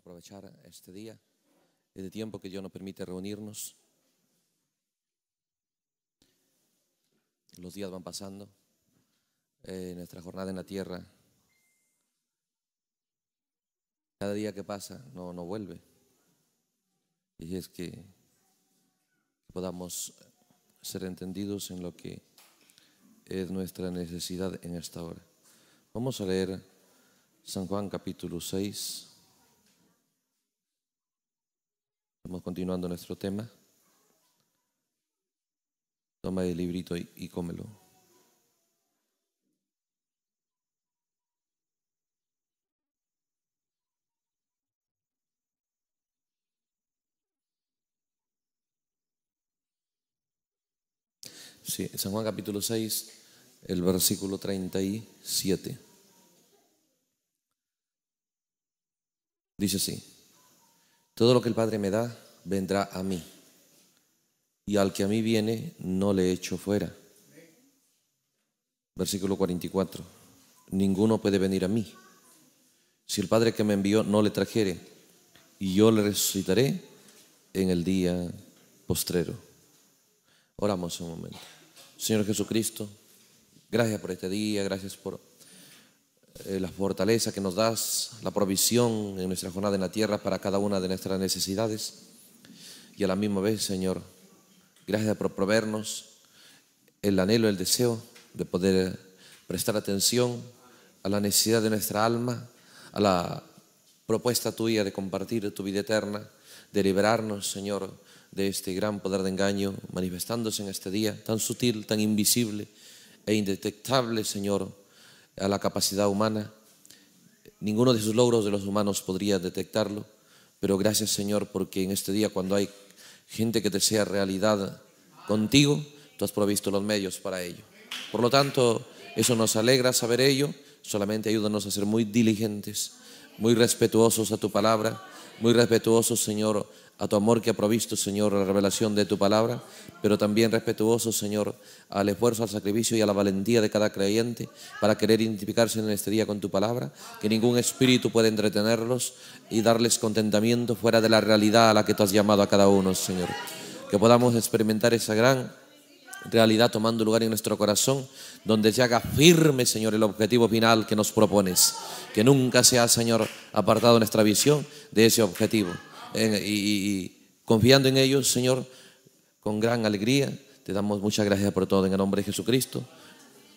aprovechar este día, este tiempo que Dios nos permite reunirnos. Los días van pasando, eh, nuestra jornada en la tierra, cada día que pasa no, no vuelve. Y es que podamos ser entendidos en lo que es nuestra necesidad en esta hora. Vamos a leer San Juan capítulo 6, Estamos continuando nuestro tema. Toma el librito y, cómelo. Sí, San Juan capítulo 6, el versículo 37. Dice así. Todo lo que el Padre me da vendrá a mí. Y al que a mí viene, no le echo fuera. Versículo 44. Ninguno puede venir a mí. Si el Padre que me envió no le trajere, y yo le resucitaré en el día postrero. Oramos un momento. Señor Jesucristo, gracias por este día, gracias por eh, la fortaleza que nos das, la provisión en nuestra jornada en la tierra para cada una de nuestras necesidades. Y a la misma vez, Señor, gracias por proveernos el anhelo, el deseo de poder prestar atención a la necesidad de nuestra alma, a la propuesta tuya de compartir tu vida eterna, de liberarnos, Señor, de este gran poder de engaño manifestándose en este día tan sutil, tan invisible e indetectable, Señor a la capacidad humana. Ninguno de sus logros de los humanos podría detectarlo, pero gracias Señor porque en este día cuando hay gente que desea realidad contigo, tú has provisto los medios para ello. Por lo tanto, eso nos alegra saber ello, solamente ayúdanos a ser muy diligentes, muy respetuosos a tu palabra, muy respetuosos Señor a tu amor que ha provisto, Señor, la revelación de tu palabra, pero también respetuoso, Señor, al esfuerzo, al sacrificio y a la valentía de cada creyente para querer identificarse en este día con tu palabra, que ningún espíritu puede entretenerlos y darles contentamiento fuera de la realidad a la que tú has llamado a cada uno, Señor. Que podamos experimentar esa gran realidad tomando lugar en nuestro corazón, donde se haga firme, Señor, el objetivo final que nos propones. Que nunca sea, Señor, apartado nuestra visión de ese objetivo y, confiando en ellos, Señor, con gran alegría. Te damos muchas gracias por todo en el nombre de Jesucristo.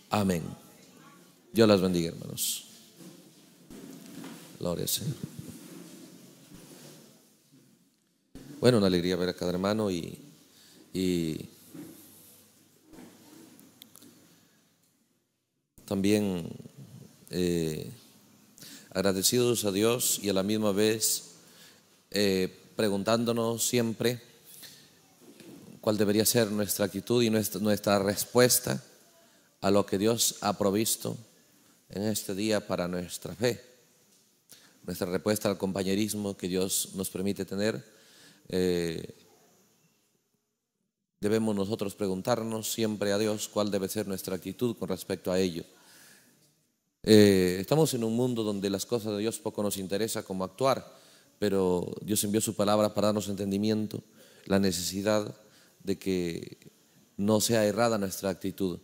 Amén. Dios las bendiga, hermanos. Gloria al Señor. Bueno, una alegría ver a cada hermano y, también eh, agradecidos a Dios y a la misma vez eh, preguntándonos siempre cuál debería ser nuestra actitud y nuestra, respuesta a lo que Dios ha provisto en este día para nuestra fe. Nuestra respuesta al compañerismo que Dios nos permite tener. Eh, debemos nosotros preguntarnos siempre a Dios cuál debe ser nuestra actitud con respecto a ello. Eh, estamos en un mundo donde las cosas de Dios poco nos interesa cómo actuar pero Dios envió su palabra para darnos entendimiento, la necesidad de que no sea errada nuestra actitud,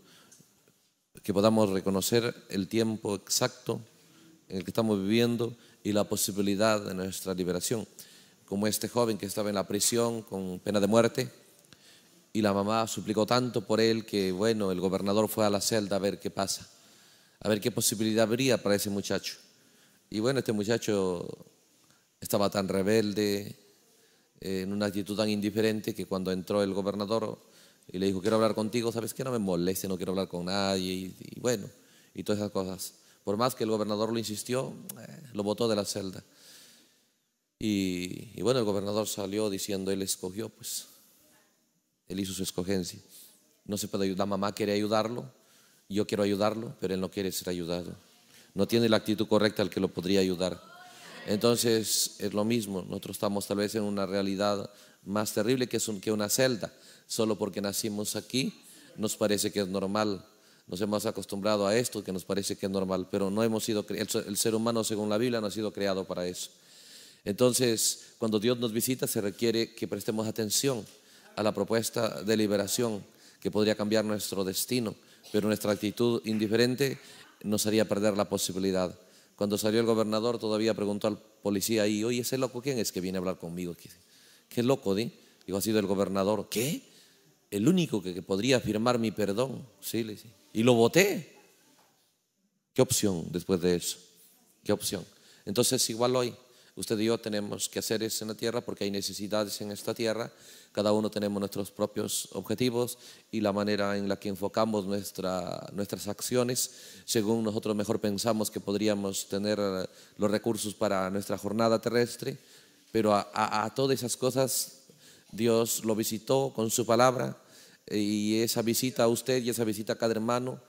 que podamos reconocer el tiempo exacto en el que estamos viviendo y la posibilidad de nuestra liberación, como este joven que estaba en la prisión con pena de muerte y la mamá suplicó tanto por él que, bueno, el gobernador fue a la celda a ver qué pasa, a ver qué posibilidad habría para ese muchacho. Y bueno, este muchacho estaba tan rebelde, eh, en una actitud tan indiferente que cuando entró el gobernador y le dijo, quiero hablar contigo, ¿sabes que No me moleste, no quiero hablar con nadie, y, bueno, y todas esas cosas. Por más que el gobernador lo insistió, eh, lo botó de la celda. Y, y, bueno, el gobernador salió diciendo, él escogió, pues, él hizo su escogencia. No se puede ayudar, mamá quiere ayudarlo, yo quiero ayudarlo, pero él no quiere ser ayudado. No tiene la actitud correcta al que lo podría ayudar. Entonces es lo mismo, nosotros estamos tal vez en una realidad más terrible que, una celda. Solo porque nacimos aquí nos parece que es normal. Nos hemos acostumbrado a esto que nos parece que es normal, pero no hemos sido el ser humano según la Biblia no ha sido creado para eso. Entonces, cuando Dios nos visita se requiere que prestemos atención a la propuesta de liberación que podría cambiar nuestro destino, pero nuestra actitud indiferente nos haría perder la posibilidad. Cuando salió el gobernador todavía preguntó al policía ahí, oye, ese loco, ¿quién es que viene a hablar conmigo? ¿Qué, loco, di? Digo, ha sido el gobernador. ¿Qué? El único que, podría firmar mi perdón. Sí, Y lo voté. ¿Qué opción después de eso? ¿Qué opción? Entonces, igual hoy, usted y yo tenemos que hacer eso en la tierra porque hay necesidades en esta tierra cada uno tenemos nuestros propios objetivos y la manera en la que enfocamos nuestras acciones según nosotros mejor pensamos que podríamos tener eh, los recursos para nuestra jornada terrestre. Pero a, todas esas cosas Dios lo visitó con su palabra eh, y esa visita a usted y esa visita a cada hermano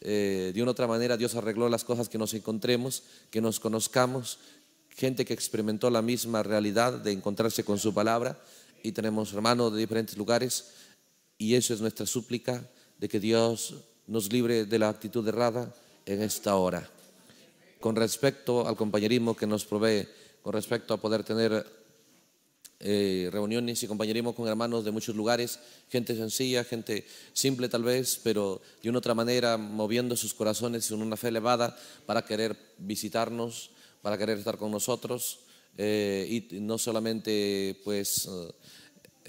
eh, de una otra manera Dios arregló las cosas que nos encontremos, que nos conozcamos, gente que experimentó la misma realidad de encontrarse con su palabra y tenemos hermanos de diferentes lugares y eso es nuestra súplica de que Dios nos libre de la actitud errada en esta hora. Con respecto al compañerismo que nos provee, con respecto a poder tener eh, reuniones y compañerismo con hermanos de muchos lugares, gente sencilla, gente simple tal vez, pero de una otra manera moviendo sus corazones con una fe elevada para querer visitarnos, para querer estar con nosotros eh, y no solamente pues eh,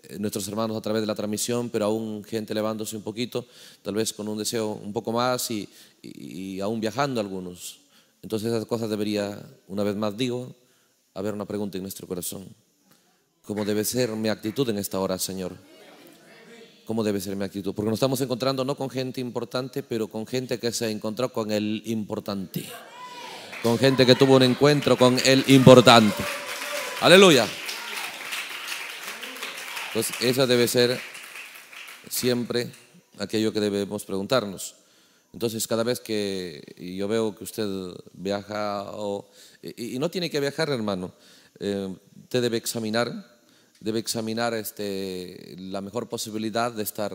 eh, nuestros hermanos a través de la transmisión, pero aún gente elevándose un poquito, tal vez con un deseo un poco más y, y, aún viajando algunos. Entonces esas cosas debería, una vez más digo, haber una pregunta en nuestro corazón. ¿Cómo debe ser mi actitud en esta hora, Señor? ¿Cómo debe ser mi actitud? Porque nos estamos encontrando no con gente importante, pero con gente que se encontró con el importante con gente que tuvo un encuentro con el importante. Aleluya. Pues esa debe ser siempre aquello que debemos preguntarnos. Entonces, cada vez que yo veo que usted viaja, y, no tiene que viajar, hermano, eh, usted debe examinar, debe examinar este, la mejor posibilidad de estar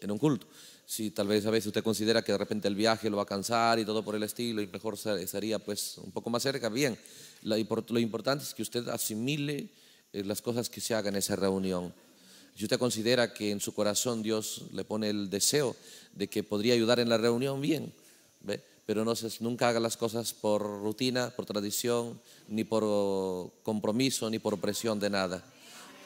en un culto si tal vez a veces usted considera que de repente el viaje lo va a cansar y todo por el estilo y mejor sería pues un poco más cerca, bien. Lo, importante es que usted asimile eh, las cosas que se hagan en esa reunión. Si usted considera que en su corazón Dios le pone el deseo de que podría ayudar en la reunión, bien, pero no se, nunca haga las cosas por rutina, por tradición, ni por compromiso, ni por presión de nada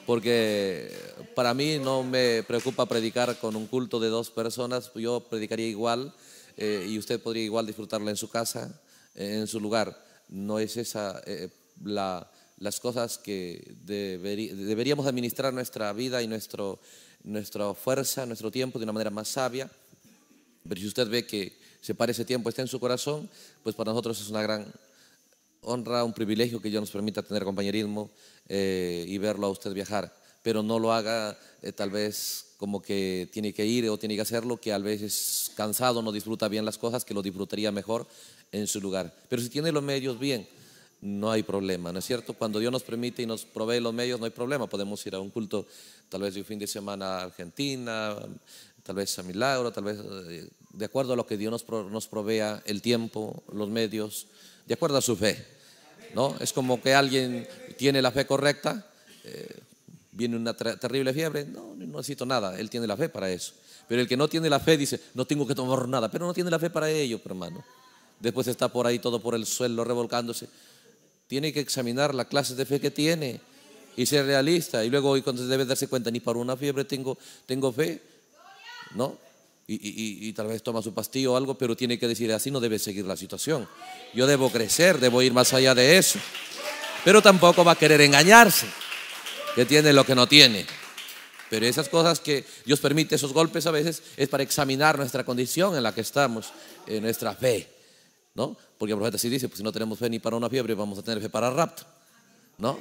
porque para mí no me preocupa predicar con un culto de dos personas, yo predicaría igual eh, y usted podría igual disfrutarla en su casa, eh, en su lugar. No es esa eh, la, las cosas que deberíamos administrar nuestra vida y nuestro, nuestra fuerza, nuestro tiempo de una manera más sabia. Pero si usted ve que se parece ese tiempo, está en su corazón, pues para nosotros es una gran honra, un privilegio que Dios nos permita tener compañerismo eh, y verlo a usted viajar, pero no lo haga eh, tal vez como que tiene que ir o tiene que hacerlo, que a veces cansado no disfruta bien las cosas, que lo disfrutaría mejor en su lugar. Pero si tiene los medios bien, no hay problema, ¿no es cierto? Cuando Dios nos permite y nos provee los medios, no hay problema. Podemos ir a un culto tal vez de un fin de semana a Argentina, tal vez a Milagro, tal vez eh, de acuerdo a lo que Dios nos, provea, el tiempo, los medios, de acuerdo a su fe. Es como que alguien tiene la fe correcta, eh, viene una terrible fiebre, no, necesito nada, él tiene la fe para eso. Pero el que no tiene la fe dice, no tengo que tomar nada, pero no tiene la fe para ello, hermano. Después está por ahí todo por el suelo revolcándose. Tiene que examinar la clase de fe que tiene y ser realista. Y luego hoy cuando se debe darse cuenta, ni para una fiebre tengo, tengo fe, ¿no? y, tal vez toma su pastillo o algo, pero tiene que decir, así no debe seguir la situación. Yo debo crecer, debo ir más allá de eso. Pero tampoco va a querer engañarse, que tiene lo que no tiene. Pero esas cosas que Dios permite, esos golpes a veces, es para examinar nuestra condición en la que estamos, en nuestra fe. ¿no? Porque el profeta sí dice, pues si no tenemos fe ni para una fiebre, vamos a tener fe para el rapto. ¿no?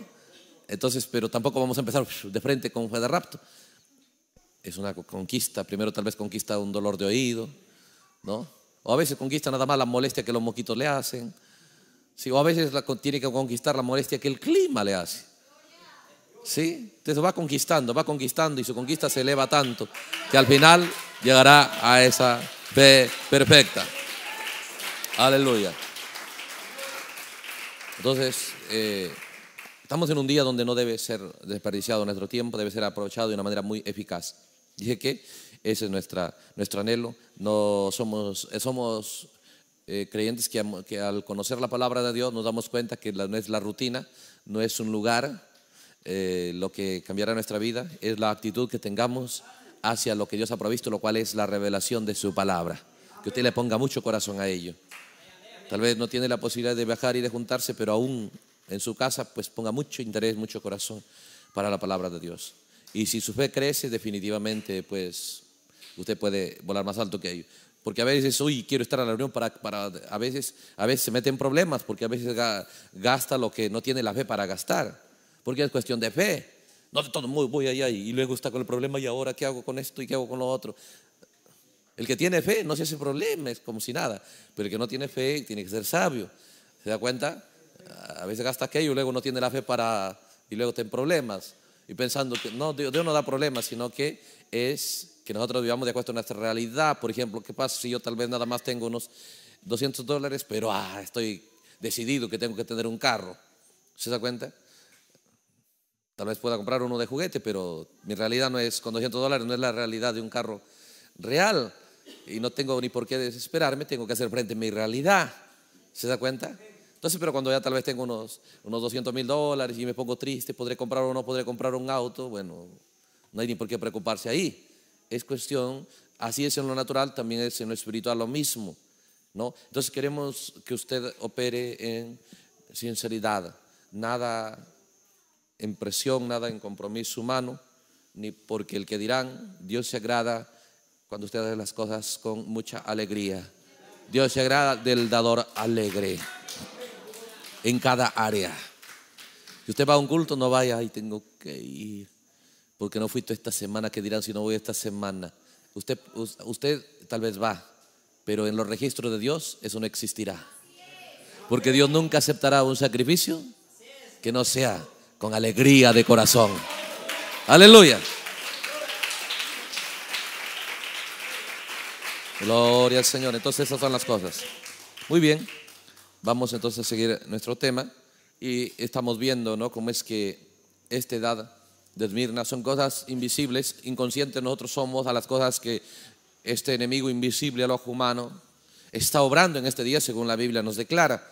Entonces, pero tampoco vamos a empezar de frente con fe de rapto, es una conquista. Primero tal vez conquista un dolor de oído, ¿no? O a veces conquista nada más la molestia que los moquitos le hacen. o a veces tiene que conquistar la molestia que el clima le hace. ¿Sí? Entonces va conquistando, va conquistando y su conquista se eleva tanto que al final llegará a esa fe perfecta. Aleluya. Entonces, eh, estamos en un día donde no debe ser desperdiciado nuestro tiempo, debe ser aprovechado de una manera muy eficaz. Dije que ese es nuestra, nuestro anhelo. No somos, eh, eh, creyentes que, al conocer la palabra de Dios nos damos cuenta que no es la rutina, no es un lugar eh, lo que cambiará nuestra vida, es la actitud que tengamos hacia lo que Dios ha provisto, lo cual es la revelación de su palabra. Que usted le ponga mucho corazón a ello. Tal vez no tiene la posibilidad de viajar y de juntarse, pero aún en su casa, pues ponga mucho interés, mucho corazón para la palabra de Dios. Y si su fe crece, definitivamente, pues usted puede volar más alto que ellos. Porque a veces, uy, quiero estar en la reunión para, para a veces, a veces se meten problemas porque a veces gasta lo que no tiene la fe para gastar. Porque es cuestión de fe. No de todo, voy allá y luego está con el problema y ahora qué hago con esto y qué hago con lo otro. El que tiene fe no se hace problema, es como si nada. Pero el que no tiene fe tiene que ser sabio. ¿Se da cuenta? A veces gasta aquello y luego no tiene la fe para... y luego tiene problemas y pensando que no, Dios, no da problemas, sino que es que nosotros vivamos de acuerdo a nuestra realidad. Por ejemplo, ¿qué pasa si yo tal vez nada más tengo unos 200 dólares, pero ah, estoy decidido que tengo que tener un carro? ¿Se da cuenta? Tal vez pueda comprar uno de juguete, pero mi realidad no es, con 200 dólares no es la realidad de un carro real. Y no tengo ni por qué desesperarme, tengo que hacer frente a mi realidad. ¿Se da cuenta? Entonces, pero cuando ya tal vez tengo unos, unos 200 mil dólares y me pongo triste, podré comprar o no podré comprar un auto, bueno, no hay ni por qué preocuparse ahí. Es cuestión, así es en lo natural, también es en lo espiritual lo mismo. ¿no? Entonces queremos que usted opere en sinceridad, nada en presión, nada en compromiso humano, ni porque el que dirán, Dios se agrada cuando usted hace las cosas con mucha alegría. Dios se agrada del dador alegre en cada área. Si usted va a un culto, no vaya, Ahí tengo que ir, porque no fuiste esta semana, que dirán si no voy esta semana? Usted, usted tal vez va, pero en los registros de Dios eso no existirá. Porque Dios nunca aceptará un sacrificio que no sea con alegría de corazón. Aleluya. Gloria al Señor. Entonces esas son las cosas. Muy bien. Vamos entonces a seguir nuestro tema y estamos viendo ¿no? cómo es que esta edad de Esmirna son cosas invisibles, inconscientes nosotros somos a las cosas que este enemigo invisible al ojo humano está obrando en este día, según la Biblia nos declara.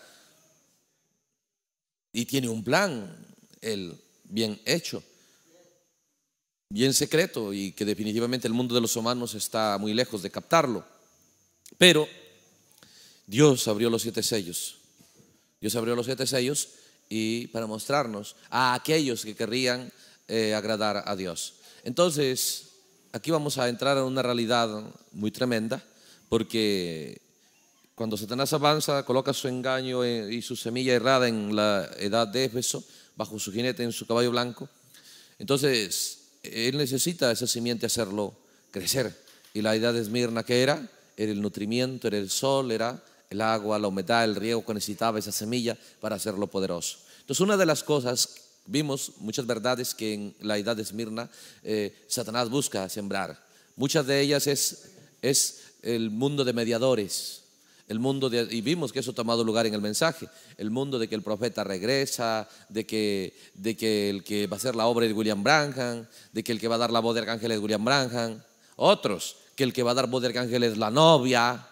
Y tiene un plan, el bien hecho, bien secreto, y que definitivamente el mundo de los humanos está muy lejos de captarlo. Pero Dios abrió los siete sellos Dios abrió los siete sellos y para mostrarnos a aquellos que querrían eh, agradar a Dios. Entonces, aquí vamos a entrar en una realidad muy tremenda, porque cuando Satanás avanza, coloca su engaño eh, y su semilla errada en la edad de Éfeso, bajo su jinete en su caballo blanco, entonces él necesita esa simiente hacerlo crecer. Y la edad de Esmirna, que era? Era el nutrimiento, era el sol, era el agua, la humedad, el riego que necesitaba esa semilla para hacerlo poderoso. Entonces, una de las cosas, vimos muchas verdades que en la edad de Esmirna eh, Satanás busca sembrar. Muchas de ellas es, es el mundo de mediadores, el mundo de, y vimos que eso ha tomado lugar en el mensaje, el mundo de que el profeta regresa, de que, de que el que va a hacer la obra de William Branham, de que el que va a dar la voz de arcángel es William Branham, otros, que el que va a dar voz de arcángel es la novia,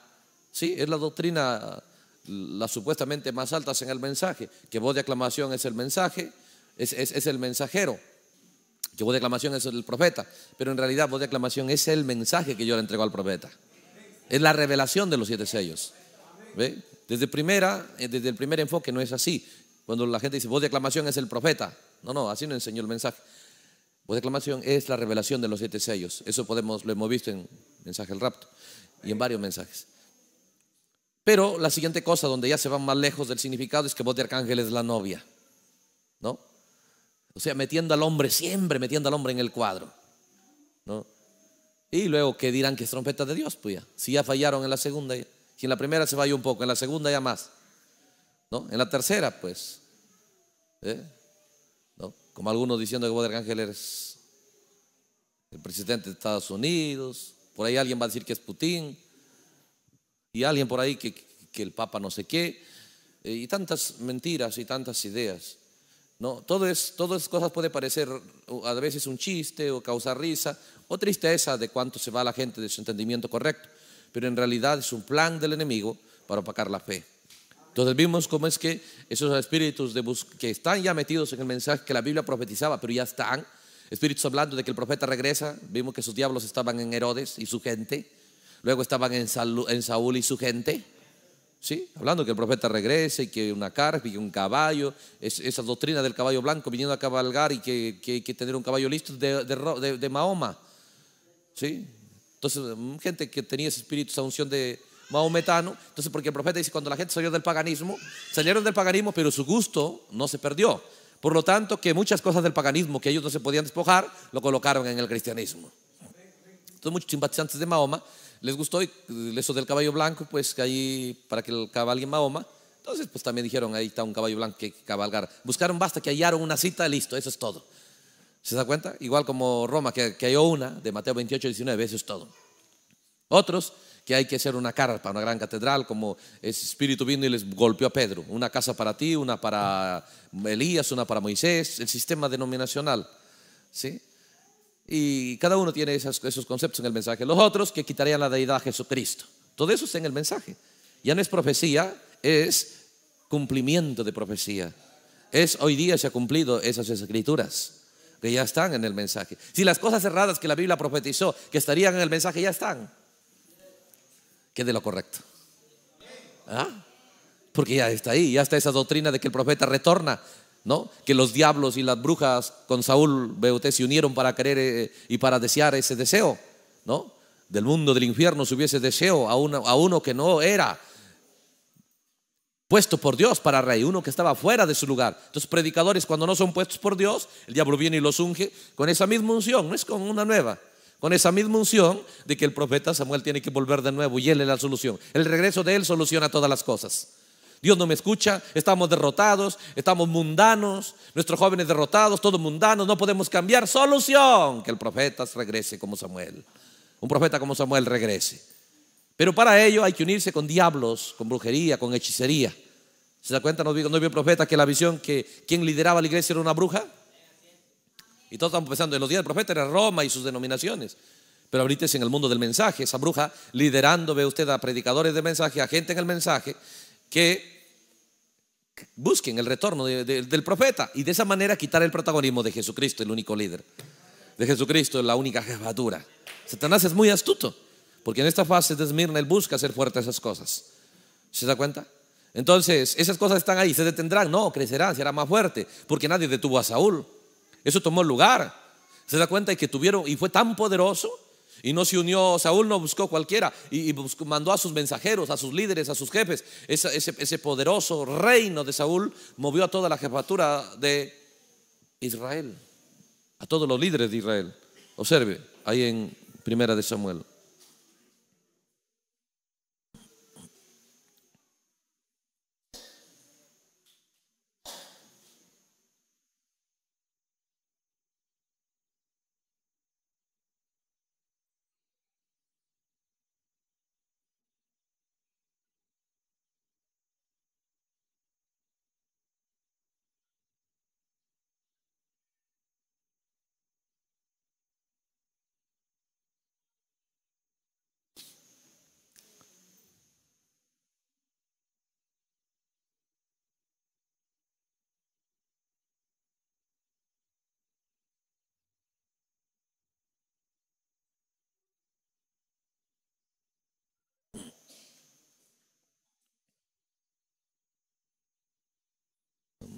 Sí, es la doctrina, la supuestamente más alta en el mensaje, que voz de aclamación es el mensaje, es, el mensajero, que voz de aclamación es el profeta, pero en realidad voz de aclamación es el mensaje que yo le entrego al profeta. Es la revelación de los siete sellos. Desde, primera, eh, desde el primer enfoque no es así. Cuando la gente dice voz de aclamación es el profeta. No, no, así no enseñó el mensaje. Voz de aclamación es la revelación de los siete sellos. Eso podemos, lo hemos visto en mensaje del rapto y en varios mensajes. Pero la siguiente cosa, donde ya se van más lejos del significado, es que voz de arcángel es la novia, ¿no? O sea, metiendo al hombre, siempre metiendo al hombre en el cuadro, ¿no? Y luego, que dirán que es trompeta de Dios? Pues ya, si ya fallaron en la segunda, Si en la primera se falló un poco, en la segunda ya más, ¿no? En la tercera, pues, ¿eh? ¿no? Como algunos diciendo que vos de arcángel es el presidente de Estados Unidos, por ahí alguien va a decir que es Putin, y alguien por ahí que, el Papa no sé qué, eh, y tantas mentiras y tantas ideas. No, todo es, todas cosas puede parecer a veces un chiste o causar risa o tristeza de cuánto se va la gente de su entendimiento correcto, pero en realidad es un plan del enemigo para opacar la fe. Entonces vimos cómo es que esos espíritus que están ya metidos en el mensaje que la Biblia profetizaba, pero ya están, espíritus hablando de que el profeta regresa, vimos que sus diablos estaban en Herodes y su gente, Luego estaban en, Saúl, y su gente. ¿Sí? Hablando que el profeta regrese y que una carga, y un caballo, esa doctrina del caballo blanco viniendo a cabalgar y que, hay que tener un caballo listo de, Mahoma. ¿Sí? Entonces, mm, gente que tenía ese espíritu, esa unción de Mahometano, Entonces, porque el profeta dice, cuando la gente salió del paganismo, salieron del paganismo, pero su gusto no se perdió. Por lo tanto, que muchas cosas del paganismo que ellos no se podían despojar, lo colocaron en el cristianismo. Entonces, muchos simpatizantes de Mahoma les gustó eh, eso del caballo blanco, pues que ahí para que el cabalgue Mahoma. Entonces, pues también dijeron, ahí está un caballo blanco que, cabalgar. Buscaron, basta que hallaron una cita, listo, eso es todo. ¿Se da cuenta? Igual como Roma, que, que halló una de Mateo 28, 19, eso es todo. Otros, que hay que hacer una carpa, una gran catedral, como ese espíritu vino y les golpeó a Pedro. Una casa para ti, una para Elías, una para Moisés, el sistema denominacional. ¿Sí? Y cada uno tiene esos conceptos en el mensaje. Los otros que quitarían la deidad a Jesucristo. Todo eso está en el mensaje. Ya no es profecía, es cumplimiento de profecía. Es hoy día se ha cumplido esas escrituras que ya están en el mensaje. Si las cosas erradas que la Biblia profetizó que estarían en el mensaje ya están, ¿qué de lo correcto. ¿Ah? Porque ya está ahí, ya está esa doctrina de que el profeta retorna ¿no? Que los diablos y las brujas con Saúl Beuté se unieron para querer eh, y para desear ese deseo, ¿no? Del mundo del infierno Si hubiese deseo a uno, a uno que no era puesto por Dios para rey, uno que estaba fuera de su lugar. Entonces, predicadores, cuando no son puestos por Dios, el diablo viene y los unge con esa misma unción, no es con una nueva, con esa misma unción de que el profeta Samuel tiene que volver de nuevo y él es la solución. El regreso de él soluciona todas las cosas. Dios no me escucha, estamos derrotados, estamos mundanos, nuestros jóvenes derrotados, todos mundanos, no podemos cambiar. Solución, que el profeta regrese como Samuel. Un profeta como Samuel regrese. Pero para ello hay que unirse con diablos, con brujería, con hechicería. ¿Se da cuenta? No vio, no profeta que la visión que quien lideraba la iglesia era una bruja. Y todos estamos pensando, en los días del profeta era Roma y sus denominaciones. Pero ahorita es en el mundo del mensaje, esa bruja liderando, ve usted a predicadores de mensaje, a gente en el mensaje, que busquen el retorno del profeta y de esa manera quitar el protagonismo de Jesucristo, el único líder. De Jesucristo, la única jefatura. Satanás es muy astuto, porque en esta fase de Esmirna él busca hacer fuerte esas cosas. ¿Se da cuenta? Entonces, esas cosas están ahí, se detendrán, no, crecerán, será más fuerte, porque nadie detuvo a Saúl. Eso tomó lugar. ¿Se da cuenta de que tuvieron y fue tan poderoso y no se unió, Saúl no buscó cualquiera y, mandó a sus mensajeros, a sus líderes, a sus jefes. ese poderoso reino de Saúl movió a toda la jefatura de Israel, a todos los líderes de Israel. Observe, ahí en Primera de Samuel.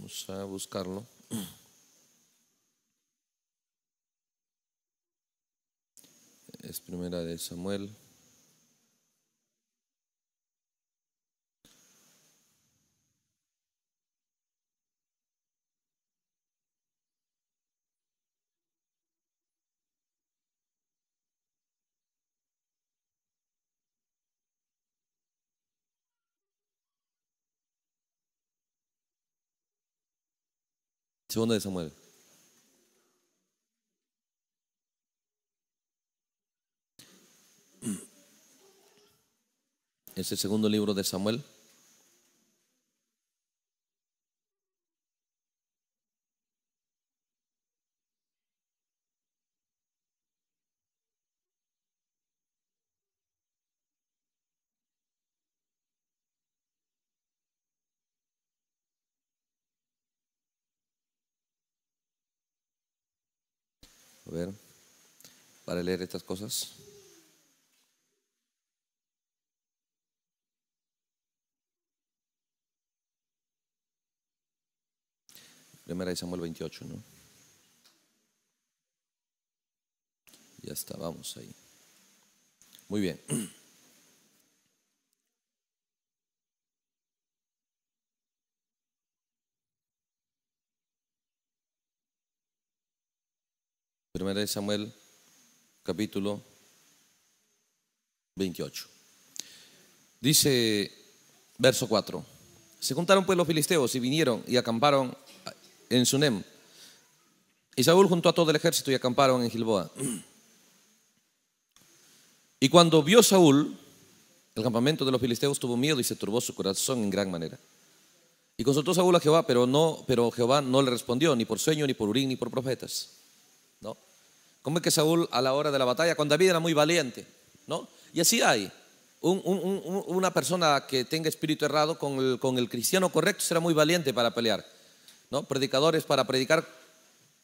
Vamos a buscarlo. Es primera de Samuel Segundo de Samuel. Es el segundo libro de Samuel. ver, para leer estas cosas. Primera de Samuel 28, ¿no? Ya está, vamos ahí. Muy bien. Primera de Samuel, capítulo 28. Dice, verso 4. Se juntaron pues los filisteos y vinieron y acamparon en Sunem. Y Saúl juntó a todo el ejército y acamparon en Gilboa. Y cuando vio Saúl el campamento de los filisteos, tuvo miedo y se turbó su corazón en gran manera. Y consultó Saúl a Jehová, pero no, pero Jehová no le respondió ni por sueño, ni por urín, ni por profetas. ¿Cómo es que Saúl a la hora de la batalla, cuando David era muy valiente? ¿no? Y así hay. una persona que tenga espíritu errado con el, cristiano correcto será muy valiente para pelear. ¿no? Predicadores para predicar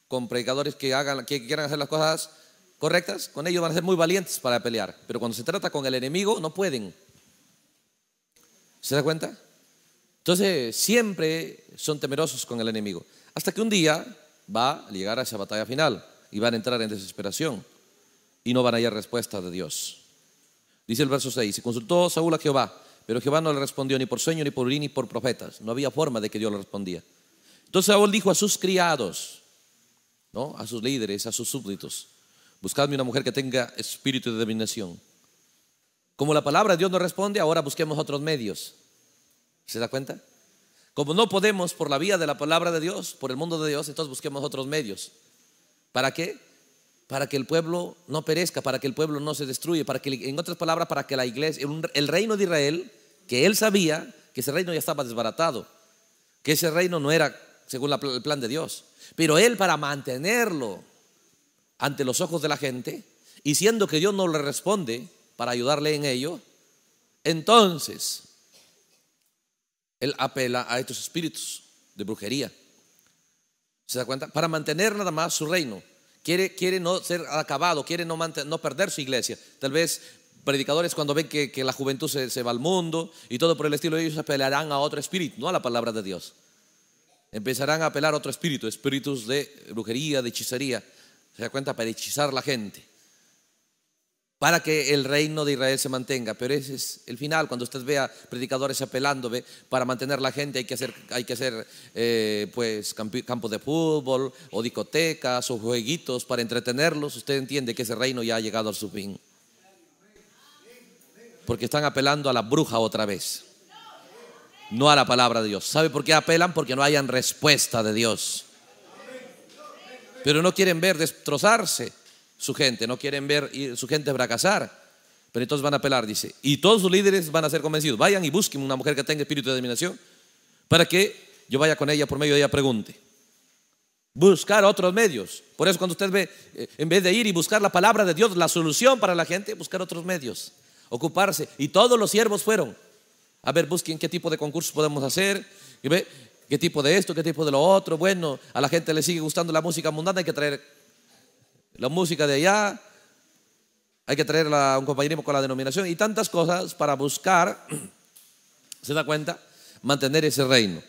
con predicadores que, hagan, que quieran hacer las cosas correctas, con ellos van a ser muy valientes para pelear. Pero cuando se trata con el enemigo, no pueden. ¿Se da cuenta? Entonces, siempre son temerosos con el enemigo. Hasta que un día va a llegar a esa batalla final y van a entrar en desesperación y no van a hallar respuesta de Dios. Dice el verso 6, Se consultó Saúl a Jehová, pero Jehová no le respondió ni por sueño, ni por urín, ni por profetas. No había forma de que Dios le respondía. Entonces Saúl dijo a sus criados, ¿no? a sus líderes, a sus súbditos, buscadme una mujer que tenga espíritu de dominación. Como la palabra de Dios no responde, ahora busquemos otros medios. ¿Se da cuenta? Como no podemos por la vía de la palabra de Dios, por el mundo de Dios, entonces busquemos otros medios. ¿Para qué? Para que el pueblo no perezca, para que el pueblo no se destruya, para que, en otras palabras, para que la iglesia, el reino de Israel, que él sabía que ese reino ya estaba desbaratado, que ese reino no era según el plan de Dios. Pero él para mantenerlo ante los ojos de la gente, y siendo que Dios no le responde para ayudarle en ello, entonces él apela a estos espíritus de brujería ¿Se da cuenta? Para mantener nada más su reino. Quiere, quiere no ser acabado, quiere no, no perder su iglesia. Tal vez predicadores cuando ven que, la juventud se, va al mundo y todo por el estilo, ellos apelarán a otro espíritu, no a la palabra de Dios. Empezarán a apelar a otro espíritu, espíritus de brujería, de hechicería. ¿Se da cuenta? Para hechizar la gente para que el reino de Israel se mantenga. Pero ese es el final, cuando usted vea predicadores apelando, para mantener la gente hay que hacer, hay que hacer eh, pues, campos de fútbol o discotecas o jueguitos para entretenerlos. Usted entiende que ese reino ya ha llegado a su fin. Porque están apelando a la bruja otra vez, no a la palabra de Dios. ¿Sabe por qué apelan? Porque no hayan respuesta de Dios. Pero no quieren ver destrozarse su gente, no quieren ver su gente fracasar. Pero entonces van a apelar, dice. Y todos sus líderes van a ser convencidos. Vayan y busquen una mujer que tenga espíritu de dominación para que yo vaya con ella por medio de ella pregunte. Buscar otros medios. Por eso cuando usted ve, eh, en vez de ir y buscar la palabra de Dios, la solución para la gente, buscar otros medios. Ocuparse. Y todos los siervos fueron. A ver, busquen qué tipo de concursos podemos hacer. Y qué tipo de esto, qué tipo de lo otro. Bueno, a la gente le sigue gustando la música mundana, hay que traer la música de allá, hay que traerla un compañero con la denominación y tantas cosas para buscar, ¿se da cuenta? Mantener ese reino.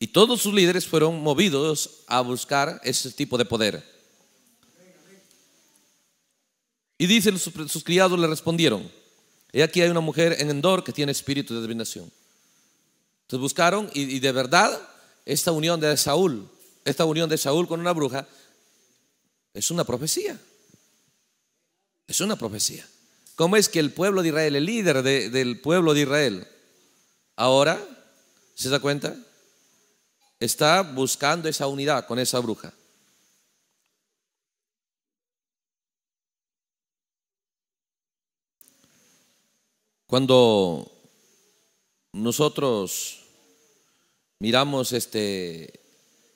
Y todos sus líderes fueron movidos a buscar ese tipo de poder. Y dicen sus, criados le respondieron, y aquí hay una mujer en Endor que tiene espíritu de adivinación. Entonces buscaron y de verdad esta unión de Saúl, esta unión de Saúl con una bruja es una profecía. Es una profecía. ¿Cómo es que el pueblo de Israel, el líder del pueblo de Israel, ahora, ¿se da cuenta? Está buscando esa unidad con esa bruja. Cuando nosotros miramos este,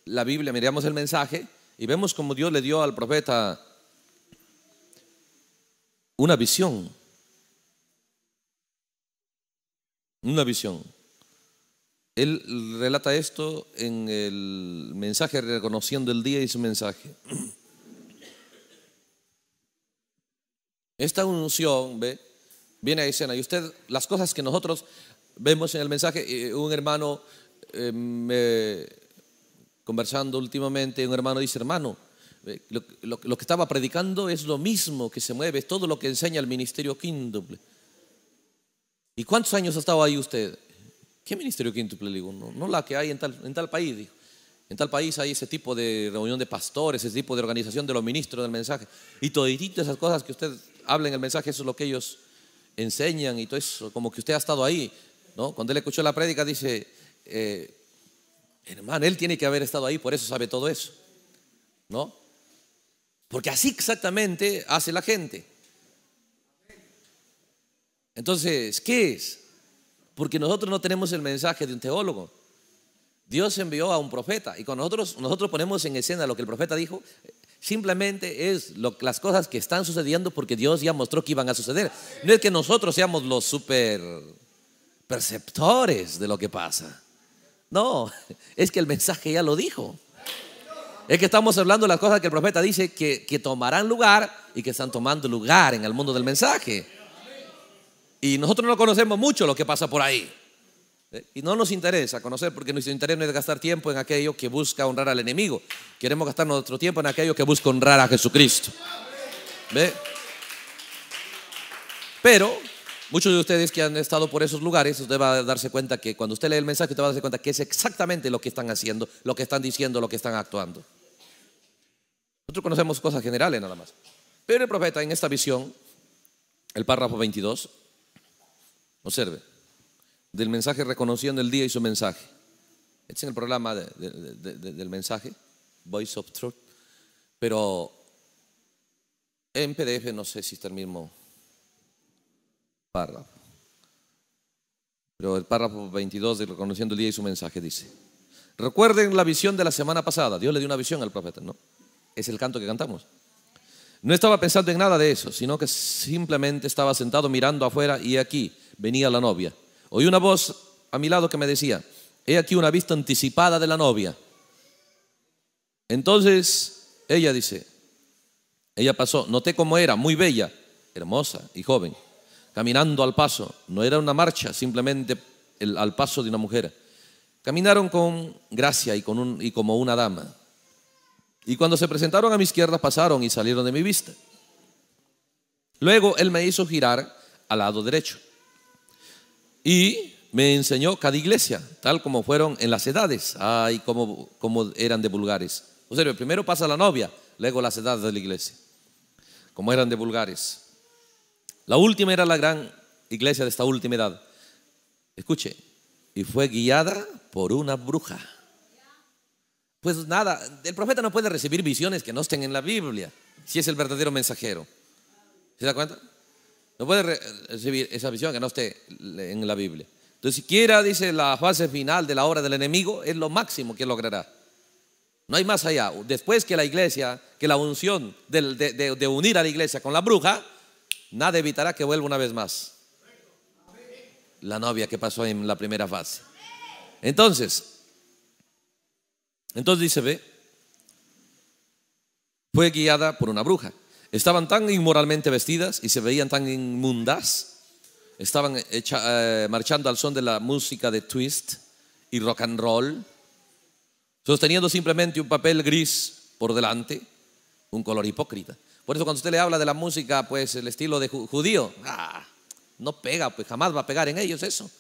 la Biblia, miramos el mensaje, y vemos como Dios le dio al profeta una visión. Una visión. Él relata esto en el mensaje reconociendo el día y su mensaje. Esta unción, ve, viene a escena. Y usted, las cosas que nosotros vemos en el mensaje, un hermano eh, me conversando últimamente, un hermano dice, hermano, eh, lo, que estaba predicando es lo mismo que se mueve, es todo lo que enseña el ministerio quíntuple. ¿Y cuántos años ha estado ahí usted? ¿Qué ministerio quíntuple? digo, no, la que hay en tal, en tal país, En tal país hay ese tipo de reunión de pastores, ese tipo de organización de los ministros del mensaje. Y toditito esas cosas que usted habla en el mensaje, eso es lo que ellos enseñan y todo eso, como que usted ha estado ahí. ¿no? Cuando él escuchó la prédica, dice, eh, Hermano, él tiene que haber estado ahí, por eso sabe todo eso. ¿No? Porque así exactamente hace la gente. Entonces, ¿qué es? Porque nosotros no tenemos el mensaje de un teólogo. Dios envió a un profeta y con nosotros nosotros ponemos en escena lo que el profeta dijo. Simplemente es las cosas que están sucediendo porque Dios ya mostró que iban a suceder. No es que nosotros seamos los super perceptores de lo que pasa. No, es que el mensaje ya lo dijo. Es que estamos hablando de las cosas que el profeta dice que, tomarán lugar y que están tomando lugar en el mundo del mensaje. Y nosotros no conocemos mucho lo que pasa por ahí. ¿Eh? Y no nos interesa conocer porque nuestro interés no es gastar tiempo en aquello que busca honrar al enemigo. Queremos gastar nuestro tiempo en aquello que busca honrar a Jesucristo. ¿Ve? Pero Muchos de ustedes que han estado por esos lugares, usted va a darse cuenta que cuando usted lee el mensaje, usted va a darse cuenta que es exactamente lo que están haciendo, lo que están diciendo, lo que están actuando. Nosotros conocemos cosas generales nada más. Pero el profeta en esta visión, el párrafo 22, observe, del mensaje reconociendo el día y su mensaje. Este es el programa del mensaje, Voice of Truth, pero en PDF no sé si está el mismo párrafo. Pero el párrafo 22 de Reconociendo el Día y su mensaje dice, recuerden la visión de la semana pasada, Dios le dio una visión al profeta, ¿no? Es el canto que cantamos. No estaba pensando en nada de eso, sino que simplemente estaba sentado mirando afuera y aquí venía la novia. Oí una voz a mi lado que me decía, he aquí una vista anticipada de la novia. Entonces ella dice, ella pasó, noté cómo era, muy bella, hermosa y joven caminando al paso, no era una marcha, simplemente al paso de una mujer. Caminaron con gracia y, como una dama. Y cuando se presentaron a mi izquierda pasaron y salieron de mi vista. Luego él me hizo girar al lado derecho y me enseñó cada iglesia, tal como fueron en las edades, ay, como, eran de vulgares. O primero pasa la novia, luego las edades de la iglesia, como eran de vulgares. La última era la gran iglesia de esta última edad. Escuche, y fue guiada por una bruja. Pues nada, el profeta no puede recibir visiones que no estén en la Biblia, si es el verdadero mensajero. ¿Se da cuenta? No puede recibir esa visión que no esté en la Biblia. Entonces, siquiera dice la fase final de la obra del enemigo, es lo máximo que logrará. No hay más allá. Después que la iglesia, que la unción de unir a la iglesia con la bruja, nada evitará que vuelva una vez más. La novia que pasó en la primera fase. Entonces, entonces dice, ve, fue guiada por una bruja. Estaban tan inmoralmente vestidas y se veían tan inmundas. Estaban eh, marchando al son de la música de twist y rock and roll, sosteniendo simplemente un papel gris por delante, un color hipócrita. Por eso cuando usted le habla de la música, pues el estilo de judío, ah, no pega, pues jamás va a pegar en ellos eso.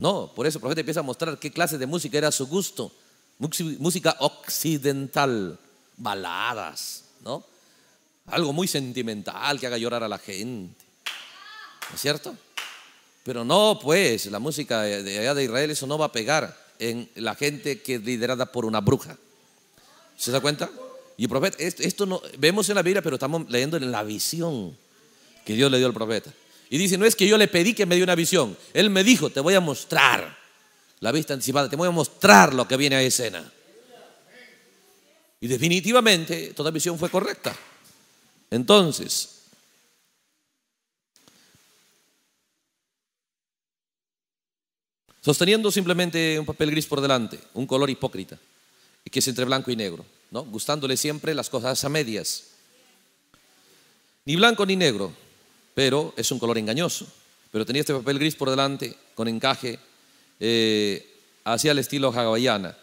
No, por eso el profeta empieza a mostrar qué clase de música era su gusto. Música occidental, baladas, ¿no? Algo muy sentimental que haga llorar a la gente. ¿No es cierto? Pero no, pues, la música de allá de Israel, eso no va a pegar en la gente que es liderada por una bruja. ¿Se da cuenta? Y el profeta, esto, no, vemos en la Biblia, pero estamos leyendo en la visión que Dios le dio al profeta. Y dice, no es que yo le pedí que me dio una visión. Él me dijo, te voy a mostrar la vista anticipada, te voy a mostrar lo que viene a escena. Y definitivamente toda visión fue correcta. Entonces, sosteniendo simplemente un papel gris por delante, un color hipócrita, que es entre blanco y negro. ¿no? Gustándole siempre las cosas a medias. Ni blanco ni negro, pero es un color engañoso. Pero tenía este papel gris por delante, con encaje, eh, hacia el estilo hawaiana.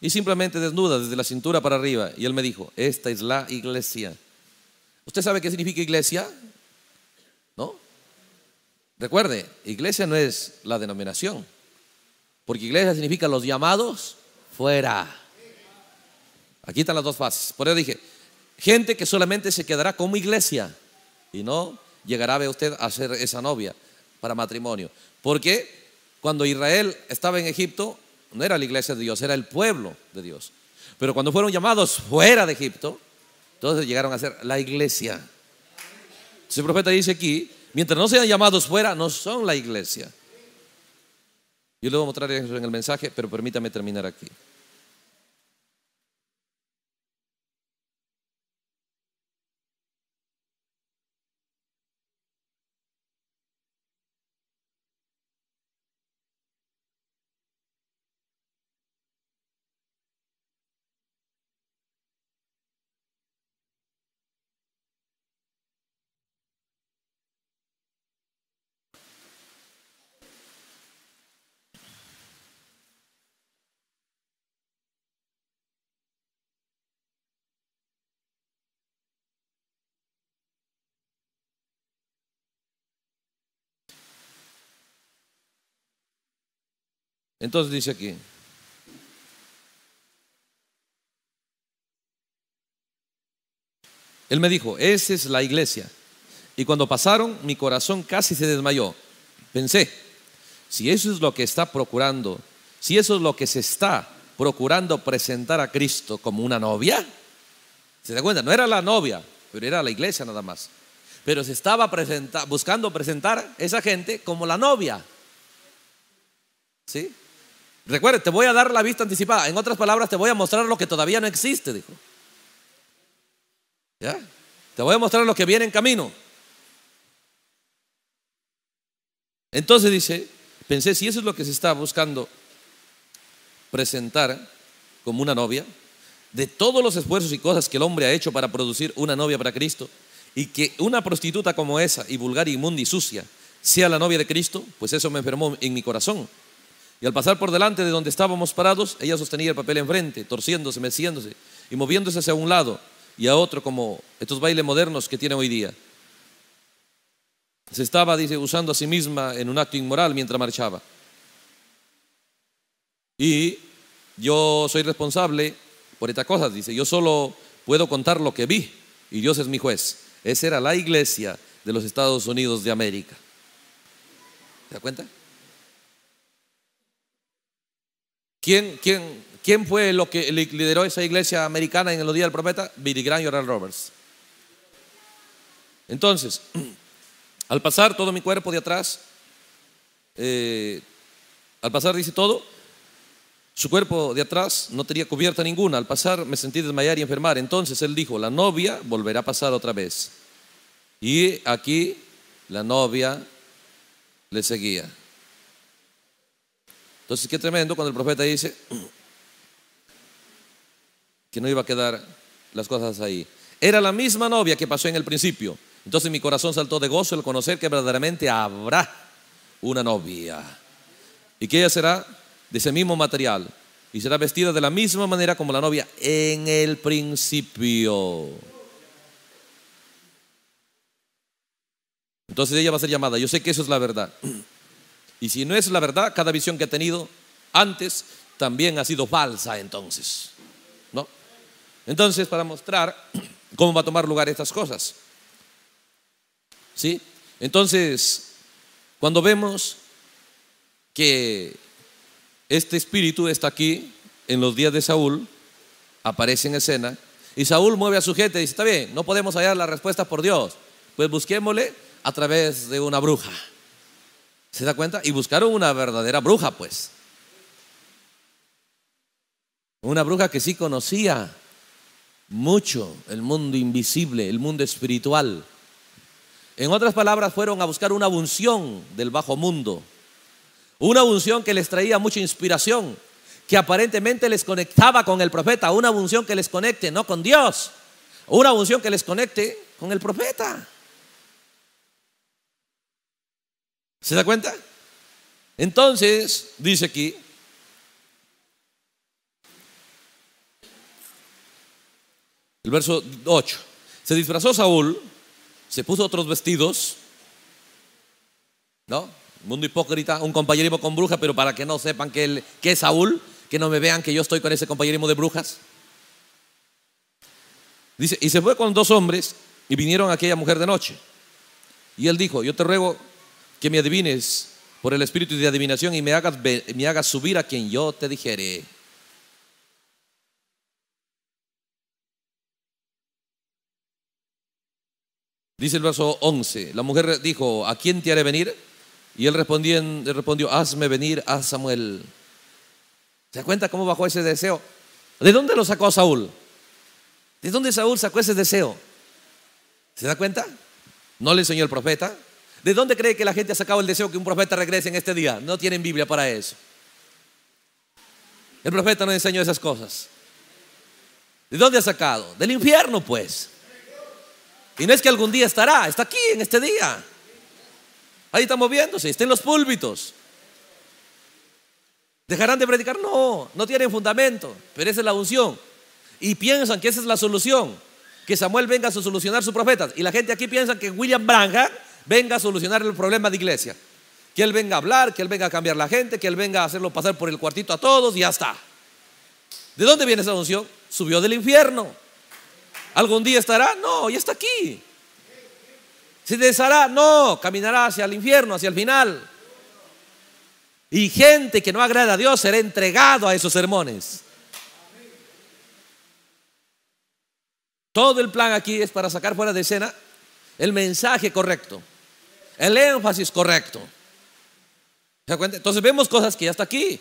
Y simplemente desnuda desde la cintura para arriba. Y él me dijo, esta es la iglesia. ¿Usted sabe qué significa iglesia? ¿No? Recuerde, iglesia no es la denominación. Porque iglesia significa los llamados fuera. Aquí están las dos fases. Por eso dije, gente que solamente se quedará como iglesia y no llegará a usted a ser esa novia para matrimonio. Porque cuando Israel estaba en Egipto, no era la iglesia de Dios, era el pueblo de Dios. Pero cuando fueron llamados fuera de Egipto, entonces llegaron a ser la iglesia. Su profeta dice aquí, mientras no sean llamados fuera, no son la iglesia. Yo le voy a mostrar eso en el mensaje, pero permítame terminar aquí. Entonces dice aquí, Él me dijo, esa es la iglesia. Y cuando pasaron, mi corazón casi se desmayó. Pensé, si eso es lo que está procurando, si eso es lo que se está procurando presentar a Cristo como una novia, ¿se da cuenta? No era la novia, pero era la iglesia nada más. Pero se estaba buscando presentar a esa gente como la novia. ¿Sí? Recuerde, te voy a dar la vista anticipada. En otras palabras, te voy a mostrar lo que todavía no existe, dijo. ¿Ya? Te voy a mostrar lo que viene en camino. Entonces dice, pensé, si eso es lo que se está buscando presentar como una novia, de todos los esfuerzos y cosas que el hombre ha hecho para producir una novia para Cristo, y que una prostituta como esa, y vulgar, y inmunda y sucia, sea la novia de Cristo, pues eso me enfermó en mi corazón. Y al pasar por delante de donde estábamos parados, ella sostenía el papel enfrente, torciéndose, meciéndose y moviéndose hacia un lado y a otro, como estos bailes modernos que tiene hoy día. Se estaba, dice, usando a sí misma en un acto inmoral mientras marchaba. Y yo soy responsable por estas cosas, dice, yo solo puedo contar lo que vi y Dios es mi juez. Esa era la iglesia de los Estados Unidos de América. ¿Te das cuenta? ¿Quién, quién, quién fue lo que lideró esa iglesia americana en el días del profeta? Billy Graham y Oral Roberts. Entonces, al pasar todo mi cuerpo de atrás, eh, al pasar dice todo, su cuerpo de atrás no tenía cubierta ninguna. Al pasar me sentí desmayar y enfermar. Entonces él dijo, la novia volverá a pasar otra vez. Y aquí la novia le seguía. Entonces, qué tremendo cuando el profeta dice que no iba a quedar las cosas ahí. Era la misma novia que pasó en el principio. Entonces mi corazón saltó de gozo al conocer que verdaderamente habrá una novia. Y que ella será de ese mismo material y será vestida de la misma manera como la novia en el principio. Entonces ella va a ser llamada. Yo sé que eso es la verdad. Y si no es la verdad, cada visión que ha tenido antes también ha sido falsa entonces. ¿No? Entonces, para mostrar cómo va a tomar lugar estas cosas. ¿Sí? Entonces, cuando vemos que este espíritu está aquí en los días de Saúl, aparece en escena, y Saúl mueve a su gente y dice, está bien, no podemos hallar la respuesta por Dios, pues busquémosle a través de una bruja. ¿Se da cuenta? Y buscaron una verdadera bruja, pues. Una bruja que sí conocía mucho el mundo invisible, el mundo espiritual. En otras palabras, fueron a buscar una unción del bajo mundo. Una unción que les traía mucha inspiración, que aparentemente les conectaba con el profeta. Una unción que les conecte, no con Dios. Una unción que les conecte con el profeta. ¿Se da cuenta? Entonces, dice aquí, el verso 8, se disfrazó Saúl, se puso otros vestidos, ¿no? Mundo hipócrita, un compañerismo con bruja, pero para que no sepan que, que es Saúl, que no me vean que yo estoy con ese compañerismo de brujas. Dice, y se fue con dos hombres y vinieron aquella mujer de noche. Y él dijo, yo te ruego que me adivines por el espíritu de adivinación y me hagas, me subir a quien yo te dijere. Dice el verso 11, la mujer dijo, ¿a quién te haré venir? Y él respondió, respondió hazme venir a Samuel. ¿Se da cuenta cómo bajó ese deseo? ¿De dónde lo sacó Saúl? ¿De dónde Saúl sacó ese deseo? ¿Se da cuenta? No le enseñó el profeta, ¿De dónde cree que la gente ha sacado el deseo que un profeta regrese en este día? No tienen Biblia para eso. El profeta no enseñó esas cosas. ¿De dónde ha sacado? Del infierno, pues. Y no es que algún día estará, está aquí en este día. Ahí está moviéndose, está en los púlpitos. ¿Dejarán de predicar? No, no tienen fundamento, pero esa es la unción. Y piensan que esa es la solución, que Samuel venga a solucionar sus profetas. Y la gente aquí piensa que William Branham venga a solucionar el problema de iglesia. Que Él venga a hablar, que Él venga a cambiar la gente, que Él venga a hacerlo pasar por el cuartito a todos y ya está. ¿De dónde viene esa unción? Subió del infierno. ¿Algún día estará? No, ya está aquí. ¿Se deshará? No, caminará hacia el infierno, hacia el final. Y gente que no agrada a Dios será entregado a esos sermones. Todo el plan aquí es para sacar fuera de escena el mensaje correcto. El énfasis correcto. Entonces vemos cosas que ya está aquí.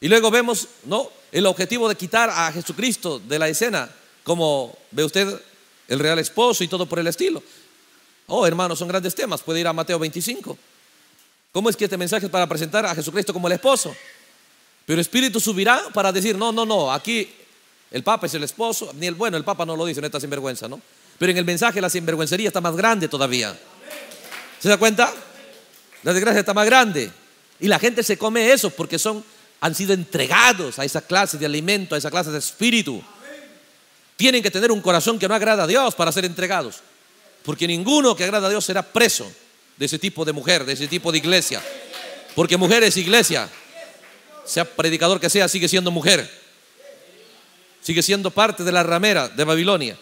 Y luego vemos, ¿no? El objetivo de quitar a Jesucristo de la escena, como ve usted el real esposo y todo por el estilo. Oh, hermano, son grandes temas. Puede ir a Mateo 25. ¿Cómo es que este mensaje es para presentar a Jesucristo como el esposo? Pero el Espíritu subirá para decir, no, no, no, aquí el Papa es el esposo, ni el bueno, el Papa no lo dice, no está sinvergüenza, ¿no? Pero en el mensaje la sinvergüencería está más grande todavía. ¿Se da cuenta? La desgracia está más grande. Y la gente se come eso porque son, han sido entregados a esa clase de alimento, a esa clase de espíritu. Tienen que tener un corazón que no agrada a Dios para ser entregados. Porque ninguno que agrada a Dios será preso de ese tipo de mujer, de ese tipo de iglesia. Porque mujer es iglesia. Sea predicador que sea, sigue siendo mujer. Sigue siendo parte de la ramera de Babilonia.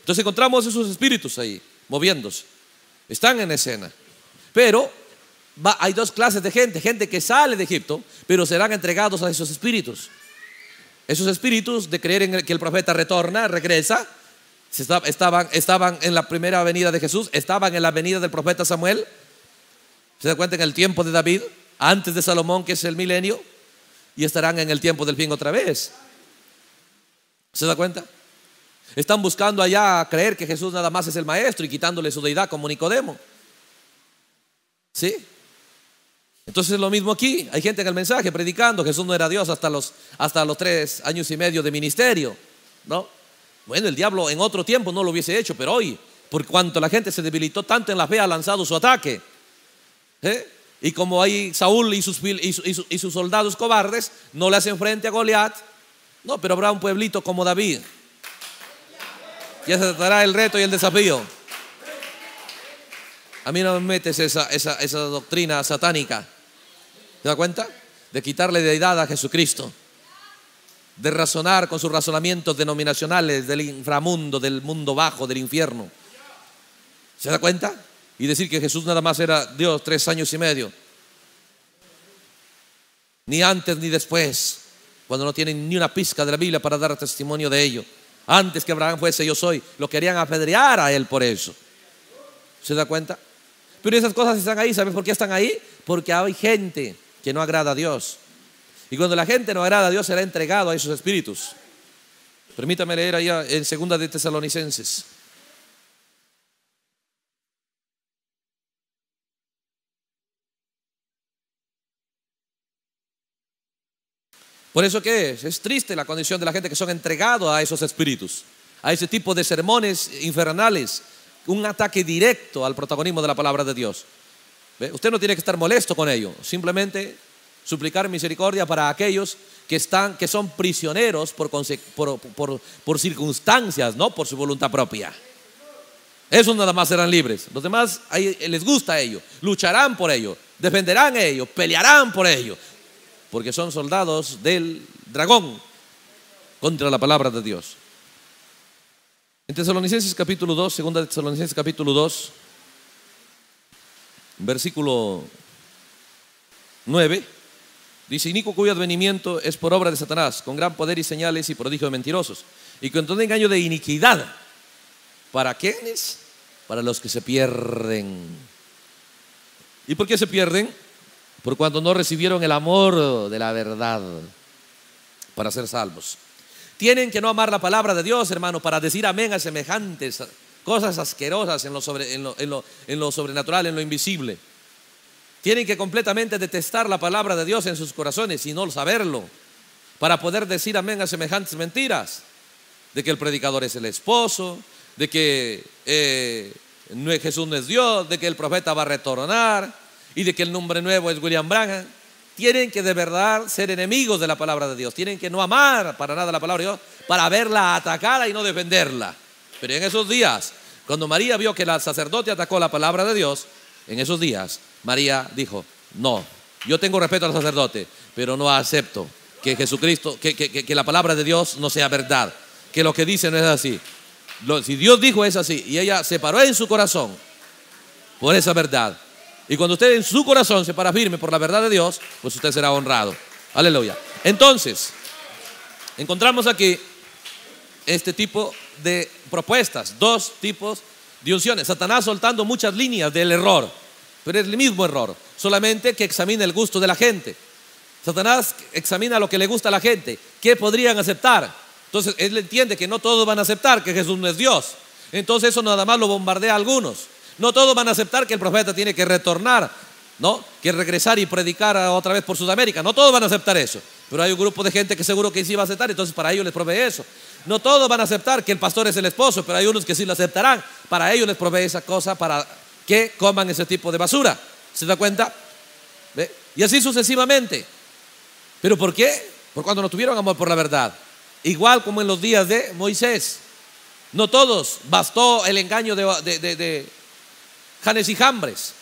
Entonces encontramos esos espíritus ahí, moviéndose. Están en escena. Pero hay dos clases de gente. Gente que sale de Egipto, pero serán entregados a esos espíritus. Esos espíritus de creer en que el profeta retorna, regresa. Estaban, estaban en la primera avenida de Jesús, estaban en la avenida del profeta Samuel. ¿Se da cuenta en el tiempo de David? Antes de Salomón, que es el milenio. Y estarán en el tiempo del fin otra vez. ¿Se da cuenta? Están buscando allá creer que Jesús nada más es el maestro y quitándole su deidad como Nicodemo. ¿Sí? Entonces es lo mismo aquí. Hay gente en el mensaje predicando, que Jesús no era Dios hasta los, hasta los tres años y medio de ministerio. ¿No? Bueno, el diablo en otro tiempo no lo hubiese hecho, pero hoy, por cuanto la gente se debilitó tanto en la fe, ha lanzado su ataque. ¿eh? Y como ahí Saúl y sus, y, y sus soldados cobardes no le hacen frente a Goliat, no, pero habrá un pueblito como David. Ya se el reto y el desafío. A mí no me metes esa, doctrina satánica. ¿Se da cuenta? De quitarle deidad a Jesucristo. De razonar con sus razonamientos denominacionales del inframundo, del mundo bajo, del infierno. ¿Se da cuenta? Y decir que Jesús nada más era Dios tres años y medio. Ni antes ni después. Cuando no tienen ni una pizca de la Biblia para dar testimonio de ello. Antes que Abraham fuese yo soy, lo querían apedrear a él por eso. ¿Se da cuenta? Pero esas cosas están ahí. ¿Sabes por qué están ahí? Porque hay gente que no agrada a Dios. Y cuando la gente no agrada a Dios será entregado a esos espíritus. Permítame leer ahí en segunda de Tesalonicenses. Por eso que es, triste la condición de la gente que son entregados a esos espíritus, a ese tipo de sermones infernales, un ataque directo al protagonismo de la palabra de Dios. Usted no tiene que estar molesto con ello, simplemente suplicar misericordia para aquellos que, que son prisioneros por, circunstancias, no por su voluntad propia. Esos nada más serán libres. Los demás les gusta ello, lucharán por ello, defenderán ello, pelearán por ello, porque son soldados del dragón contra la palabra de Dios. En Tesalonicenses capítulo 2, segunda de Tesalonicenses capítulo 2, versículo 9, dice, "Inico cuyo advenimiento es por obra de Satanás, con gran poder y señales y prodigio de mentirosos, y con todo engaño de iniquidad. ¿Para quiénes? Para los que se pierden. ¿Y por qué se pierden? por cuando no recibieron el amor de la verdad para ser salvos. Tienen que no amar la palabra de Dios, hermano, para decir amén a semejantes cosas asquerosas en lo, sobrenatural, en lo invisible. Tienen que completamente detestar la palabra de Dios en sus corazones y no saberlo, para poder decir amén a semejantes mentiras, de que el predicador es el esposo, de que eh, Jesús no es Dios, de que el profeta va a retornar, y de que el nombre nuevo es William Branham, tienen que de verdad ser enemigos de la palabra de Dios. Tienen que no amar para nada la palabra de Dios para verla atacada y no defenderla. Pero en esos días, cuando María vio que la sacerdote atacó la palabra de Dios, en esos días María dijo, no, yo tengo respeto al sacerdote, pero no acepto que Jesucristo, que, que la palabra de Dios no sea verdad, que lo que dice no es así. si Dios dijo es así y ella se paró en su corazón por esa verdad, y cuando usted en su corazón se para firme por la verdad de Dios, pues usted será honrado. Aleluya. Entonces, encontramos aquí este tipo de propuestas, dos tipos de unciones. Satanás soltando muchas líneas del error, pero es el mismo error, solamente que examina el gusto de la gente. Satanás examina lo que le gusta a la gente, qué podrían aceptar. Entonces, él entiende que no todos van a aceptar que Jesús no es Dios. Entonces eso nada más lo bombardea a algunos. No todos van a aceptar que el profeta tiene que retornar, ¿no? Que regresar y predicar otra vez por Sudamérica. No todos van a aceptar eso. Pero hay un grupo de gente que seguro que sí va a aceptar, entonces para ellos les provee eso. No todos van a aceptar que el pastor es el esposo, pero hay unos que sí lo aceptarán. Para ellos les provee esa cosa para que coman ese tipo de basura. ¿Se da cuenta? Y así sucesivamente. ¿Pero por qué? Por cuando no tuvieron amor por la verdad. Igual como en los días de Moisés. No todos bastó el engaño de, de Janes y Jambres.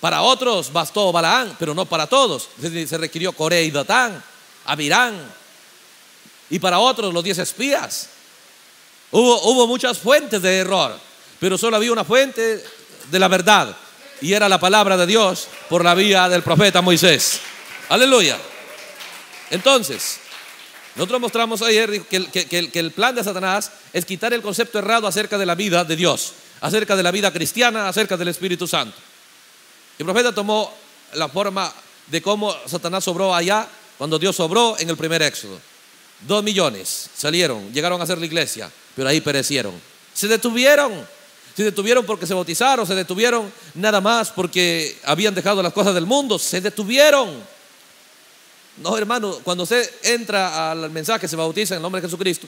Para otros bastó Balaán, pero no para todos. Se requirió Corea y Datán, Abirán. Y para otros los diez espías. Hubo, hubo muchas fuentes de error, pero solo había una fuente de la verdad. Y era la palabra de Dios por la vía del profeta Moisés. Aleluya. Entonces, nosotros mostramos ayer que el plan de Satanás es quitar el concepto errado acerca de la vida de Dios acerca de la vida cristiana, acerca del Espíritu Santo. El profeta tomó la forma de cómo Satanás sobró allá cuando Dios sobró en el primer éxodo. Dos millones salieron, llegaron a ser la iglesia, pero ahí perecieron. Se detuvieron, se detuvieron porque se bautizaron, se detuvieron nada más porque habían dejado las cosas del mundo, se detuvieron. No, hermano, cuando usted entra al mensaje, se bautiza en el nombre de Jesucristo,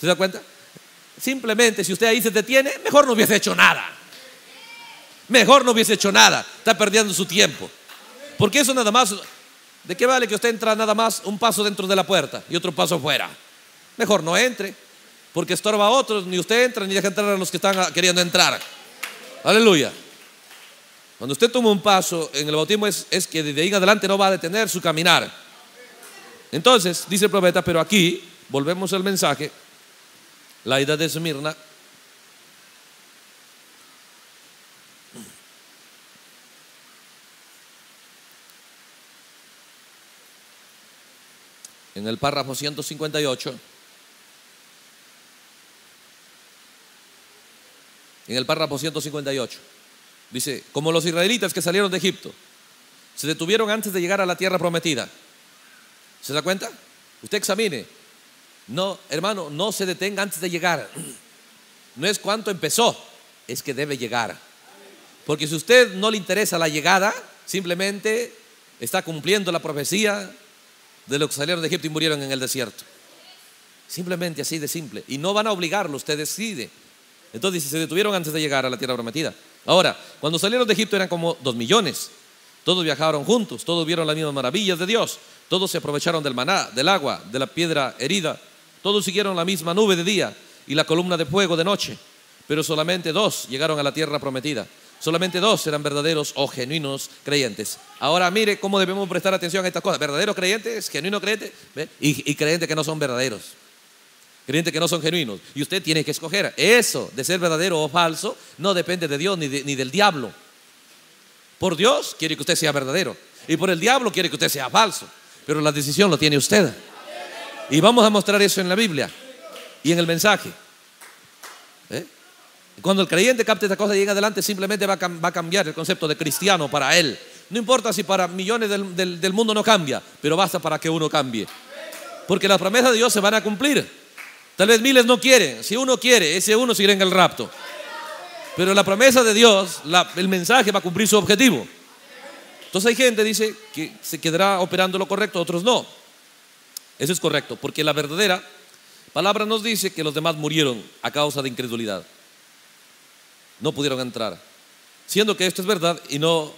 ¿se da cuenta? Simplemente, si usted ahí se detiene, mejor no hubiese hecho nada. Mejor no hubiese hecho nada. Está perdiendo su tiempo. Porque eso nada más, ¿de qué vale que usted entra nada más un paso dentro de la puerta y otro paso fuera? Mejor no entre, porque estorba a otros, ni usted entra, ni deja entrar a los que están queriendo entrar. Aleluya. Cuando usted toma un paso en el bautismo es, es que desde ahí en adelante no va a detener su caminar. Entonces, dice el profeta, pero aquí, volvemos al mensaje, la edad de Esmirna en el párrafo 158, en el párrafo 158, dice, como los israelitas que salieron de Egipto, se detuvieron antes de llegar a la tierra prometida. ¿Se da cuenta? Usted examine no, hermano, no se detenga antes de llegar. No es cuánto empezó, es que debe llegar. Porque si usted no le interesa la llegada, simplemente está cumpliendo la profecía de los que salieron de Egipto y murieron en el desierto. Simplemente así de simple. Y no van a obligarlo, usted decide. Entonces, si se detuvieron antes de llegar a la tierra prometida. Ahora, cuando salieron de Egipto eran como dos millones. Todos viajaron juntos, todos vieron las mismas maravillas de Dios, todos se aprovecharon del maná, del agua, de la piedra herida, todos siguieron la misma nube de día y la columna de fuego de noche, pero solamente dos llegaron a la tierra prometida. Solamente dos eran verdaderos o genuinos creyentes. Ahora mire cómo debemos prestar atención a estas cosas. Verdaderos creyentes, genuinos creyentes y, creyentes que no son verdaderos. Creyentes que no son genuinos. Y usted tiene que escoger. Eso de ser verdadero o falso no depende de Dios ni, ni del diablo. Por Dios quiere que usted sea verdadero. Y por el diablo quiere que usted sea falso. Pero la decisión la tiene usted. Y vamos a mostrar eso en la Biblia y en el mensaje. ¿Eh? Cuando el creyente capte esta cosa y llega adelante, simplemente va a, cambiar el concepto de cristiano para él. No importa si para millones del, mundo no cambia, pero basta para que uno cambie. Porque las promesas de Dios se van a cumplir. Tal vez miles no quieren. Si uno quiere, ese uno se en el rapto. Pero la promesa de Dios, el mensaje va a cumplir su objetivo. Entonces hay gente, dice, que se quedará operando lo correcto, otros no. Eso es correcto, porque la verdadera palabra nos dice que los demás murieron a causa de incredulidad. No pudieron entrar. Siendo que esto es verdad y no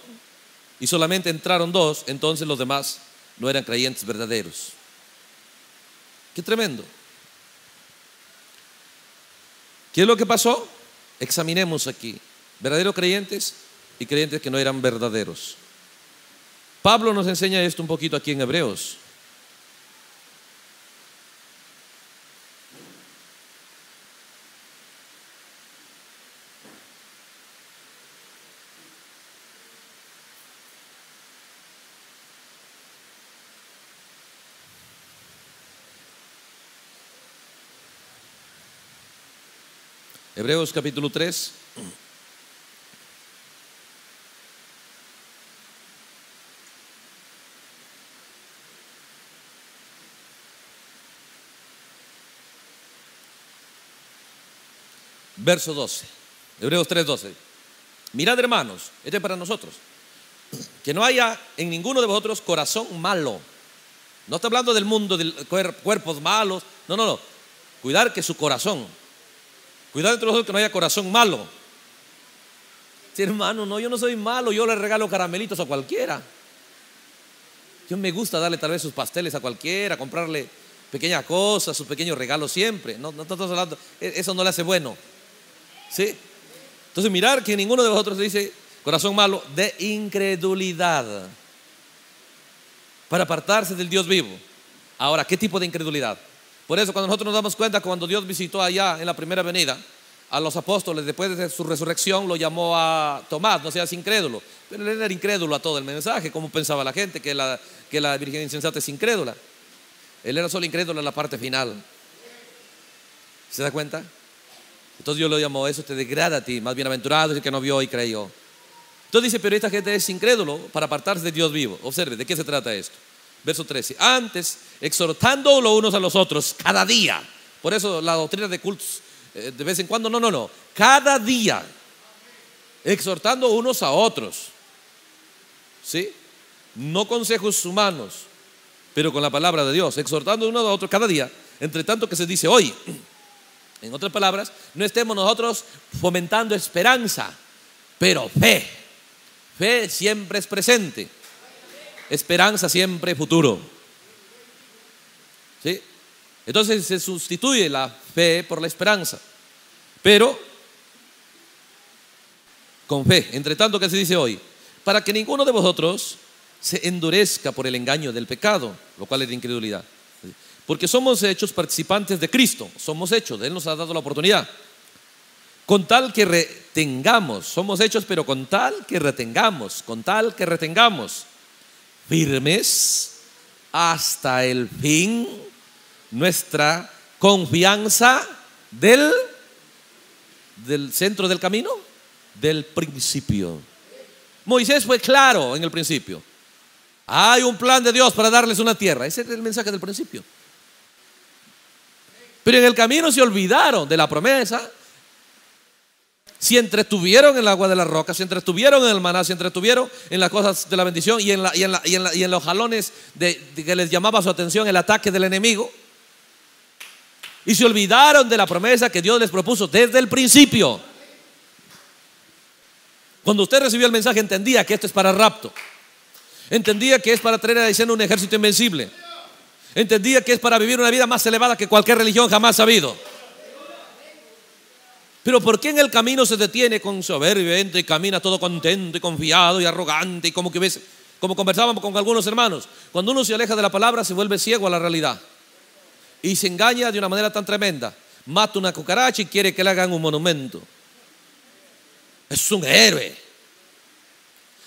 y solamente entraron dos, entonces los demás no eran creyentes verdaderos. Qué tremendo. ¿Qué es lo que pasó? Examinemos aquí. Verdaderos creyentes y creyentes que no eran verdaderos. Pablo nos enseña esto un poquito aquí en Hebreos. Hebreos capítulo 3. Verso 12. Hebreos 3, 12. Mirad hermanos, este es para nosotros. Que no haya en ninguno de vosotros corazón malo. No está hablando del mundo, de cuerpos malos. No, no, no. Cuidar que su corazón Cuidado entre nosotros que no haya corazón malo. Sí, hermano, no, yo no soy malo, yo le regalo caramelitos a cualquiera. Yo me gusta darle tal vez sus pasteles a cualquiera, comprarle pequeñas cosas, sus pequeños regalos siempre. No, no hablando, e, eso no le hace bueno. ¿Sí? Entonces, mirar que ninguno de vosotros dice corazón malo de incredulidad para apartarse del Dios vivo. Ahora, ¿qué tipo de incredulidad? Por eso cuando nosotros nos damos cuenta, cuando Dios visitó allá en la primera venida a los apóstoles después de su resurrección, lo llamó a Tomás, no seas incrédulo. Pero él era incrédulo a todo el mensaje, como pensaba la gente, que la, que la Virgen Insensata es incrédula. Él era solo incrédulo en la parte final. ¿Se da cuenta? Entonces Dios lo llamó, eso te degrada a ti, más bienaventurado es el que no vio y creyó. Entonces dice, pero esta gente es incrédulo para apartarse de Dios vivo. Observe, ¿de qué se trata esto? verso 13. Antes, exhortando los unos a los otros, cada día. Por eso la doctrina de cultos, eh, de vez en cuando, no, no, no. Cada día, exhortando unos a otros. ¿Sí? No consejos humanos, pero con la palabra de Dios, exhortando unos a otros cada día, entre tanto que se dice hoy. En otras palabras, no estemos nosotros fomentando esperanza, pero fe. Fe siempre es presente esperanza, siempre futuro. ¿Sí? Entonces se sustituye la fe por la esperanza. Pero con fe, entre tanto que se dice hoy, para que ninguno de vosotros se endurezca por el engaño del pecado, lo cual es de incredulidad. Porque somos hechos participantes de Cristo, somos hechos, Él nos ha dado la oportunidad. Con tal que retengamos, somos hechos, pero con tal que retengamos, con tal que retengamos firmes hasta el fin nuestra confianza del, del centro del camino, del principio. Moisés fue claro en el principio. Hay un plan de Dios para darles una tierra. Ese es el mensaje del principio. Pero en el camino se olvidaron de la promesa, si entretuvieron en el agua de la roca, si entretuvieron en el maná, si entretuvieron en las cosas de la bendición y en, y en, los jalones que les llamaba su atención el ataque del enemigo, y se olvidaron de la promesa que Dios les propuso desde el principio. Cuando usted recibió el mensaje entendía que esto es para rapto, entendía que es para traer a diciendo un ejército invencible, entendía que es para vivir una vida más elevada que cualquier religión jamás ha habido. Pero ¿por qué en el camino se detiene con soberbia y camina todo contento y confiado y arrogante y como que como conversábamos con algunos hermanos? Cuando uno se aleja de la palabra se vuelve ciego a la realidad y se engaña de una manera tan tremenda. Mata una cucaracha y quiere que le hagan un monumento. Es un héroe.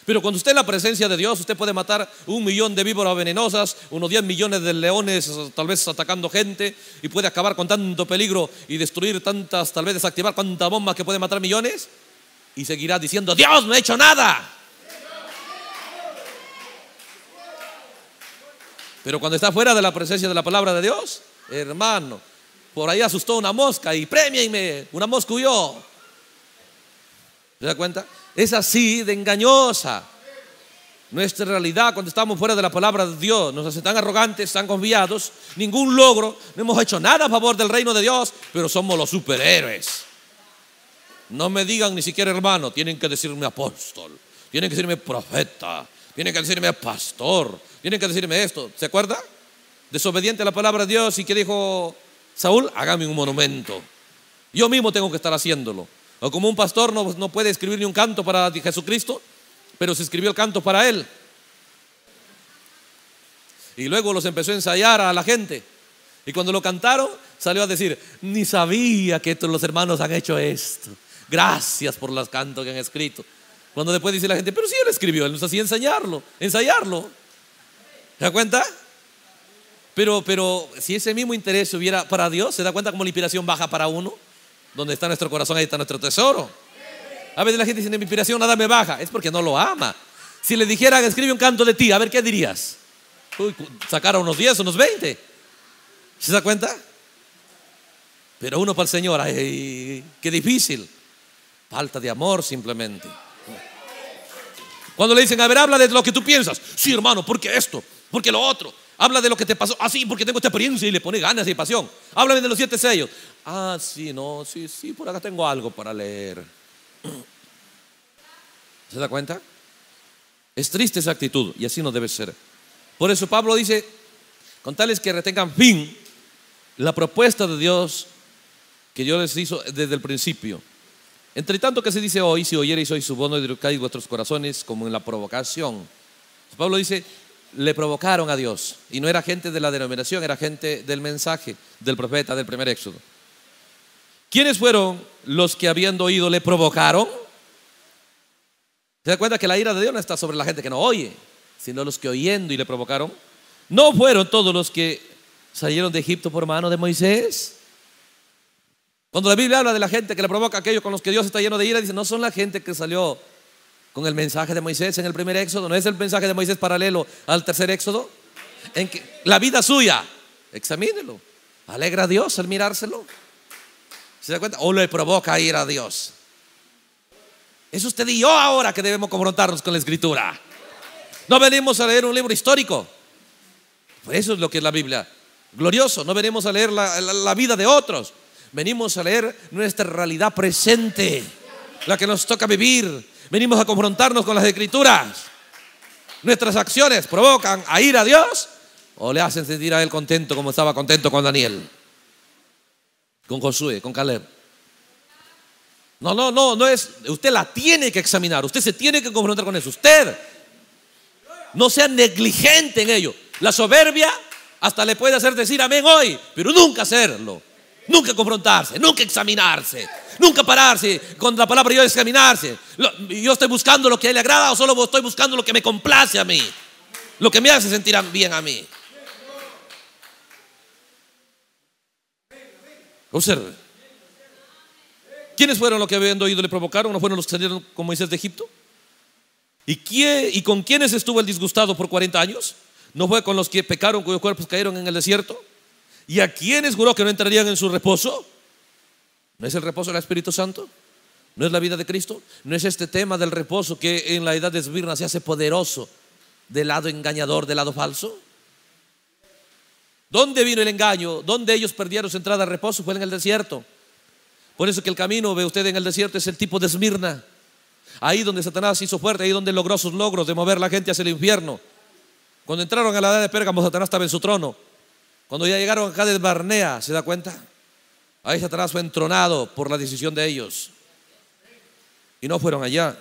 Pero cuando usted en la presencia de Dios, usted puede matar un millón de víboras venenosas, unos 10 millones de leones, tal vez atacando gente, y puede acabar con tanto peligro y destruir tantas, tal vez desactivar Cuántas bombas que puede matar millones. Y seguirá diciendo, Dios, no he hecho nada. Pero cuando está fuera de la presencia de la palabra de Dios, hermano, por ahí asustó una mosca y premienme, una mosca huyó. ¿Se da cuenta? es así de engañosa. Nuestra realidad cuando estamos fuera de la palabra de Dios nos hacen tan arrogantes, tan confiados, ningún logro, no hemos hecho nada a favor del reino de Dios, pero somos los superhéroes. No me digan ni siquiera hermano, tienen que decirme apóstol, tienen que decirme profeta, tienen que decirme pastor, tienen que decirme esto. ¿Se acuerda? Desobediente a la palabra de Dios y que dijo Saúl, hágame un monumento. Yo mismo tengo que estar haciéndolo. O como un pastor no, puede escribir ni un canto para Jesucristo, pero se escribió el canto para él. Y luego los empezó a ensayar a la gente. Y cuando lo cantaron, salió a decir, ni sabía que estos, los hermanos han hecho esto. Gracias por los cantos que han escrito. Cuando después dice la gente, pero si sí él escribió, él nos hacía enseñarlo, ensayarlo. ¿Se da cuenta? Pero, pero si ese mismo interés hubiera para Dios, ¿se da cuenta cómo la inspiración baja para uno? Donde está nuestro corazón, ahí está nuestro tesoro. A veces la gente dice, mi inspiración nada me baja. Es porque no lo ama. Si le dijeran, escribe un canto de ti, a ver qué dirías. Uy, sacara unos 10, unos 20. ¿Se da cuenta? Pero uno para el Señor, ay, qué difícil. Falta de amor simplemente. Cuando le dicen, a ver, habla de lo que tú piensas. Sí, hermano, porque esto, porque lo otro. Habla de lo que te pasó. Ah, sí, porque tengo esta experiencia y le pone ganas y pasión. Háblame de los siete sellos. Ah, sí, no, sí, sí, por acá tengo algo para leer. ¿Se da cuenta? Es triste esa actitud y así no debe ser. Por eso Pablo dice, con tales que retengan fin la propuesta de Dios que yo les hizo desde el principio. Entre tanto que se dice hoy, si oyereis hoy su bono, educáis vuestros corazones como en la provocación. Pablo dice, le provocaron a Dios. Y no era gente de la denominación, era gente del mensaje del profeta del primer éxodo. ¿Quiénes fueron los que habiendo oído le provocaron? ¿Se da cuenta que la ira de Dios no está sobre la gente que no oye, sino los que oyendo y le provocaron? No fueron todos los que salieron de Egipto por mano de Moisés. Cuando la Biblia habla de la gente que le provoca aquello con los que Dios está lleno de ira, dice, no son la gente que salió con el mensaje de Moisés en el primer éxodo. ¿No es el mensaje de Moisés paralelo al tercer éxodo? En que la vida suya, examínelo. Alegra a Dios al mirárselo. ¿Se da cuenta? O le provoca ir a Dios. Es usted y yo ahora que debemos confrontarnos con la escritura. No venimos a leer un libro histórico. Por eso es lo que es la Biblia. Glorioso. No venimos a leer la vida de otros. Venimos a leer nuestra realidad presente. La que nos toca vivir Venimos a confrontarnos con las escrituras. Nuestras acciones provocan a ir a Dios o le hacen sentir a Él contento como estaba contento con Daniel, con Josué, con Caleb. No, no, no, no es. Usted la tiene que examinar, usted se tiene que confrontar con eso. Usted no sea negligente en ello. La soberbia hasta le puede hacer decir amén hoy, pero nunca hacerlo. Nunca confrontarse, nunca examinarse, nunca pararse con la palabra yo examinarse. Yo estoy buscando lo que a él le agrada o solo estoy buscando lo que me complace a mí, lo que me hace sentir bien a mí. Observe. ¿Quiénes fueron los que habiendo oído le provocaron? ¿No fueron los que salieron con Moisés de Egipto? ¿Y, quién, ¿Y con quiénes estuvo el disgustado por 40 años? ¿No fue con los que pecaron cuyos cuerpos cayeron en el desierto? ¿Y a quiénes juró que no entrarían en su reposo? ¿No es el reposo del Espíritu Santo? ¿No es la vida de Cristo? ¿No es este tema del reposo que en la edad de Esmirna se hace poderoso del lado engañador, del lado falso? ¿Dónde vino el engaño? ¿Dónde ellos perdieron su entrada al reposo? Fue en el desierto. Por eso que el camino, ve usted en el desierto, es el tipo de Esmirna. Ahí donde Satanás hizo fuerte, ahí donde logró sus logros de mover la gente hacia el infierno. Cuando entraron a la edad de Pérgamo, Satanás estaba en su trono. Cuando ya llegaron acá de Barnea, ¿se da cuenta? Ahí se fue entronado por la decisión de ellos. Y no fueron allá.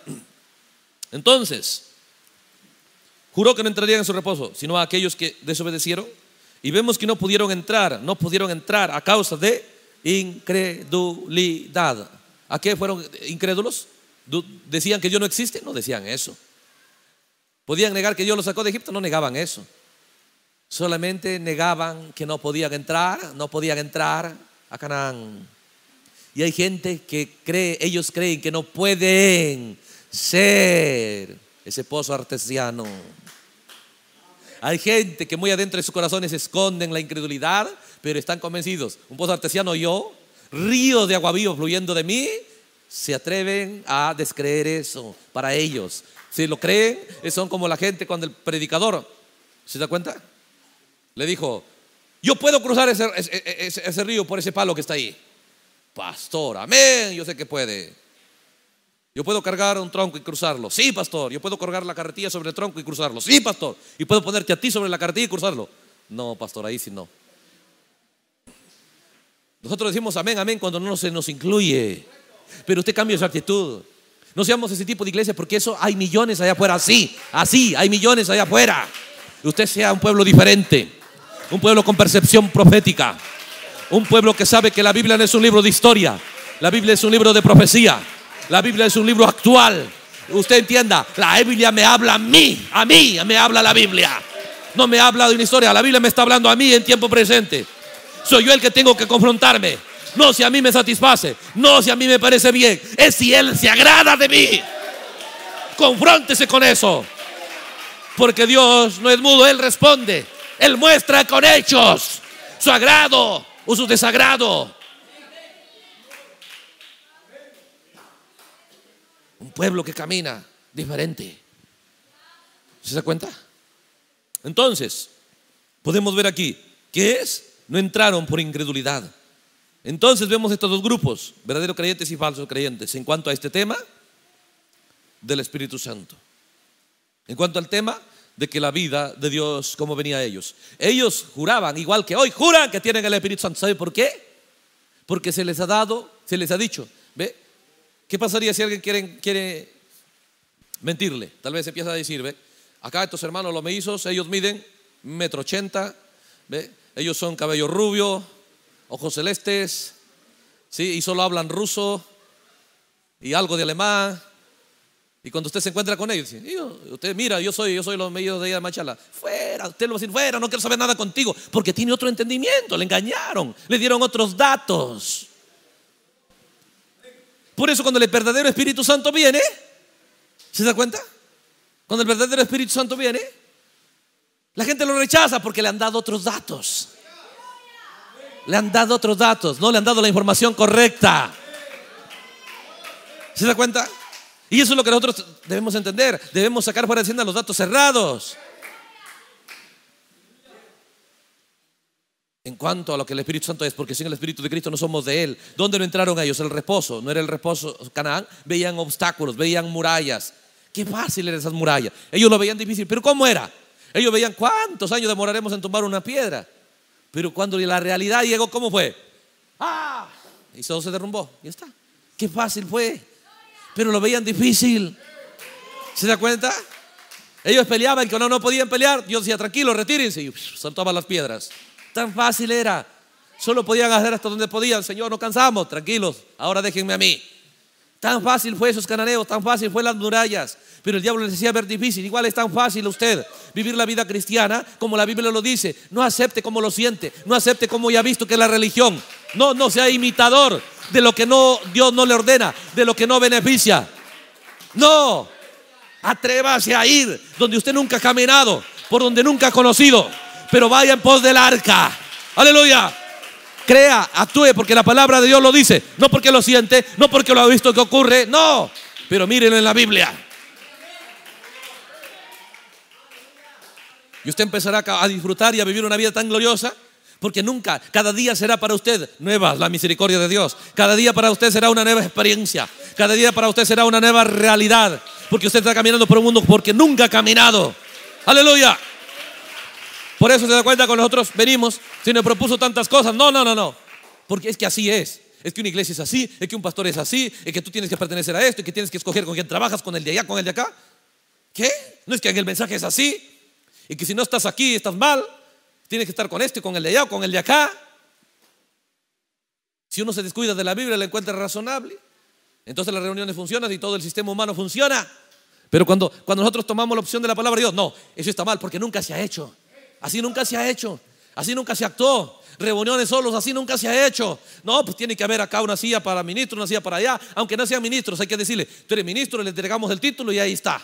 Entonces, juró que no entrarían en su reposo, sino a aquellos que desobedecieron. Y vemos que no pudieron entrar, no pudieron entrar a causa de incredulidad. ¿A qué fueron incrédulos? ¿Decían que Dios no existe? No decían eso. ¿Podían negar que Dios los sacó de Egipto? No negaban eso. Solamente negaban que no podían entrar, no podían entrar a Canaán. Y hay gente que cree, ellos creen que no pueden ser ese pozo artesiano. Hay gente que muy adentro de sus corazones esconden la incredulidad, pero están convencidos. Un pozo artesiano yo, Río de agua viva fluyendo de mí, se atreven a descreer eso para ellos. Si lo creen, son como la gente cuando el predicador, ¿se da cuenta? Le dijo, yo puedo cruzar ese, río por ese palo que está ahí. Pastor, amén, yo sé que puede. Yo puedo cargar un tronco y cruzarlo. Sí, pastor. Yo puedo cargar la carretilla sobre el tronco y cruzarlo. Sí, pastor. Y puedo ponerte a ti sobre la carretilla y cruzarlo. No, pastor, ahí sí no. Nosotros decimos amén, amén cuando no se nos incluye. Pero usted cambia su actitud. No seamos ese tipo de iglesia porque eso hay millones allá afuera. Así, así, hay millones allá afuera. Usted sea un pueblo diferente un pueblo con percepción profética, un pueblo que sabe que la Biblia no es un libro de historia, la Biblia es un libro de profecía, la Biblia es un libro actual. Usted entienda, la Biblia me habla a mí, a mí me habla la Biblia. No me habla de una historia, la Biblia me está hablando a mí en tiempo presente. Soy yo el que tengo que confrontarme. No si a mí me satisface, no si a mí me parece bien, es si Él se agrada de mí. Confróntese con eso. Porque Dios no es mudo, Él responde. Él muestra con hechos su agrado o su desagrado. Un pueblo que camina diferente. ¿Se da cuenta? Entonces, podemos ver aquí que es, no entraron por incredulidad. Entonces vemos estos dos grupos, verdaderos creyentes y falsos creyentes, en cuanto a este tema del Espíritu Santo. En cuanto al tema de que la vida de Dios, como venía a ellos. Ellos juraban, igual que hoy, juran que tienen el Espíritu Santo. ¿Sabe por qué? Porque se les ha dado, se les ha dicho. ¿Ve? ¿Qué pasaría si alguien quiere, quiere mentirle? Tal vez empieza a decir, ¿ve? Acá estos hermanos, los hizo, ellos miden metro ochenta, ¿ve? Ellos son cabello rubio, ojos celestes, ¿sí? Y solo hablan ruso y algo de alemán. Y cuando usted se encuentra con ellos, dice, usted mira, yo soy, yo soy los medios de ella de Machala. Fuera, usted lo va a decir, fuera, no quiero saber nada contigo, porque tiene otro entendimiento, le engañaron, le dieron otros datos. Por eso cuando el verdadero Espíritu Santo viene, ¿se da cuenta? Cuando el verdadero Espíritu Santo viene, la gente lo rechaza porque le han dado otros datos. Le han dado otros datos, no le han dado la información correcta. ¿Se da cuenta? Y eso es lo que nosotros debemos entender. Debemos sacar fuera de Hacienda los datos cerrados. En cuanto a lo que el Espíritu Santo es, porque sin el Espíritu de Cristo no somos de Él. ¿Dónde no entraron ellos? El reposo. No era el reposo Canaán. Veían obstáculos, veían murallas. Qué fácil eran esas murallas. Ellos lo veían difícil, pero ¿cómo era? Ellos veían cuántos años demoraremos en tomar una piedra. Pero cuando la realidad llegó, ¿cómo fue? ¡Ah! Y todo se derrumbó. Ya está. Qué fácil fue pero lo veían difícil. ¿Se da cuenta? Ellos peleaban, que no, no podían pelear. Dios decía, tranquilo, retírense. Y saltaban las piedras. Tan fácil era. Solo podían hacer hasta donde podían. Señor, no cansamos, tranquilos. Ahora déjenme a mí. Tan fácil fue esos cananeos, tan fácil fue las murallas. Pero el diablo les decía ver difícil. Igual es tan fácil usted vivir la vida cristiana como la Biblia lo dice. No acepte como lo siente, no acepte como ya ha visto que es la religión. No, no sea imitador de lo que no, Dios no le ordena, de lo que no beneficia. No, atrévase a ir donde usted nunca ha caminado, por donde nunca ha conocido, pero vaya en pos del arca. Aleluya. Crea, actúe, porque la palabra de Dios lo dice, no porque lo siente, no porque lo ha visto que ocurre, no, pero mírenlo en la Biblia. Y usted empezará a disfrutar y a vivir una vida tan gloriosa porque nunca, cada día será para usted nueva la misericordia de Dios. Cada día para usted será una nueva experiencia. Cada día para usted será una nueva realidad. Porque usted está caminando por un mundo porque nunca ha caminado. Aleluya. Por eso se da cuenta con nosotros venimos, Si nos propuso tantas cosas. No, no, no, no. Porque es que así es. Es que una iglesia es así, es que un pastor es así, es que tú tienes que pertenecer a esto, Y que tienes que escoger con quién trabajas, con el de allá, con el de acá. ¿Qué? No es que el mensaje es así. Y que si no estás aquí, estás mal. Tiene que estar con este, con el de allá, o con el de acá. Si uno se descuida de la Biblia, la encuentra razonable. Entonces las reuniones funcionan y todo el sistema humano funciona. Pero cuando, cuando nosotros tomamos la opción de la palabra de Dios, no, eso está mal porque nunca se ha hecho. Así nunca se ha hecho. Así nunca se actuó. Reuniones solos, así nunca se ha hecho. No, pues tiene que haber acá una silla para ministro, una silla para allá. Aunque no sean ministros, hay que decirle, tú eres ministro, le entregamos el título y ahí está.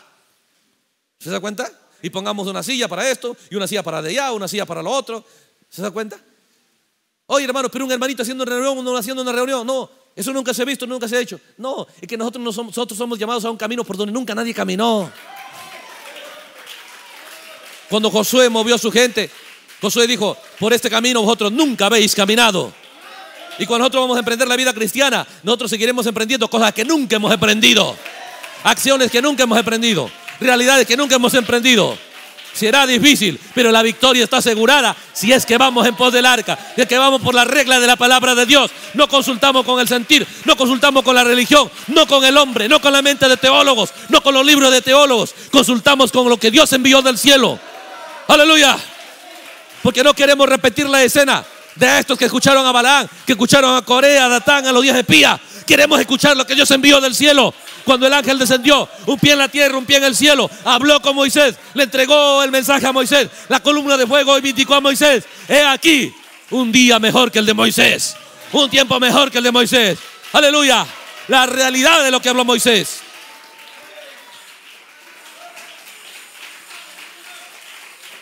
¿Se da cuenta? y pongamos una silla para esto y una silla para allá, una silla para lo otro. ¿Se da cuenta? Oye, hermano, pero un hermanito haciendo una reunión, no haciendo una reunión. No, eso nunca se ha visto, nunca se ha hecho. No, es que nosotros, somos, nosotros somos llamados a un camino por donde nunca nadie caminó. Cuando Josué movió a su gente, Josué dijo, por este camino vosotros nunca habéis caminado. Y cuando nosotros vamos a emprender la vida cristiana, nosotros seguiremos emprendiendo cosas que nunca hemos emprendido. Acciones que nunca hemos emprendido realidades que nunca hemos emprendido. Será difícil, pero la victoria está asegurada si es que vamos en pos del arca, si es que vamos por la regla de la palabra de Dios. No consultamos con el sentir, no consultamos con la religión, no con el hombre, no con la mente de teólogos, no con los libros de teólogos. Consultamos con lo que Dios envió del cielo. Aleluya. Porque no queremos repetir la escena de estos que escucharon a Balán, que escucharon a Corea, a Datán, a los diez Pía, Queremos escuchar lo que Dios envió del cielo. Cuando el ángel descendió, un pie en la tierra, un pie en el cielo, habló con Moisés, le entregó el mensaje a Moisés, la columna de fuego y vindicó a Moisés. He aquí un día mejor que el de Moisés, un tiempo mejor que el de Moisés. Aleluya, la realidad de lo que habló Moisés.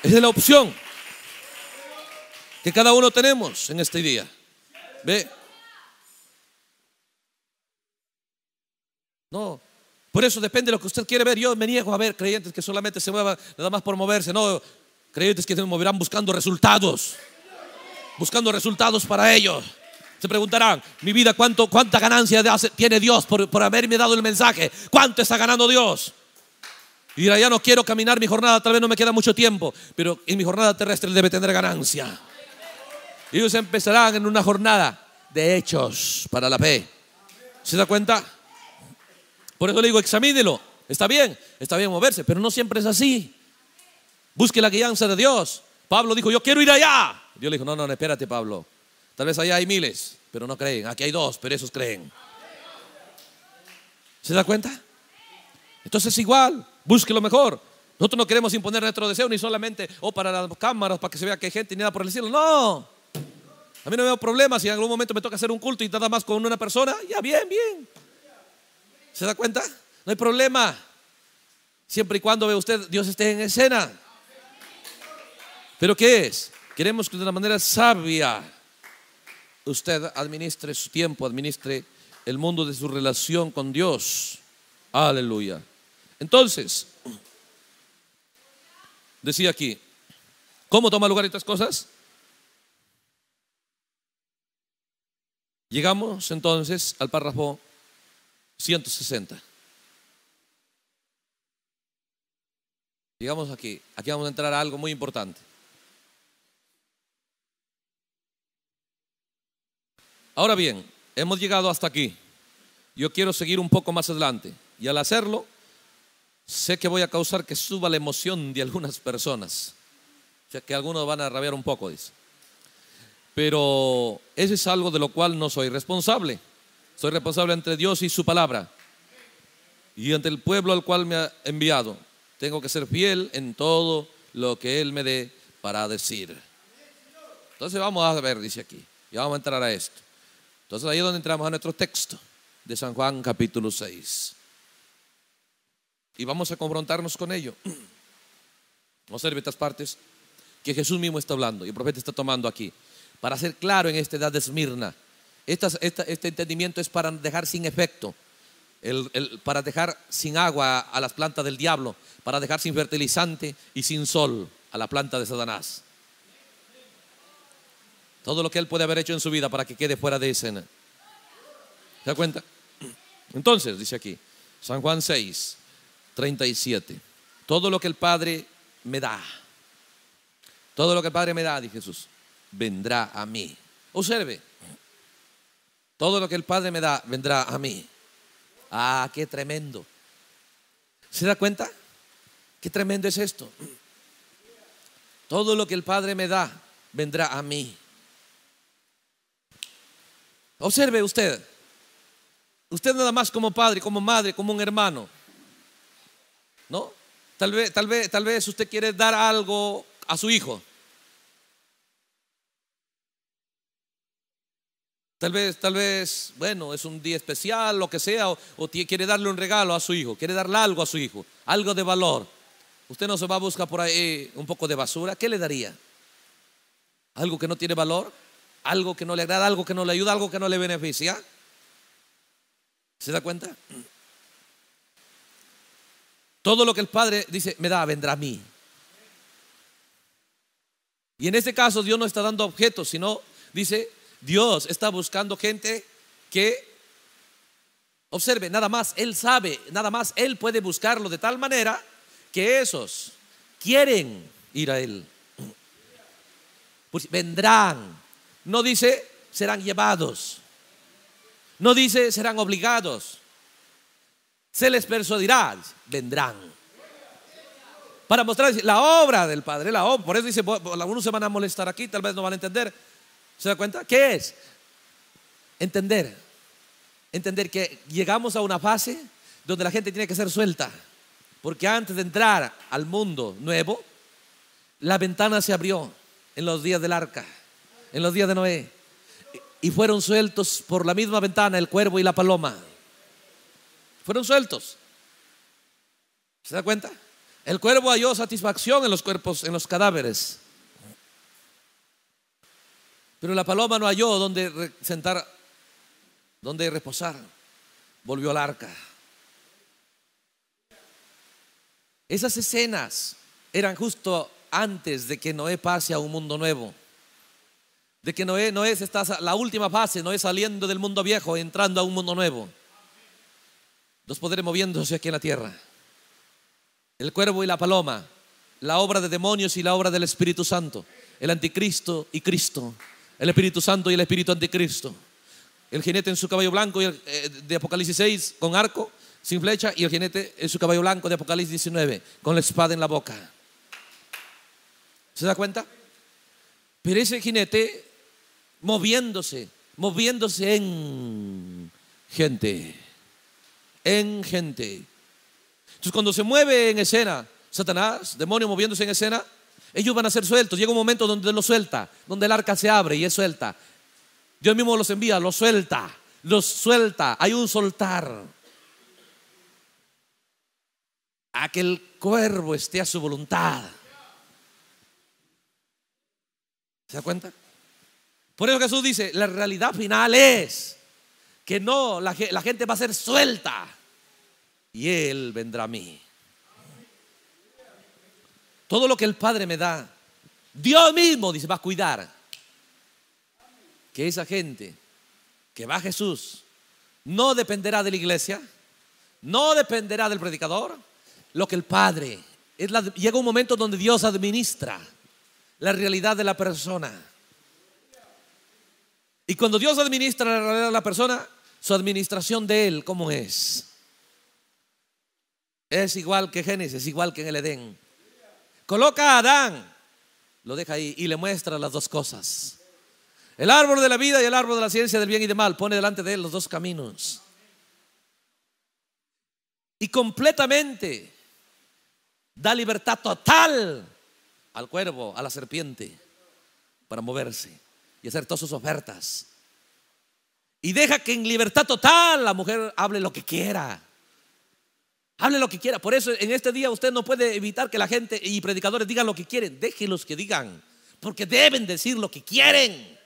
Es de la opción que cada uno tenemos en este día. ¿Ve? No, por eso depende de lo que usted quiere ver. Yo me niego a ver creyentes que solamente se muevan nada más por moverse. No, creyentes que se moverán buscando resultados. Buscando resultados para ellos. Se preguntarán, mi vida, cuánto, ¿cuánta ganancia tiene Dios por, por haberme dado el mensaje? ¿Cuánto está ganando Dios? Y dirá, ya no quiero caminar mi jornada, tal vez no me queda mucho tiempo, pero en mi jornada terrestre debe tener ganancia ellos empezarán en una jornada de hechos para la fe. ¿Se da cuenta? Por eso le digo, examínelo. Está bien, está bien moverse, pero no siempre es así. Busque la guianza de Dios. Pablo dijo, yo quiero ir allá. Dios le dijo, no, no, espérate, Pablo. Tal vez allá hay miles, pero no creen. Aquí hay dos, pero esos creen. ¿Se da cuenta? Entonces es igual, busque lo mejor. Nosotros no queremos imponer nuestro deseo ni solamente, o oh, para las cámaras, para que se vea que hay gente, ni nada por el cielo. No. A mí no veo problema si en algún momento me toca hacer un culto y nada más con una persona. Ya, bien, bien. ¿Se da cuenta? No hay problema. Siempre y cuando ve usted, Dios esté en escena. Pero ¿qué es? Queremos que de una manera sabia usted administre su tiempo, administre el mundo de su relación con Dios. Aleluya. Entonces, decía aquí, ¿cómo toma lugar estas cosas? Llegamos entonces al párrafo 160. Llegamos aquí. Aquí vamos a entrar a algo muy importante. Ahora bien, hemos llegado hasta aquí. Yo quiero seguir un poco más adelante. Y al hacerlo, sé que voy a causar que suba la emoción de algunas personas. O sea, que algunos van a rabiar un poco, dice. Pero ese es algo de lo cual no soy responsable. Soy responsable ante Dios y su palabra. Y ante el pueblo al cual me ha enviado. Tengo que ser fiel en todo lo que Él me dé para decir. Entonces vamos a ver, dice aquí. Y vamos a entrar a esto. Entonces ahí es donde entramos a nuestro texto de San Juan capítulo 6. Y vamos a confrontarnos con ello. No estas partes que Jesús mismo está hablando y el profeta está tomando aquí. Para ser claro en esta edad de Esmirna, este entendimiento es para dejar sin efecto, para dejar sin agua a las plantas del diablo, para dejar sin fertilizante y sin sol a la planta de Satanás. Todo lo que él puede haber hecho en su vida para que quede fuera de escena. ¿Se da cuenta? Entonces, dice aquí, San Juan 6, 37. Todo lo que el Padre me da. Todo lo que el Padre me da, dice Jesús vendrá a mí. Observe, todo lo que el Padre me da vendrá a mí. Ah, qué tremendo. ¿Se da cuenta? Qué tremendo es esto. Todo lo que el Padre me da vendrá a mí. Observe usted. Usted nada más como padre, como madre, como un hermano. ¿No? Tal vez, tal vez, tal vez usted quiere dar algo a su hijo. Tal vez, tal vez, bueno, es un día especial, lo que sea, o, quiere darle un regalo a su hijo, quiere darle algo a su hijo, algo de valor. Usted no se va a buscar por ahí un poco de basura, ¿qué le daría? ¿Algo que no tiene valor? ¿Algo que no le agrada? ¿Algo que no le ayuda? ¿Algo que no le beneficia? ¿Se da cuenta? Todo lo que el Padre dice, me da, vendrá a mí. Y en este caso Dios no está dando objetos, sino dice, Dios está buscando gente que Observe, nada más Él sabe, nada más Él puede buscarlo de tal manera que esos quieren ir a Él. Pues vendrán. No dice serán llevados. No dice serán obligados. Se les persuadirá. Vendrán. Para mostrar la obra del Padre, la obra. Por eso dice, algunos se van a molestar aquí, tal vez no van a entender. ¿Se da cuenta? ¿Qué es? Entender. Entender que llegamos a una fase donde la gente tiene que ser suelta. Porque antes de entrar al mundo nuevo, la ventana se abrió en los días del arca, en los días de Noé. Y fueron sueltos por la misma ventana el cuervo y la paloma. Fueron sueltos. ¿Se da cuenta? El cuervo halló satisfacción en los cuerpos, en los cadáveres. Pero la paloma no halló donde sentar, donde reposar. Volvió al arca. Esas escenas eran justo antes de que Noé pase a un mundo nuevo. De que Noé, Noé está la última fase, Noé saliendo del mundo viejo, entrando a un mundo nuevo. Los poderes moviéndose aquí en la tierra. El cuervo y la paloma, la obra de demonios y la obra del Espíritu Santo, el anticristo y Cristo el Espíritu Santo y el Espíritu Anticristo. El jinete en su caballo blanco y eh, de Apocalipsis 6 con arco, sin flecha, y el jinete en su caballo blanco de Apocalipsis 19 con la espada en la boca. ¿Se da cuenta? Pero ese jinete moviéndose, moviéndose en gente, en gente. Entonces cuando se mueve en escena, Satanás, demonio moviéndose en escena, ellos van a ser sueltos. Llega un momento donde los suelta, donde el arca se abre y es suelta. Dios mismo los envía, los suelta, los suelta. Hay un soltar. A que el cuervo esté a su voluntad. ¿Se da cuenta? Por eso Jesús dice, la realidad final es que no, la gente va a ser suelta y Él vendrá a mí. Todo lo que el Padre me da, Dios mismo dice, va a cuidar que esa gente que va a Jesús no dependerá de la iglesia, no dependerá del predicador, lo que el Padre. Es llega un momento donde Dios administra la realidad de la persona. Y cuando Dios administra la realidad de la persona, su administración de Él, ¿cómo es? Es igual que Génesis, igual que en el Edén. Coloca a Adán, lo deja ahí y le muestra las dos cosas. El árbol de la vida y el árbol de la ciencia del bien y del mal. Pone delante de él los dos caminos. Y completamente da libertad total al cuervo, a la serpiente, para moverse y hacer todas sus ofertas. Y deja que en libertad total la mujer hable lo que quiera. Hable lo que quiera. Por eso en este día usted no puede evitar que la gente y predicadores digan lo que quieren. Déjenlos que digan. Porque deben decir lo que quieren.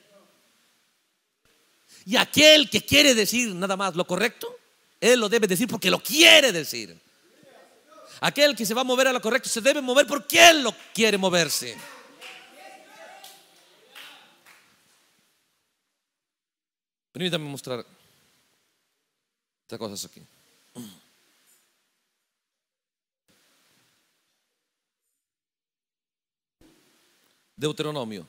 Y aquel que quiere decir nada más lo correcto, él lo debe decir porque lo quiere decir. Aquel que se va a mover a lo correcto se debe mover porque él lo quiere moverse. Permítame mostrar estas cosas aquí. Deuteronomio.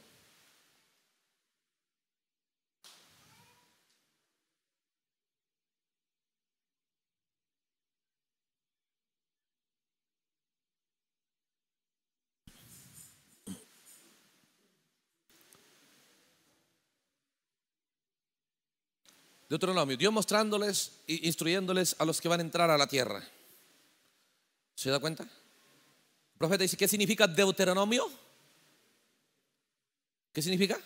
Deuteronomio, Dios mostrándoles e instruyéndoles a los que van a entrar a la tierra. ¿Se da cuenta? El profeta dice, ¿qué significa Deuteronomio? ¿Qué significa?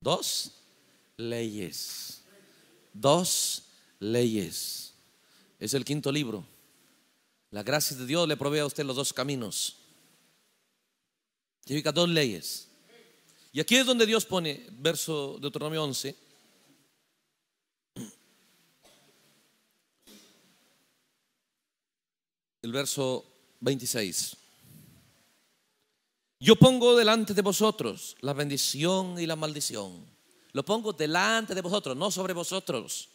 Dos leyes. Dos leyes. Es el quinto libro. La gracia de Dios le provee a usted los dos caminos. Significa dos leyes. Y aquí es donde Dios pone, verso de Deuteronomio 11. El verso 26. Yo pongo delante de vosotros la bendición y la maldición. Lo pongo delante de vosotros, no sobre vosotros.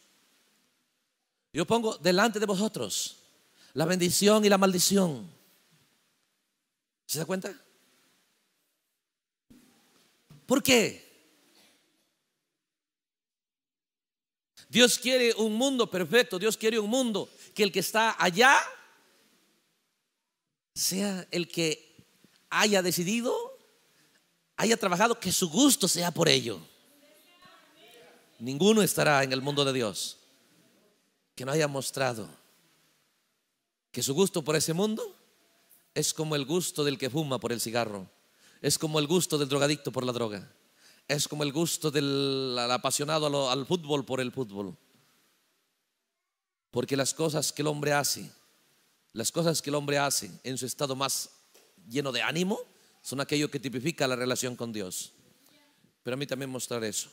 Yo pongo delante de vosotros la bendición y la maldición. ¿Se da cuenta? ¿Por qué? Dios quiere un mundo perfecto, Dios quiere un mundo que el que está allá sea el que haya decidido, haya trabajado, que su gusto sea por ello. Ninguno estará en el mundo de Dios que no haya mostrado que su gusto por ese mundo es como el gusto del que fuma por el cigarro, es como el gusto del drogadicto por la droga, es como el gusto del apasionado al, fútbol por el fútbol. Porque las cosas que el hombre hace, las cosas que el hombre hace en su estado más lleno de ánimo son aquello que tipifica la relación con Dios. Pero a mí también mostrar eso.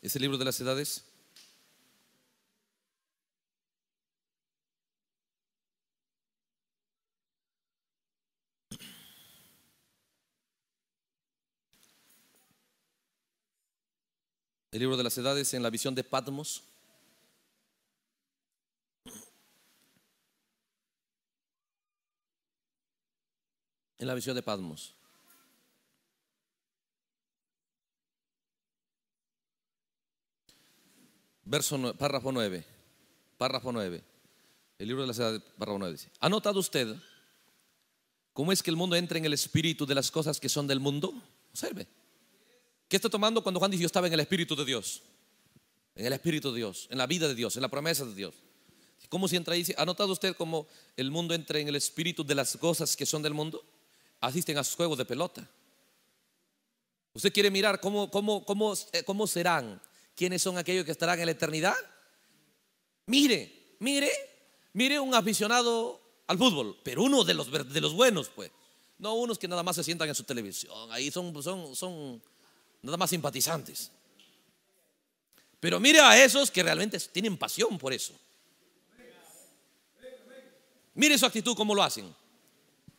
Ese libro de las edades? el libro de las edades en la visión de Patmos. En la visión de Patmos. Verso párrafo 9. Párrafo 9. El libro de las edades, párrafo 9 dice, ¿ha notado usted cómo es que el mundo entra en el espíritu de las cosas que son del mundo? Observe. ¿Qué está tomando cuando Juan dice yo estaba en el Espíritu de Dios? En el Espíritu de Dios, en la vida de Dios, en la promesa de Dios. ¿Cómo si entra ahí? ¿Ha notado usted cómo el mundo entra en el espíritu de las cosas que son del mundo? Asisten a sus juegos de pelota. ¿Usted quiere mirar cómo, cómo eh, serán? ¿Quiénes son aquellos que estarán en la eternidad? Mire, mire, mire un aficionado al fútbol, pero uno de los, de los buenos, pues. No unos que nada más se sientan en su televisión. Ahí son, son, son nada más simpatizantes. Pero mire a esos que realmente tienen pasión por eso. Mire su actitud, cómo lo hacen.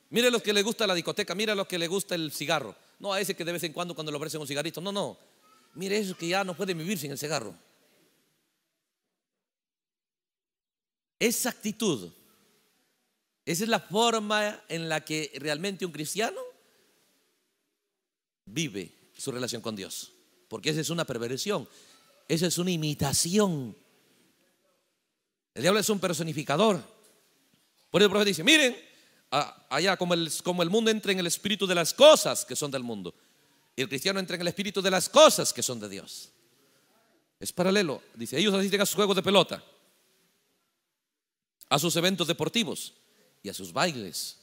Mire a los que les gusta la discoteca, mire a los que les gusta el cigarro. No a ese que de vez en cuando cuando le ofrecen un cigarrito. No, no. Mire a esos que ya no pueden vivir sin el cigarro. Esa actitud, esa es la forma en la que realmente un cristiano vive su relación con Dios. Porque esa es una perversión, esa es una imitación. El diablo es un personificador. Por eso el profeta dice, miren, allá como el, como el mundo entra en el espíritu de las cosas que son del mundo. Y el cristiano entra en el espíritu de las cosas que son de Dios. Es paralelo. Dice, ellos asisten a sus juegos de pelota, a sus eventos deportivos y a sus bailes.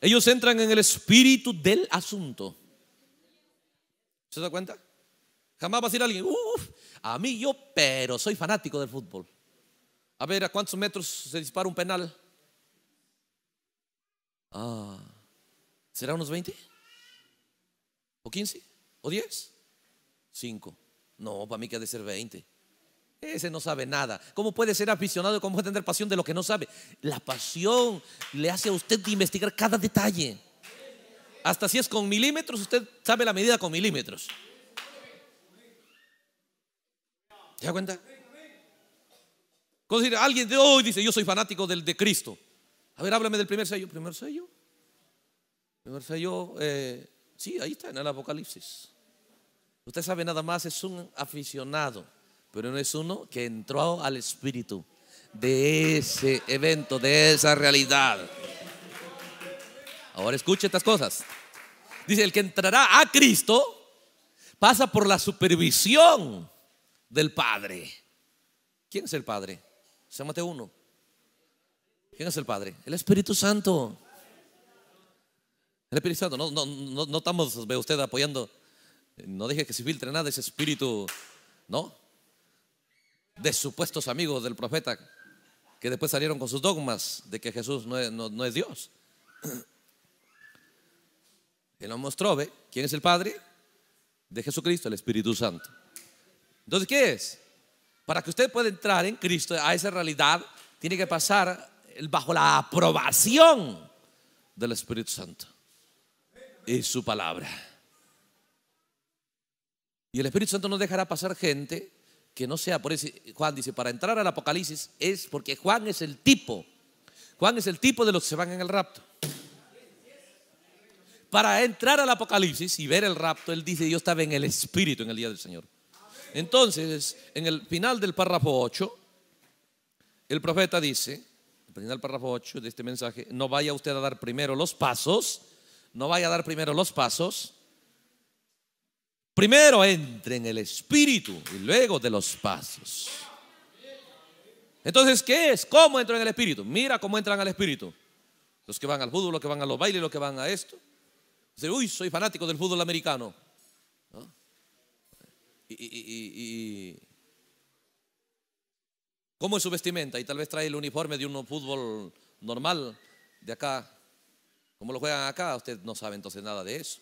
Ellos entran en el espíritu del asunto. ¿Se da cuenta? Jamás va a decir alguien, uff, a mí yo, pero soy fanático del fútbol. A ver, ¿a cuántos metros se dispara un penal? Ah, ¿será unos 20? ¿O 15? ¿O 10? 5. No, para mí que ha de ser 20. Ese no sabe nada. ¿Cómo puede ser aficionado? ¿Cómo puede tener pasión de lo que no sabe? La pasión le hace a usted investigar cada detalle. Hasta si es con milímetros, usted sabe la medida con milímetros. te da cuenta? alguien de hoy dice, yo soy fanático del, de Cristo. A ver, háblame del primer sello. ¿Primer sello? ¿Primer sello? Eh, sí, ahí está, en el Apocalipsis. Usted sabe nada más, es un aficionado, pero no es uno que entró al espíritu de ese evento, de esa realidad. Ahora escuche estas cosas. Dice, el que entrará a Cristo pasa por la supervisión del Padre. ¿Quién es el Padre? Se mate uno ¿Quién es el Padre? El Espíritu Santo. El Espíritu Santo. No, no, no, estamos, ve usted, apoyando. No deje que se filtre nada ese espíritu, ¿no? De supuestos amigos del profeta que después salieron con sus dogmas de que Jesús no es, no es Dios. Él nos mostró, ¿ve? ¿Quién es el Padre? De Jesucristo, el Espíritu Santo. Entonces, ¿qué es? Para que usted pueda entrar en Cristo a esa realidad, tiene que pasar bajo la aprobación del Espíritu Santo Es su palabra. Y el Espíritu Santo no dejará pasar gente que no sea, por eso Juan dice, para entrar al Apocalipsis es porque Juan es el tipo, Juan es el tipo de los que se van en el rapto para entrar al Apocalipsis y ver el rapto, él dice, yo estaba en el Espíritu en el día del Señor. Entonces, en el final del párrafo 8, el profeta dice, en el final párrafo 8 de este mensaje, no vaya usted a dar primero los pasos, no vaya a dar primero los pasos, primero entre en el Espíritu y luego de los pasos. Entonces, ¿qué es? ¿Cómo entro en el Espíritu? Mira cómo entran al Espíritu. Los que van al fútbol, los que van a los bailes, los que van a esto. Dice, uy, soy fanático del fútbol americano. Y, ¿Cómo es su vestimenta? Y tal vez trae el uniforme de un fútbol normal de acá. ¿Cómo lo juegan acá? Usted no sabe entonces nada de eso.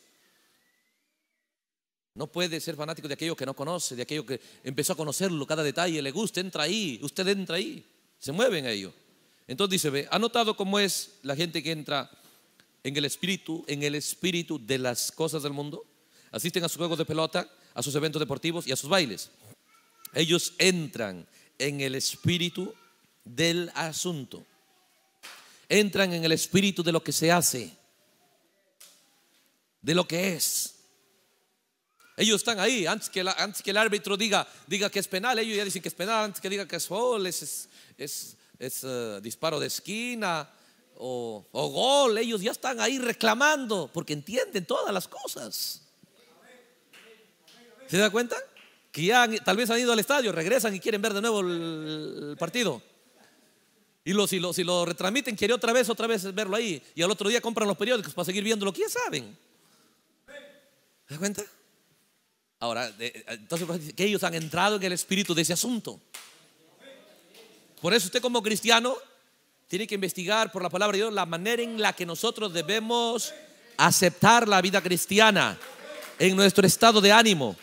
No puede ser fanático de aquello que no conoce, de aquello que empezó a conocerlo, cada detalle le gusta, entra ahí, usted entra ahí, se mueven ellos. Entonces dice, ve, ha notado cómo es la gente que entra en el espíritu, en el espíritu de las cosas del mundo. Asisten a sus juegos de pelota, a sus eventos deportivos y a sus bailes. Ellos entran en el espíritu del asunto. Entran en el espíritu de lo que se hace, de lo que es. Ellos están ahí, antes que, antes que el árbitro diga, diga que es penal, ellos ya dicen que es penal, antes que diga que es gol, es, es, es, eh, disparo de esquina, o, gol, ellos ya están ahí reclamando porque entienden todas las cosas. ¿Se da cuenta? Que ya tal vez han ido al estadio, regresan y quieren ver de nuevo el, partido. Y si, lo, si lo retramiten, quiere otra vez, otra vez verlo ahí. Y al otro día compran los periódicos para seguir viéndolo. ¿Quién saben? ¿Se da cuenta? Ahora, entonces, pues, que ellos han entrado en el espíritu de ese asunto. Por eso usted como cristiano tiene que investigar por la palabra de Dios la manera en la que nosotros debemos aceptar la vida cristiana en nuestro estado de ánimo,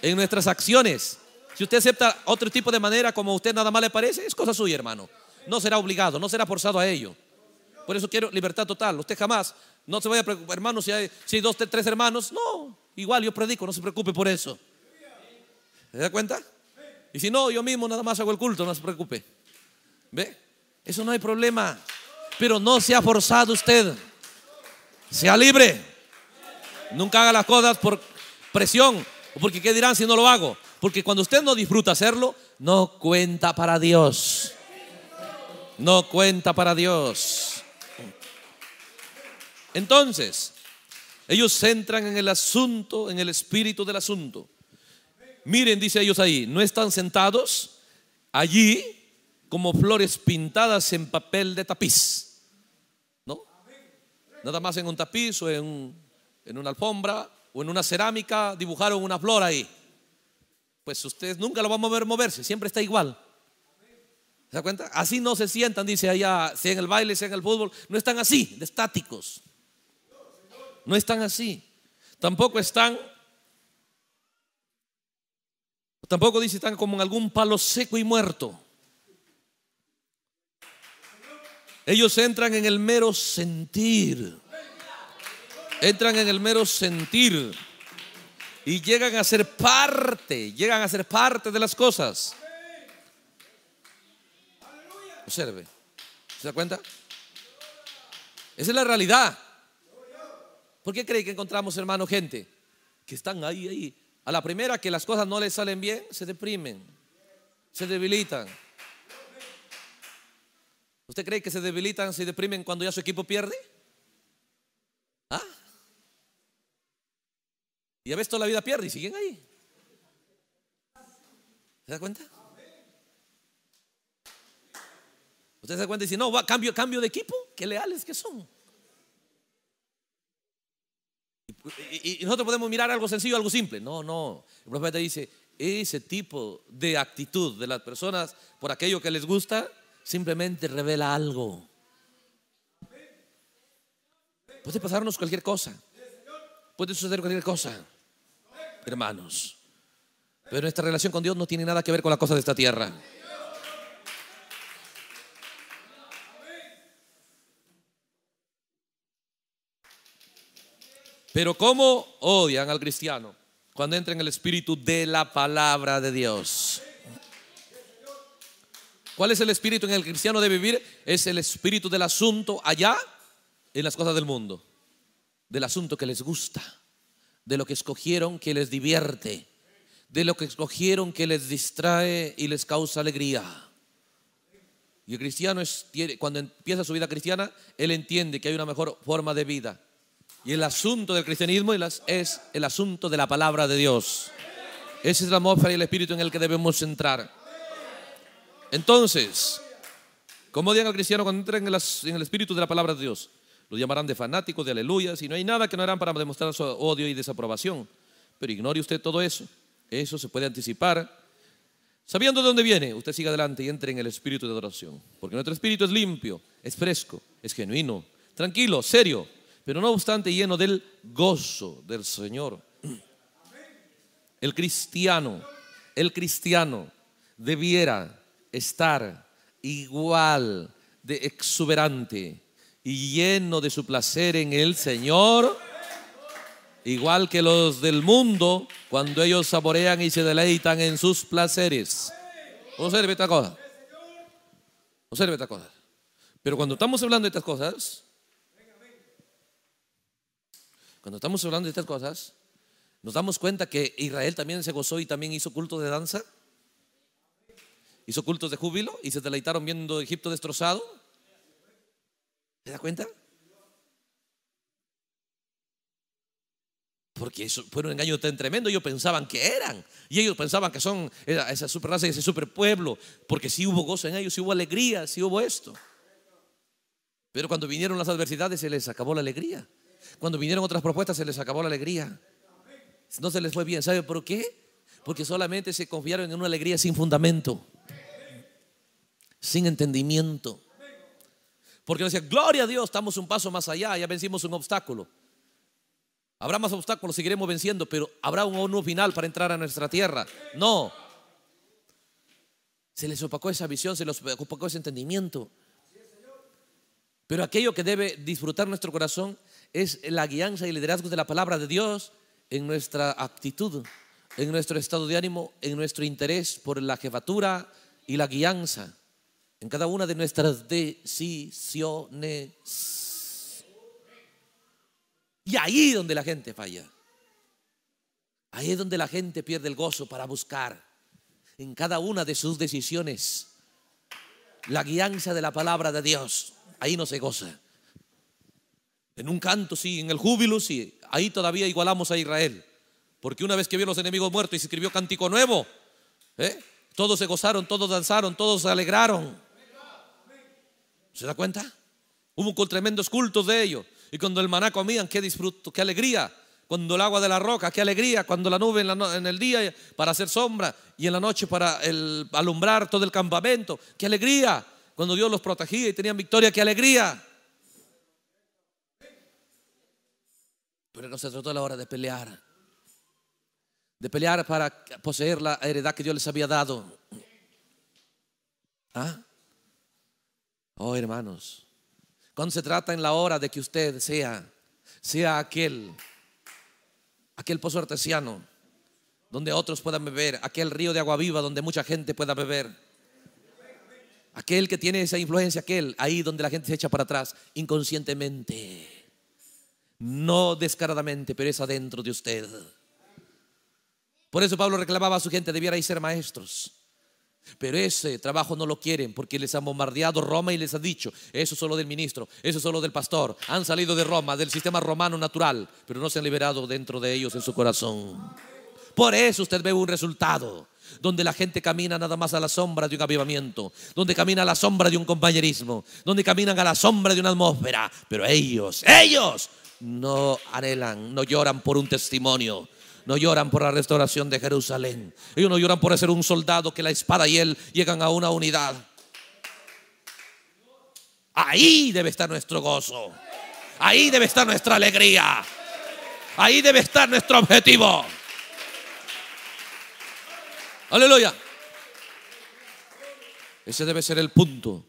en nuestras acciones. Si usted acepta otro tipo de manera como a usted nada más le parece, es cosa suya, hermano. No será obligado, no será forzado a ello. Por eso quiero libertad total. Usted jamás, no se vaya a preocupar, hermano, si hay, si dos, tres hermanos. No, igual yo predico, no se preocupe por eso. ¿Se da cuenta? Y si no, yo mismo nada más hago el culto, no se preocupe. ¿Ve? Eso no hay problema. Pero no sea forzado usted. Sea libre. Nunca haga las cosas por presión. O porque qué dirán si no lo hago. Porque cuando usted no disfruta hacerlo, no cuenta para Dios. No cuenta para Dios. Entonces, ellos centran en el asunto, en el espíritu del asunto. Miren, dice ellos ahí, no están sentados allí como flores pintadas en papel de tapiz. ¿No? Nada más en un tapiz o en, una alfombra o en una cerámica dibujaron una flor ahí. Pues ustedes nunca lo van a ver moverse, siempre está igual. ¿Se da cuenta? Así no se sientan, dice allá, sea en el baile, sea en el fútbol, no están así, de estáticos. No están así. Tampoco están Tampoco dice están como en algún palo seco y muerto. Ellos entran en el mero sentir. Entran en el mero sentir. Y llegan a ser parte, llegan a ser parte de las cosas. Observe. ¿Se da cuenta? Esa es la realidad. ¿Por qué cree que encontramos, hermano, gente que están ahí, ahí? A la primera que las cosas no les salen bien, se deprimen, se debilitan ¿Usted cree que se debilitan, se deprimen cuando ya su equipo pierde? ¿Ah? Y a veces toda la vida pierde y siguen ahí. ¿Se da cuenta? Usted se da cuenta y dice, no, cambio, cambio de equipo, qué leales que son. y nosotros podemos mirar algo sencillo, algo simple. No, no. El profeta dice, ese tipo de actitud de las personas por aquello que les gusta Simplemente revela algo. Puede pasarnos cualquier cosa. Puede suceder cualquier cosa. Hermanos. Pero nuestra relación con Dios no tiene nada que ver con la cosas de esta tierra. Pero ¿cómo odian al cristiano cuando entra en el espíritu de la palabra de Dios? ¿Cuál es el espíritu en el cristiano de vivir? Es el espíritu del asunto allá en las cosas del mundo, del asunto que les gusta, de lo que escogieron que les divierte, de lo que escogieron que les distrae y les causa alegría. Y el cristiano, es, cuando empieza su vida cristiana, él entiende que hay una mejor forma de vida. Y el asunto del cristianismo es el asunto de la palabra de Dios. Ese es la atmósfera y el espíritu en el que debemos entrar. Entonces, como digan al cristiano cuando entren en, el espíritu de la palabra de Dios? Lo llamarán de fanáticos, de aleluyas, y no hay nada que no harán para demostrar su odio y desaprobación. Pero ignore usted todo eso. Eso se puede anticipar. Sabiendo de dónde viene, usted siga adelante y entre en el espíritu de adoración. Porque nuestro espíritu es limpio, es fresco, es genuino, tranquilo, serio, pero no obstante lleno del gozo del Señor. El cristiano, el cristiano debiera estar igual de exuberante y lleno de su placer en el Señor, igual que los del mundo cuando ellos saborean y se deleitan en sus placeres. Observe esta cosa. Observe esta cosa. Pero cuando estamos hablando de estas cosas, cuando estamos hablando de estas cosas, nos damos cuenta que Israel también se gozó y también hizo culto de danza hizo cultos de júbilo y se deleitaron viendo Egipto destrozado. ¿Se da cuenta? Porque eso fue un engaño tan tremendo. Ellos pensaban que eran. Y ellos pensaban que son esa super raza y ese super pueblo. Porque si hubo gozo en ellos, si hubo alegría, si hubo esto. Pero cuando vinieron las adversidades se les acabó la alegría. Cuando vinieron otras propuestas se les acabó la alegría. No se les fue bien. ¿Sabe por qué? Porque solamente se confiaron en una alegría sin fundamento sin entendimiento. Porque decía, gloria a Dios, estamos un paso más allá, ya vencimos un obstáculo. Habrá más obstáculos, seguiremos venciendo, pero habrá un ONU final para entrar a nuestra tierra. No. Se les opacó esa visión, se les opacó ese entendimiento. Pero aquello que debe disfrutar nuestro corazón es la guianza y el liderazgo de la palabra de Dios en nuestra actitud, en nuestro estado de ánimo, en nuestro interés por la jefatura y la guianza en cada una de nuestras decisiones. Y ahí donde la gente falla. Ahí es donde la gente pierde el gozo para buscar en cada una de sus decisiones la guianza de la palabra de Dios. Ahí no se goza. En un canto, sí, en el júbilo, sí. Ahí todavía igualamos a Israel. Porque una vez que vio los enemigos muertos y se escribió cántico nuevo, ¿eh? todos se gozaron, todos danzaron, todos se alegraron. ¿Se da cuenta? Hubo con tremendos cultos de ellos. Y cuando el maná comían, qué disfruto, qué alegría. Cuando el agua de la roca, qué alegría. Cuando la nube en, el día para hacer sombra y en la noche para alumbrar todo el campamento, qué alegría. Cuando Dios los protegía y tenían victoria, qué alegría. Pero no se trató de la hora de pelear. De pelear para poseer la heredad que Dios les había dado. ¿Ah? Oh, hermanos, cuando se trata en la hora de que usted sea, sea aquel, aquel pozo artesiano donde otros puedan beber, aquel río de agua viva donde mucha gente pueda beber, aquel que tiene esa influencia, aquel ahí donde la gente se echa para atrás inconscientemente, no descaradamente, pero es adentro de usted. Por eso Pablo reclamaba a su gente, debierais ser maestros pero ese trabajo no lo quieren porque les han bombardeado Roma y les ha dicho, eso es solo del ministro, eso es solo del pastor. Han salido de Roma, del sistema romano natural, pero no se han liberado dentro de ellos en su corazón. Por eso usted ve un resultado donde la gente camina nada más a la sombra de un avivamiento, donde camina a la sombra de un compañerismo, donde caminan a la sombra de una atmósfera, pero ellos, ellos no anhelan, no lloran por un testimonio, no lloran por la restauración de Jerusalén. Ellos no lloran por ser un soldado que la espada y él llegan a una unidad. Ahí debe estar nuestro gozo. Ahí debe estar nuestra alegría. Ahí debe estar nuestro objetivo. Aleluya. Ese debe ser el punto.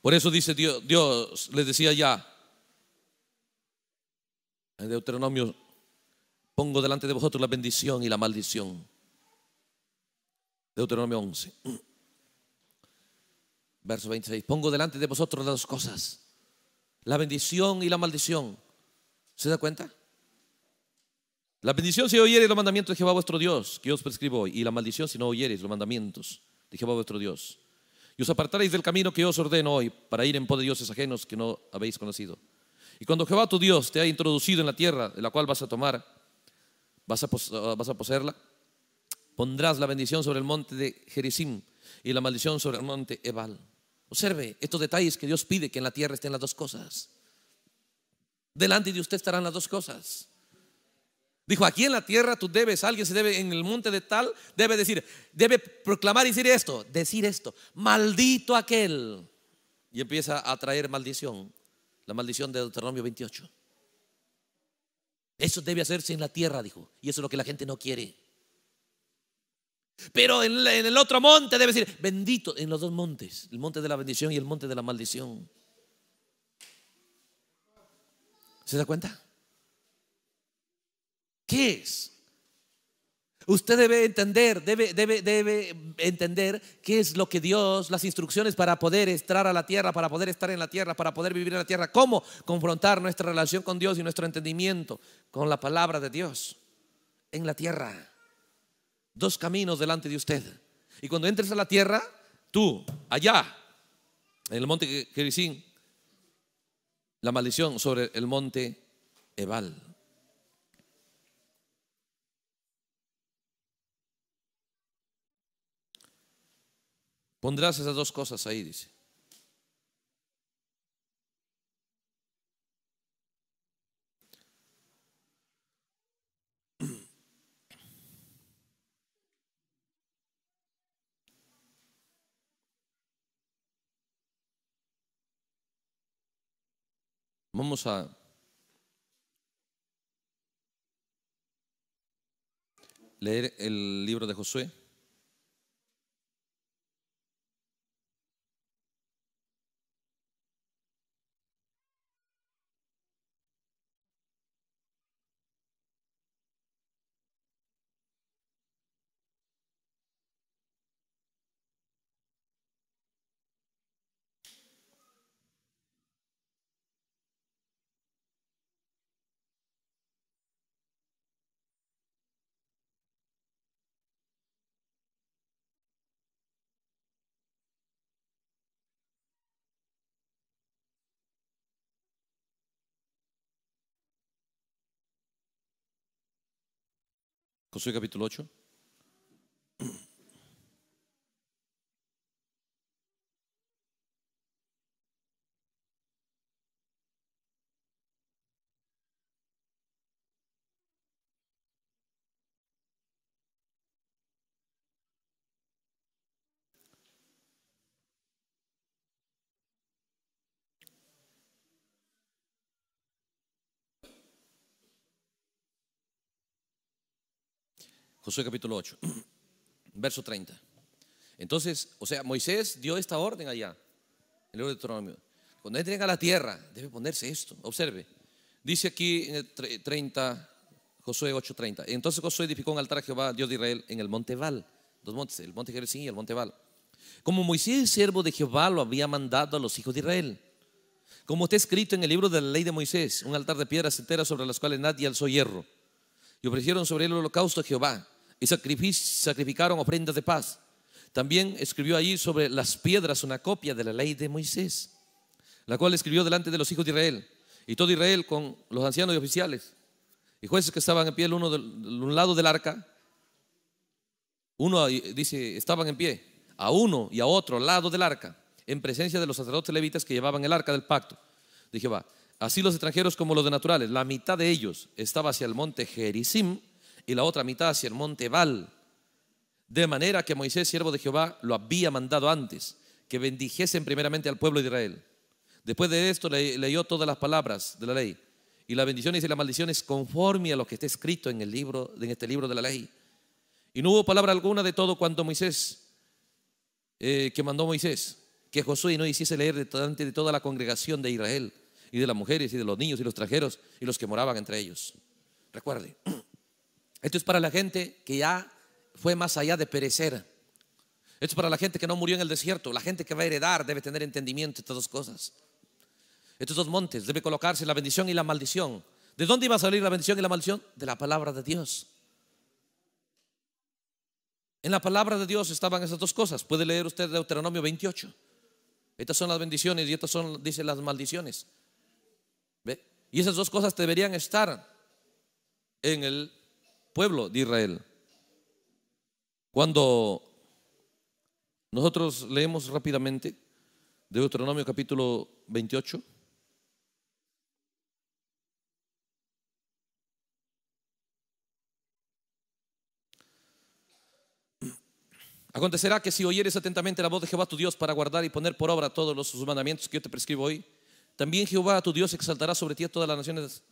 Por eso dice Dios, Dios les decía ya en Deuteronomio pongo delante de vosotros la bendición y la maldición. Deuteronomio 11, verso 26. Pongo delante de vosotros las dos cosas, la bendición y la maldición. ¿Se da cuenta? La bendición si oyereis los mandamientos de Jehová vuestro Dios, que yo os prescribo hoy, y la maldición si no oyereis los mandamientos de Jehová vuestro Dios. Y os apartaréis del camino que yo os ordeno hoy para ir en pos de dioses ajenos que no habéis conocido. Y cuando Jehová tu Dios te ha introducido en la tierra de la cual vas a tomar Ah, vas a, poseerla. Pondrás la bendición sobre el monte de Jericim y la maldición sobre el monte Ebal. Observe estos detalles que Dios pide que en la tierra estén las dos cosas. Delante de usted estarán las dos cosas. Dijo, aquí en la tierra tú debes, alguien se debe en el monte de tal, debe decir, debe proclamar y decir esto, decir esto, maldito aquel. Y empieza a traer maldición, la maldición de Deuteronomio 28. Eso debe hacerse en la tierra, dijo. Y eso es lo que la gente no quiere. Pero en, el otro monte debe decir, bendito, en los dos montes, el monte de la bendición y el monte de la maldición. ¿Se da cuenta? ¿Qué es? Usted debe entender, debe, entender qué es lo que Dios, las instrucciones para poder entrar a la tierra, para poder estar en la tierra, para poder vivir en la tierra, cómo confrontar nuestra relación con Dios y nuestro entendimiento con la palabra de Dios en la tierra. Dos caminos delante de usted. Y cuando entres a la tierra, tú, allá, en el monte Gerizim, la maldición sobre el monte Ebal. Pondrás esas dos cosas ahí, dice. Vamos a leer el libro de Josué. Josué capítulo 8. Josué capítulo 8, verso 30. Entonces, o sea, Moisés dio esta orden allá, en el libro de Deuteronomio. Cuando entren a la tierra, debe ponerse esto. Observe. Dice aquí en el 30, Josué 8, 30 Entonces Josué edificó un altar a Jehová, Dios de Israel, en el monte Val. Dos montes, el monte Gerizim y el monte Val. Como Moisés, siervo de Jehová, lo había mandado a los hijos de Israel. Como está escrito en el libro de la ley de Moisés, un altar de piedras enteras sobre las cuales nadie alzó hierro. Y ofrecieron sobre él el holocausto a Jehová, y sacrificaron ofrendas de paz. También escribió allí sobre las piedras una copia de la ley de Moisés, la cual escribió delante de los hijos de Israel y todo Israel con los ancianos y oficiales y jueces que estaban en pie uno un lado del arca. Uno dice, estaban en pie a uno y a otro lado del arca, en presencia de los sacerdotes levitas que llevaban el arca del pacto de va, Así los extranjeros como los de naturales, la mitad de ellos estaba hacia el monte Jerisim y la otra mitad hacia el monte Ebal. De manera que Moisés, siervo de Jehová, lo había mandado antes, que bendijesen primeramente al pueblo de Israel. Después de esto leyó todas las palabras de la ley y las bendiciones y las maldiciones conforme a lo que está escrito en, el libro, este libro de la ley. Y no hubo palabra alguna de todo cuanto Moisés, eh, que mandó Moisés, que Josué no hiciese leer delante de toda la congregación de Israel, y de las mujeres, y de los niños, y los trajeros, y los que moraban entre ellos. Recuerde, Esto es para la gente que ya fue más allá de perecer. Esto es para la gente que no murió en el desierto. La gente que va a heredar debe tener entendimiento de estas dos cosas. Estos dos montes debe colocarse la bendición y la maldición. ¿De dónde iba a salir la bendición y la maldición? De la palabra de Dios. En la palabra de Dios estaban esas dos cosas. Puede leer usted Deuteronomio 28. Estas son las bendiciones y estas son, dice, las maldiciones. Y esas dos cosas deberían estar en el pueblo de Israel. Cuando nosotros leemos rápidamente Deuteronomio capítulo 28, Acontecerá que si oyeres atentamente la voz de Jehová tu Dios para guardar y poner por obra todos los sus mandamientos que yo te prescribo hoy, también Jehová tu Dios exaltará sobre ti a todas las naciones,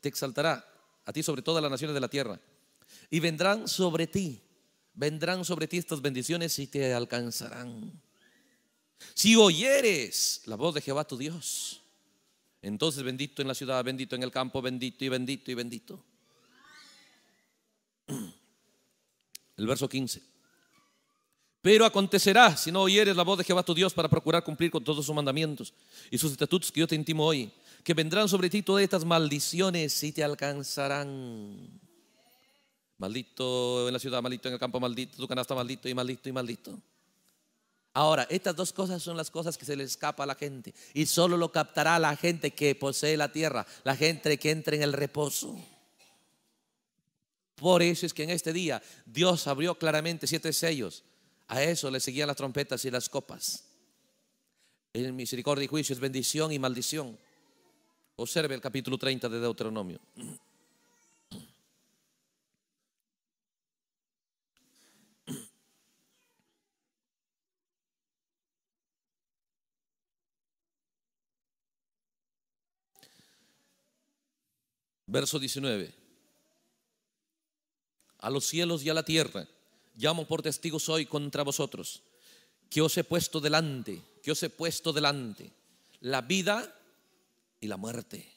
te exaltará a ti sobre todas las naciones de la tierra y vendrán sobre ti. Vendrán sobre ti estas bendiciones y te alcanzarán. Si oyeres la voz de Jehová tu Dios, entonces bendito en la ciudad, bendito en el campo, bendito y bendito y bendito. El verso 15. Pero acontecerá si no oyeres la voz de Jehová tu Dios para procurar cumplir con todos sus mandamientos y sus estatutos que yo te intimo hoy, que vendrán sobre ti todas estas maldiciones y te alcanzarán. Maldito en la ciudad, maldito en el campo, maldito tu canasta, maldito y maldito y maldito. Ahora, estas dos cosas son las cosas que se le escapa a la gente. Y solo lo captará la gente que posee la tierra, la gente que entra en el reposo. Por eso es que en este día Dios abrió claramente siete sellos. A eso le seguían las trompetas y las copas. el misericordia y juicio es bendición y maldición. Observe el capítulo 30 de Deuteronomio. Verso 19. A los cielos y a la tierra llamo por testigos hoy contra vosotros, que os he puesto delante, que os he puesto delante la vida y la muerte,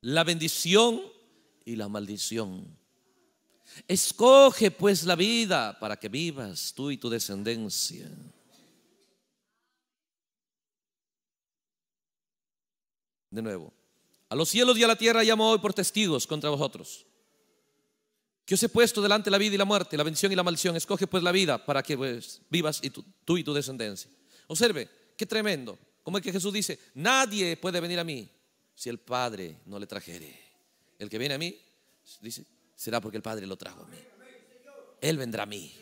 la bendición y la maldición. Escoge pues la vida para que vivas tú y tu descendencia. De nuevo, a los cielos y a la tierra llamo hoy por testigos contra vosotros. Que os he puesto delante la vida y la muerte, la bendición y la maldición. Escoge pues la vida para que pues, vivas y tú, y tu descendencia. Observe, qué tremendo. Como es que Jesús dice, nadie puede venir a mí si el Padre no le trajere. El que viene a mí, dice, será porque el Padre lo trajo a mí. Él vendrá a mí.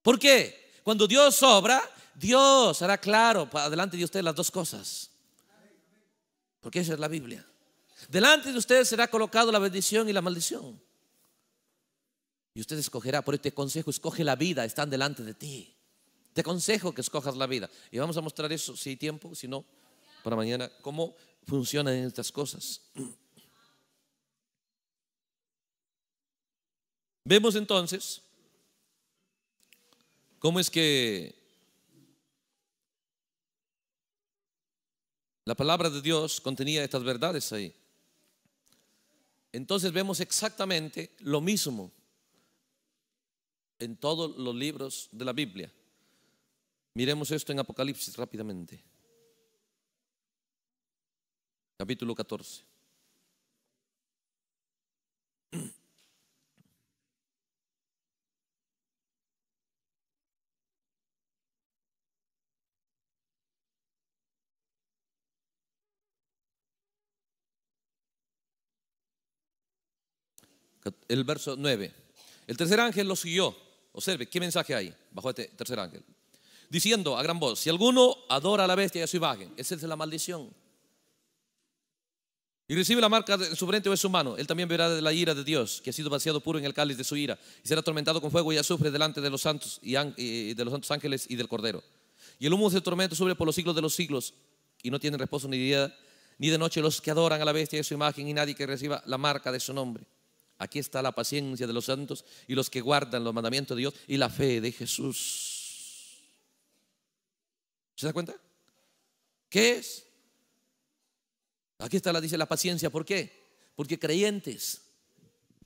¿Por qué? Cuando Dios obra, Dios hará claro para adelante de usted las dos cosas. Porque esa es la Biblia. Delante de ustedes será colocado la bendición y la maldición. Y usted escogerá, por este consejo, escoge la vida, están delante de ti. Te aconsejo que escojas la vida. Y vamos a mostrar eso, si hay tiempo, si no, para mañana, cómo funcionan estas cosas. Vemos entonces cómo es que La palabra de Dios contenía estas verdades ahí. Entonces vemos exactamente lo mismo en todos los libros de la Biblia. Miremos esto en Apocalipsis rápidamente. Capítulo 14. el verso 9. El tercer ángel lo siguió. Observe, ¿qué mensaje hay bajo este tercer ángel? Diciendo a gran voz, si alguno adora a la bestia y a su imagen, ese es la maldición. Y recibe la marca de su frente o de su mano. Él también verá la ira de Dios, que ha sido vaciado puro en el cáliz de su ira, y será atormentado con fuego y azufre delante de los santos y, de los santos ángeles y del Cordero. Y el humo de tormento sube por los siglos de los siglos, y no tienen reposo ni día ni de noche los que adoran a la bestia y a su imagen, y nadie que reciba la marca de su nombre. Aquí está la paciencia de los santos y los que guardan los mandamientos de Dios y la fe de Jesús. ¿Se da cuenta? ¿Qué es? Aquí está la dice la paciencia, ¿por qué? Porque creyentes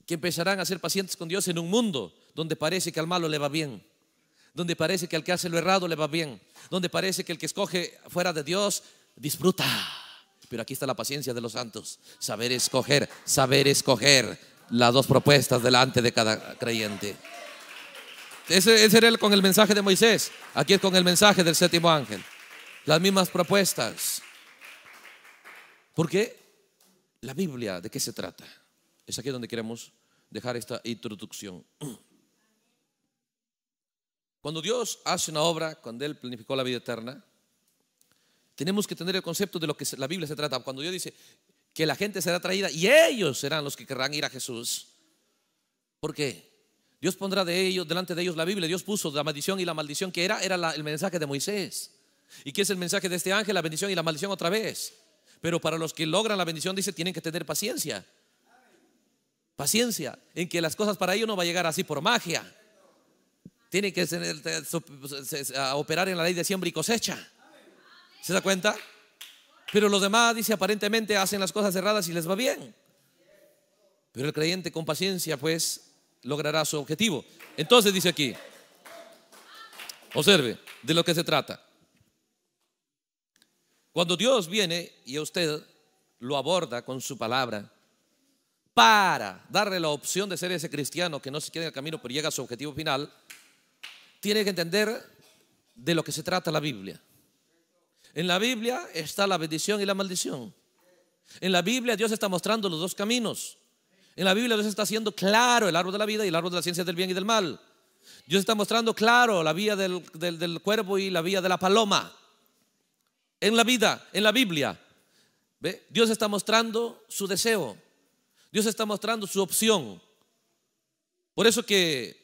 que empezarán a ser pacientes con Dios en un mundo donde parece que al malo le va bien, donde parece que al que hace lo errado le va bien, donde parece que el que escoge fuera de Dios disfruta. Pero aquí está la paciencia de los santos, saber escoger, saber escoger, las dos propuestas delante de cada creyente. Ese, era el, con el mensaje de Moisés. Aquí es con el mensaje del séptimo ángel. Las mismas propuestas. Porque la Biblia, ¿de qué se trata? Es aquí donde queremos dejar esta introducción. Cuando Dios hace una obra, cuando Él planificó la vida eterna, tenemos que tener el concepto de lo que la Biblia se trata. Cuando Dios dice, que la gente será traída y ellos serán los que querrán ir a Jesús. ¿Por qué? Dios pondrá de ellos, delante de ellos la Biblia. Dios puso la maldición y la maldición que era, era el mensaje de Moisés. ¿Y qué es el mensaje de este ángel? La bendición y la maldición otra vez. Pero para los que logran la bendición, dice, tienen que tener paciencia. Paciencia en que las cosas para ellos no va a llegar así por magia. Tienen que eh, pues, operar en la ley de siembra y cosecha. ¿Se da cuenta? Pero los demás, dice, aparentemente hacen las cosas cerradas y les va bien. Pero el creyente con paciencia, pues, logrará su objetivo. Entonces dice aquí, observe de lo que se trata. Cuando Dios viene y a usted lo aborda con su palabra para darle la opción de ser ese cristiano que no se queda en el camino pero llega a su objetivo final, tiene que entender de lo que se trata la Biblia. En la Biblia está la bendición y la maldición. En la Biblia Dios está mostrando los dos caminos. En la Biblia Dios está haciendo claro el árbol de la vida y el árbol de la ciencia del bien y del mal. Dios está mostrando claro la vía del, cuervo y la vía de la paloma. En la vida, en la Biblia. Dios está mostrando su deseo. Dios está mostrando su opción. Por eso que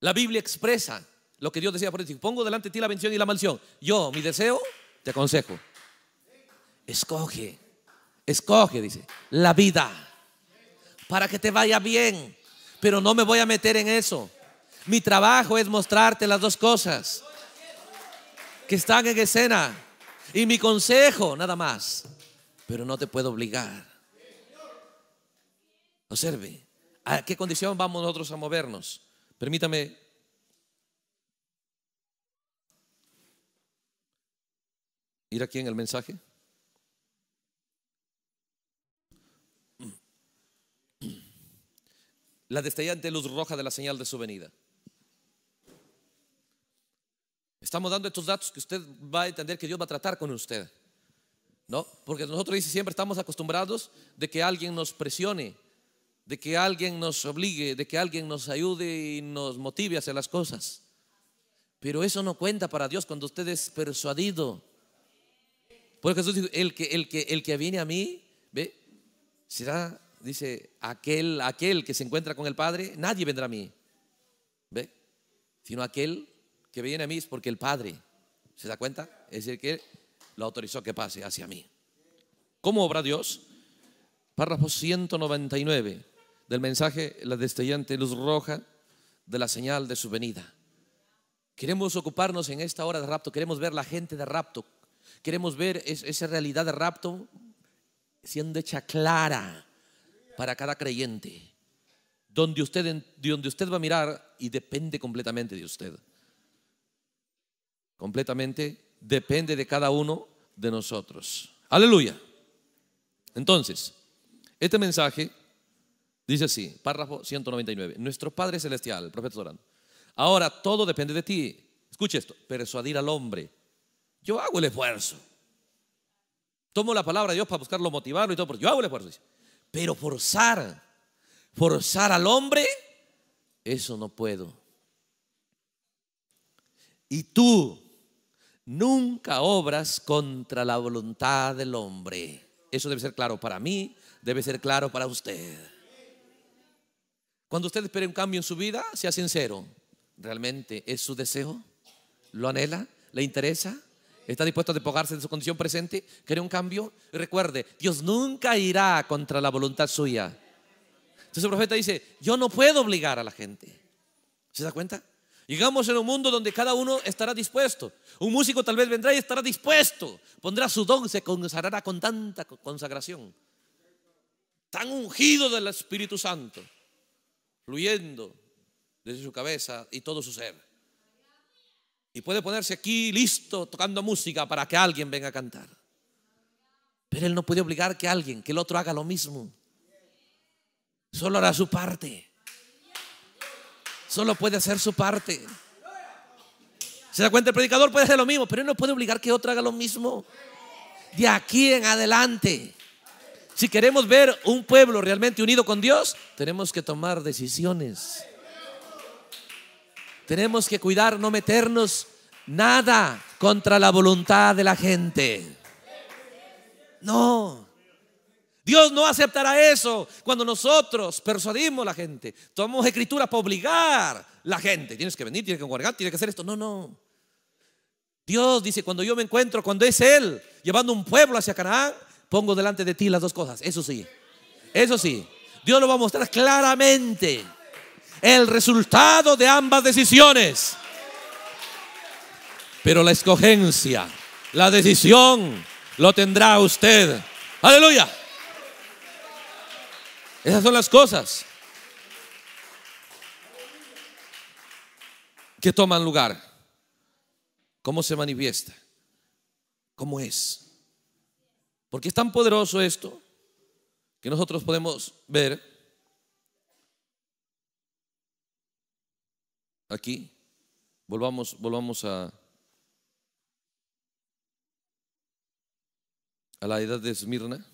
la Biblia expresa lo que Dios decía por pongo delante de ti la bendición y la maldición. Yo, mi deseo, te aconsejo. Escoge, escoge, dice, la vida para que te vaya bien. Pero no me voy a meter en eso. Mi trabajo es mostrarte las dos cosas que están en escena. Y mi consejo, nada más. Pero no te puedo obligar. Observe, ¿a qué condición vamos nosotros a movernos? Permítame ¿Ir aquí en el mensaje? La destellante luz roja de la señal de su venida. Estamos dando estos datos que usted va a entender que Dios va a tratar con usted. ¿No? Porque nosotros siempre estamos acostumbrados de que alguien nos presione, de que alguien nos obligue, de que alguien nos ayude y nos motive a hacer las cosas. Pero eso no cuenta para Dios cuando usted es persuadido por pues Jesús dijo, el que, el que, el que viene a mí, ¿ve? Será, dice, aquel, aquel que se encuentra con el Padre, nadie vendrá a mí, ¿ve? Sino aquel que viene a mí es porque el Padre, ¿se da cuenta? Es el que lo autorizó que pase hacia mí. ¿Cómo obra Dios? Párrafo 199 del mensaje La destellante luz roja de la señal de su venida. Queremos ocuparnos en esta hora de rapto, queremos ver la gente de rapto, Queremos ver esa realidad de rapto siendo hecha clara para cada creyente. Donde usted, donde usted va a mirar y depende completamente de usted. Completamente depende de cada uno de nosotros. Aleluya. Entonces, este mensaje dice así, párrafo 199. Nuestro Padre Celestial, profeta Ahora todo depende de ti. Escuche esto, persuadir al hombre yo hago el esfuerzo. Tomo la palabra de Dios para buscarlo, motivarlo y todo, yo hago el esfuerzo. Pero forzar, forzar al hombre, eso no puedo. Y tú nunca obras contra la voluntad del hombre. Eso debe ser claro para mí, debe ser claro para usted. Cuando usted espere un cambio en su vida, sea sincero. ¿Realmente es su deseo? ¿Lo anhela? ¿Le interesa? ¿Está dispuesto a depogarse de su condición presente? ¿Quiere un cambio? Recuerde, Dios nunca irá contra la voluntad suya. Entonces el profeta dice, yo no puedo obligar a la gente. ¿Se da cuenta? Llegamos en un mundo donde cada uno estará dispuesto. Un músico tal vez vendrá y estará dispuesto. Pondrá su don, se consagrará con tanta consagración. Tan ungido del Espíritu Santo, fluyendo desde su cabeza y todo su ser. Y puede ponerse aquí listo tocando música para que alguien venga a cantar. Pero él no puede obligar que alguien, que el otro haga lo mismo. Solo hará su parte. Solo puede hacer su parte. ¿Se da cuenta? El predicador puede hacer lo mismo, pero él no puede obligar que otro haga lo mismo. De aquí en adelante. Si queremos ver un pueblo realmente unido con Dios, tenemos que tomar decisiones. Tenemos que cuidar no meternos nada contra la voluntad de la gente. No. Dios no aceptará eso cuando nosotros persuadimos a la gente. Tomamos escritura para obligar a la gente. Tienes que venir, tienes que guardar, tienes que hacer esto. No, no. Dios dice, cuando yo me encuentro, cuando es Él llevando un pueblo hacia Canaán, pongo delante de ti las dos cosas. Eso sí. Eso sí. Dios lo va a mostrar claramente el resultado de ambas decisiones. Pero la escogencia, la decisión, lo tendrá usted. Aleluya. Esas son las cosas que toman lugar. ¿Cómo se manifiesta? ¿Cómo es? Porque es tan poderoso esto que nosotros podemos ver aquí. Volvamos, volvamos a, a la edad de Esmirna.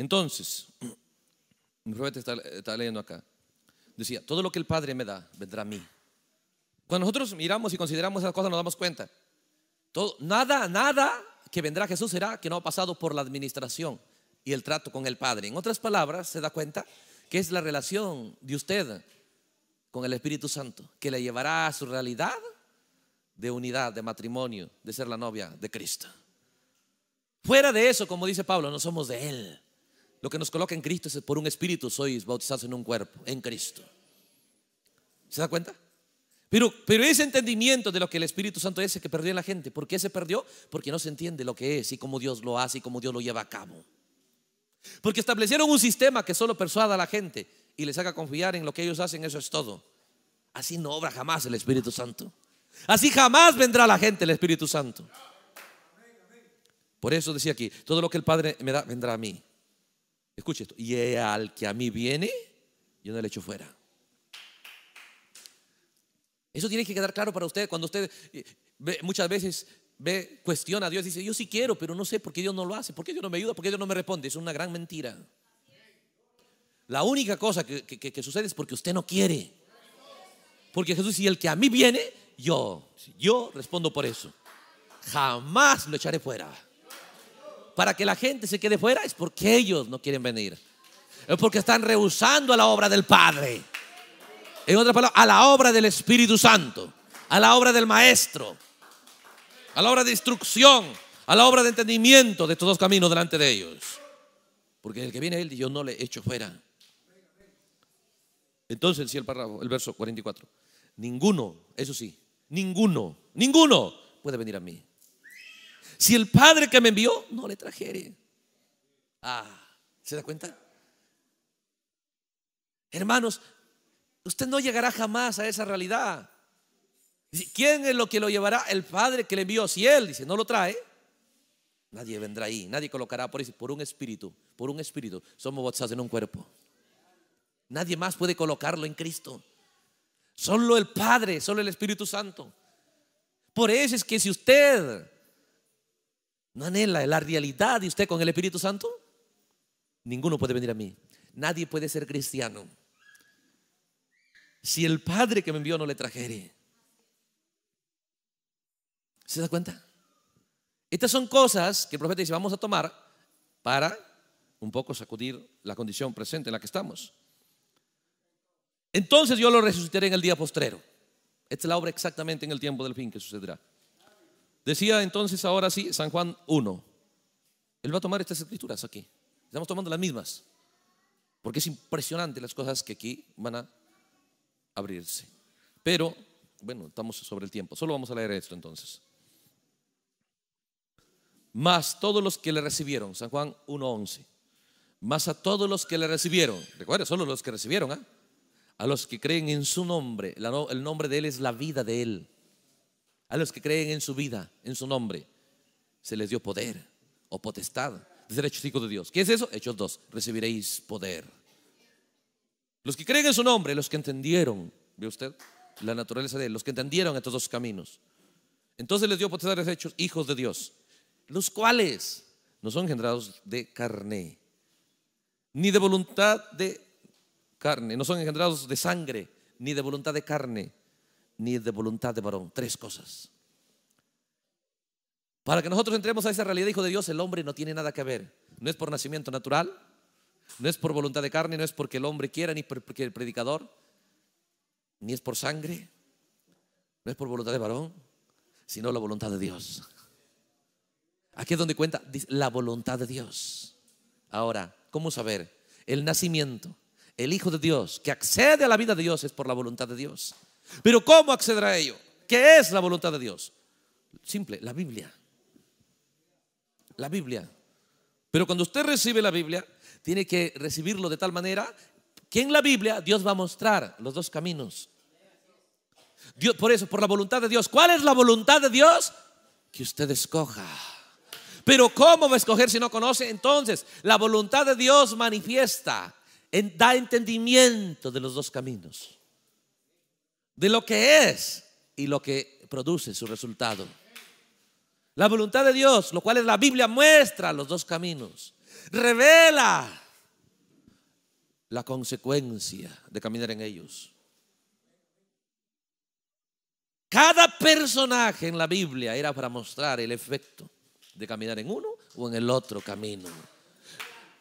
Entonces, mi está, leyendo acá. Decía, todo lo que el Padre me da, vendrá a mí. Cuando nosotros miramos y consideramos esas cosas, nos damos cuenta. nada, nada que vendrá Jesús será que no ha pasado por la administración y el trato con el Padre. En otras palabras, se da cuenta que es la relación de usted con el Espíritu Santo que le llevará a su realidad de unidad, de matrimonio, de ser la novia de Cristo. Fuera de eso, como dice Pablo, no somos de Él. Lo que nos coloca en Cristo es por un espíritu sois bautizados en un cuerpo, en Cristo. ¿Se da cuenta? Pero, pero ese entendimiento de lo que el Espíritu Santo es que perdió en la gente. ¿Por qué se perdió? Porque no se entiende lo que es y cómo Dios lo hace y cómo Dios lo lleva a cabo. Porque establecieron un sistema que solo persuada a la gente y les haga confiar en lo que ellos hacen, eso es todo. Así no obra jamás el Espíritu Santo. Así jamás vendrá a la gente el Espíritu Santo. Por eso decía aquí, todo lo que el Padre me da vendrá a mí. Escuche esto. Y al que a mí viene, yo no le echo fuera. Eso tiene que quedar claro para usted cuando usted eh, muchas veces ve, cuestiona a Dios, dice, yo sí quiero, pero no sé por qué Dios no lo hace, por qué Dios no me ayuda, por qué Dios no me responde. Es una gran mentira. La única cosa que, sucede es porque usted no quiere. Porque Jesús, si el que a mí viene, yo, yo respondo por eso. Jamás lo echaré fuera para que la gente se quede fuera es porque ellos no quieren venir. Es porque están rehusando a la obra del Padre. En otras palabras, a la obra del Espíritu Santo, a la obra del Maestro, a la obra de instrucción, a la obra de entendimiento de estos dos caminos delante de ellos. Porque el que viene a él, yo no le echo fuera. Entonces, si el párrafo, el verso 44. Ninguno, eso sí, ninguno, ninguno puede venir a mí si el Padre que me envió no le trajere. Ah, ¿se da cuenta? Hermanos, usted no llegará jamás a esa realidad. ¿Quién es lo que lo llevará? El Padre que le envió. Si Él dice, no lo trae, nadie vendrá ahí. Nadie colocará por, un espíritu. Por un espíritu. Somos bautizados en un cuerpo. Nadie más puede colocarlo en Cristo. Solo el Padre, solo el Espíritu Santo. Por eso es que si usted no anhela la realidad de usted con el Espíritu Santo. Ninguno puede venir a mí. Nadie puede ser cristiano. Si el Padre que me envió no le trajere. ¿Se da cuenta? Estas son cosas que el profeta dice, vamos a tomar para un poco sacudir la condición presente en la que estamos. Entonces yo lo resucitaré en el día postrero. Esta es la obra exactamente en el tiempo del fin que sucederá. Decía entonces ahora sí, San Juan 1. Él va a tomar estas escrituras aquí. Estamos tomando las mismas. Porque es impresionante las cosas que aquí van a abrirse. Pero, bueno, estamos sobre el tiempo. Solo vamos a leer esto entonces. Más todos los que le recibieron, San Juan 1.11. Más a todos los que le recibieron. Recuerda, solo los que recibieron. ¿ah? A los que creen en su nombre. El nombre de Él es la vida de Él a los que creen en su vida, en su nombre, se les dio poder o potestad de ser hechos hijos de Dios. ¿Qué es eso? Hechos dos. Recibiréis poder. Los que creen en su nombre, los que entendieron, ¿ve usted? La naturaleza de él, los que entendieron estos dos caminos. Entonces les dio potestad de ser hechos hijos de Dios, los cuales no son engendrados de carne, ni de voluntad de carne, no son engendrados de sangre, ni de voluntad de carne, ni de voluntad de varón. Tres cosas. Para que nosotros entremos a esa realidad, hijo de Dios, el hombre no tiene nada que ver. No es por nacimiento natural, no es por voluntad de carne, no es porque el hombre quiera, ni porque el predicador, ni es por sangre, no es por voluntad de varón, sino la voluntad de Dios. Aquí es donde cuenta la voluntad de Dios. Ahora, ¿cómo saber? El nacimiento, el Hijo de Dios, que accede a la vida de Dios, es por la voluntad de Dios. Pero ¿cómo acceder a ello? ¿Qué es la voluntad de Dios? Simple, la Biblia. La Biblia. Pero cuando usted recibe la Biblia, tiene que recibirlo de tal manera que en la Biblia Dios va a mostrar los dos caminos. Dios, por eso, por la voluntad de Dios. ¿Cuál es la voluntad de Dios? Que usted escoja. Pero ¿cómo va a escoger si no conoce? Entonces, la voluntad de Dios manifiesta, da entendimiento de los dos caminos de lo que es y lo que produce su resultado. La voluntad de Dios, lo cual es la Biblia, muestra los dos caminos. Revela la consecuencia de caminar en ellos. Cada personaje en la Biblia era para mostrar el efecto de caminar en uno o en el otro camino.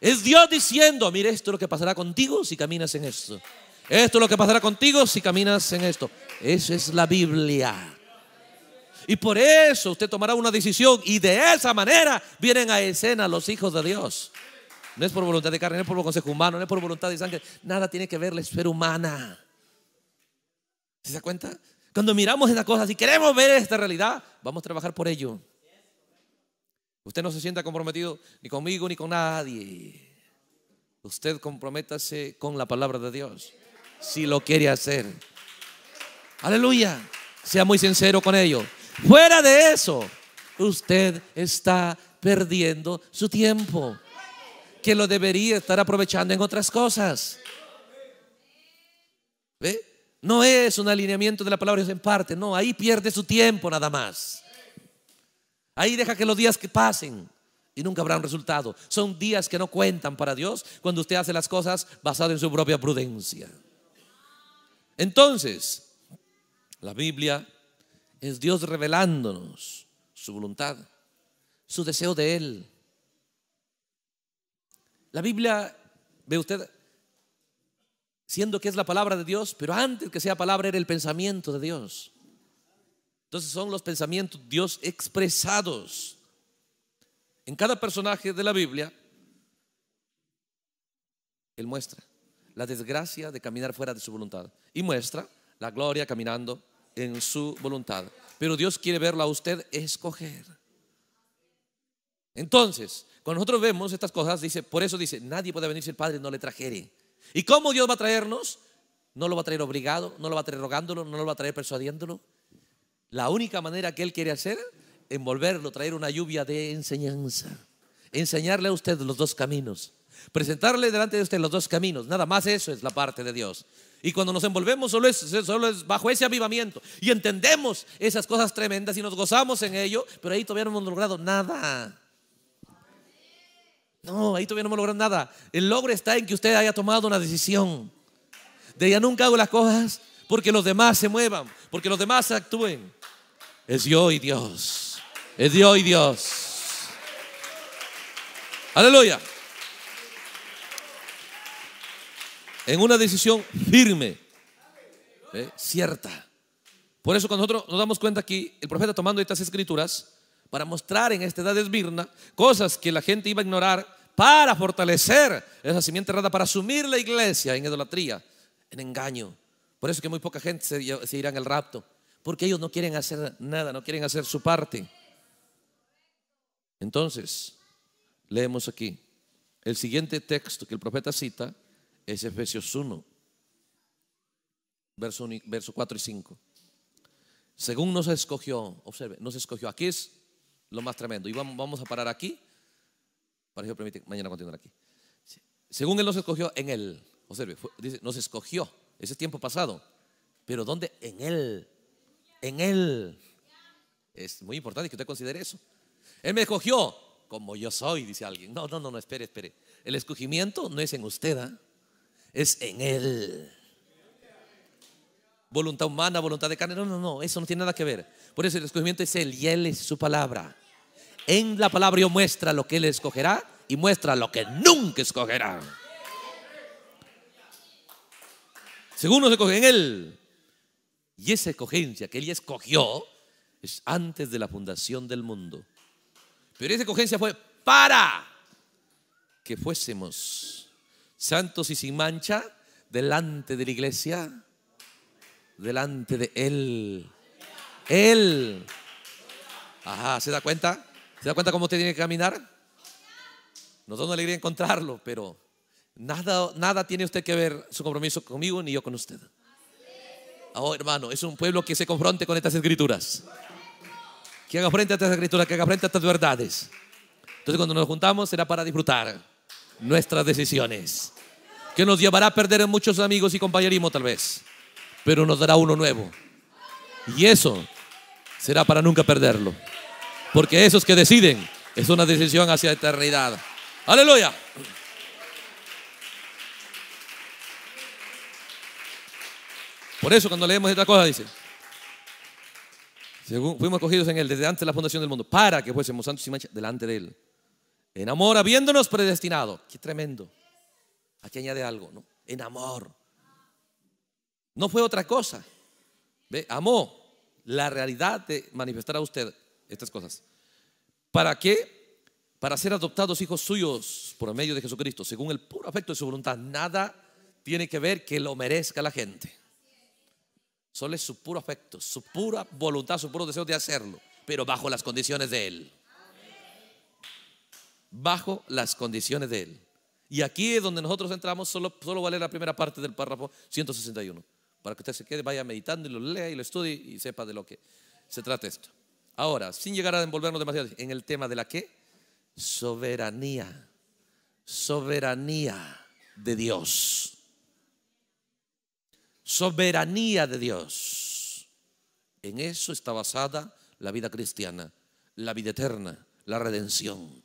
Es Dios diciendo, mire esto es lo que pasará contigo si caminas en esto. Esto es lo que pasará contigo si caminas en esto. Esa es la Biblia. Y por eso usted tomará una decisión y de esa manera vienen a escena los hijos de Dios. No es por voluntad de carne, no es por consejo humano, no es por voluntad de sangre. Nada tiene que ver la esfera humana. ¿Se da cuenta? Cuando miramos estas cosas y queremos ver esta realidad, vamos a trabajar por ello. Usted no se sienta comprometido ni conmigo ni con nadie. Usted comprométase con la palabra de Dios si lo quiere hacer. Aleluya. Sea muy sincero con ello. Fuera de eso, usted está perdiendo su tiempo, que lo debería estar aprovechando en otras cosas. No es un alineamiento de la palabra en parte, no, ahí pierde su tiempo nada más. Ahí deja que los días que pasen y nunca habrá un resultado. Son días que no cuentan para Dios cuando usted hace las cosas basado en su propia prudencia. Entonces, la Biblia es Dios revelándonos su voluntad, su deseo de Él. La Biblia, ve usted, siendo que es la palabra de Dios, pero antes que sea palabra era el pensamiento de Dios. Entonces son los pensamientos de Dios expresados. En cada personaje de la Biblia, Él muestra la desgracia de caminar fuera de su voluntad y muestra la gloria caminando en su voluntad. Pero Dios quiere verla a usted escoger. Entonces, cuando nosotros vemos estas cosas, dice, por eso dice, nadie puede venir si el Padre no le trajere. ¿Y cómo Dios va a traernos? No lo va a traer obligado, no lo va a traer rogándolo, no lo va a traer persuadiéndolo. La única manera que Él quiere hacer, envolverlo, traer una lluvia de enseñanza. Enseñarle a usted los dos caminos. Presentarle delante de usted los dos caminos, nada más eso es la parte de Dios. Y cuando nos envolvemos solo es, solo es bajo ese avivamiento y entendemos esas cosas tremendas y nos gozamos en ello, pero ahí todavía no hemos logrado nada. No, ahí todavía no hemos logrado nada. El logro está en que usted haya tomado una decisión. De ya nunca hago las cosas porque los demás se muevan, porque los demás actúen. Es yo y Dios. Es yo y Dios. Aleluya. en una decisión firme, ¿eh? cierta. Por eso cuando nosotros nos damos cuenta aquí, el profeta tomando estas escrituras para mostrar en esta edad esbirna cosas que la gente iba a ignorar para fortalecer esa simiente errada, para asumir la iglesia en idolatría, en engaño. Por eso que muy poca gente se, se irá en el rapto, porque ellos no quieren hacer nada, no quieren hacer su parte. Entonces, leemos aquí el siguiente texto que el profeta cita, es Efesios 1, verso, verso 4 y 5. Según nos escogió, observe, nos escogió. Aquí es lo más tremendo. Y vamos a parar aquí. Para que permite mañana continuar aquí. Según Él nos escogió en Él. Observe, dice, nos escogió. Ese tiempo pasado. Pero ¿dónde? En Él. En Él. Es muy importante que usted considere eso. Él me escogió como yo soy, dice alguien. No, no, no, no, espere, espere. El escogimiento no es en usted. ¿ah? es en Él. Voluntad humana, voluntad de carne, no, no, no, eso no tiene nada que ver. Por eso el escogimiento es Él y Él es su palabra. En la palabra Dios muestra lo que Él escogerá y muestra lo que nunca escogerá. Según nos escoge en Él. Y esa escogencia que Él escogió es antes de la fundación del mundo. Pero esa escogencia fue para que fuésemos santos y sin mancha, delante de la iglesia, delante de Él. Él. Ajá, ¿se da cuenta? ¿Se da cuenta cómo usted tiene que caminar? Nos da una alegría encontrarlo, pero nada, nada tiene usted que ver su compromiso conmigo ni yo con usted. oh, hermano, es un pueblo que se confronte con estas escrituras. Que haga frente a estas escrituras, que haga frente a estas verdades. Entonces, cuando nos juntamos, será para disfrutar nuestras decisiones, que nos llevará a perder muchos amigos y compañerismo tal vez, pero nos dará uno nuevo. Y eso será para nunca perderlo, porque esos que deciden es una decisión hacia eternidad. Aleluya. Por eso cuando leemos esta cosa dice, según fuimos cogidos en él desde antes de la fundación del mundo, para que fuésemos santos y manchas delante de él. En amor, habiéndonos predestinado. Qué tremendo. Aquí añade algo, ¿no? En amor. No fue otra cosa. ¿Ve? Amó la realidad de manifestar a usted estas cosas. ¿Para qué? Para ser adoptados hijos suyos por medio de Jesucristo, según el puro afecto de su voluntad. Nada tiene que ver que lo merezca la gente. Solo es su puro afecto, su pura voluntad, su puro deseo de hacerlo, pero bajo las condiciones de Él bajo las condiciones de Él. Y aquí es donde nosotros entramos, solo, solo vale la primera parte del párrafo 161, para que usted se quede, vaya meditando y lo lea y lo estudie y sepa de lo que se trata esto. Ahora, sin llegar a envolvernos demasiado en el tema de la qué? Soberanía. Soberanía de Dios. Soberanía de Dios. En eso está basada la vida cristiana, la vida eterna, la redención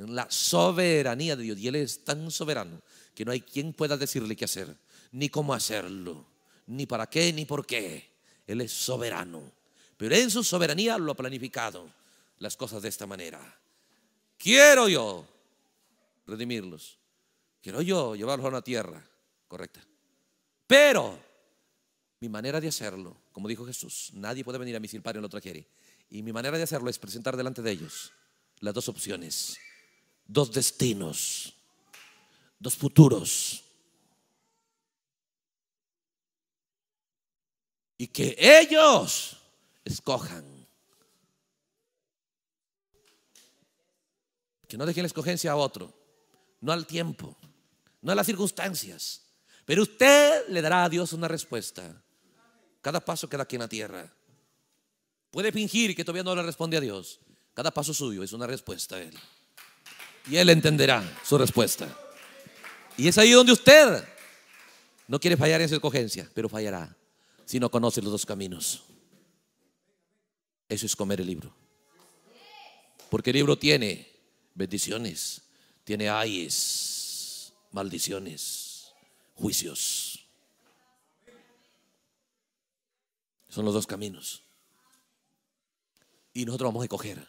en la soberanía de Dios. Y Él es tan soberano que no hay quien pueda decirle qué hacer, ni cómo hacerlo, ni para qué, ni por qué. Él es soberano. Pero en su soberanía lo ha planificado las cosas de esta manera. Quiero yo redimirlos. Quiero yo llevarlos a una tierra correcta. Pero mi manera de hacerlo, como dijo Jesús, nadie puede venir a mí si el Padre no lo quiere Y mi manera de hacerlo es presentar delante de ellos las dos opciones dos destinos, dos futuros. Y que ellos escojan. Que no dejen la escogencia a otro, no al tiempo, no a las circunstancias. Pero usted le dará a Dios una respuesta. Cada paso queda aquí en la tierra. Puede fingir que todavía no le responde a Dios. Cada paso suyo es una respuesta a Él y Él entenderá su respuesta. Y es ahí donde usted no quiere fallar en su escogencia, pero fallará si no conoce los dos caminos. Eso es comer el libro. Porque el libro tiene bendiciones, tiene ayes, maldiciones, juicios. Son los dos caminos. Y nosotros vamos a escoger.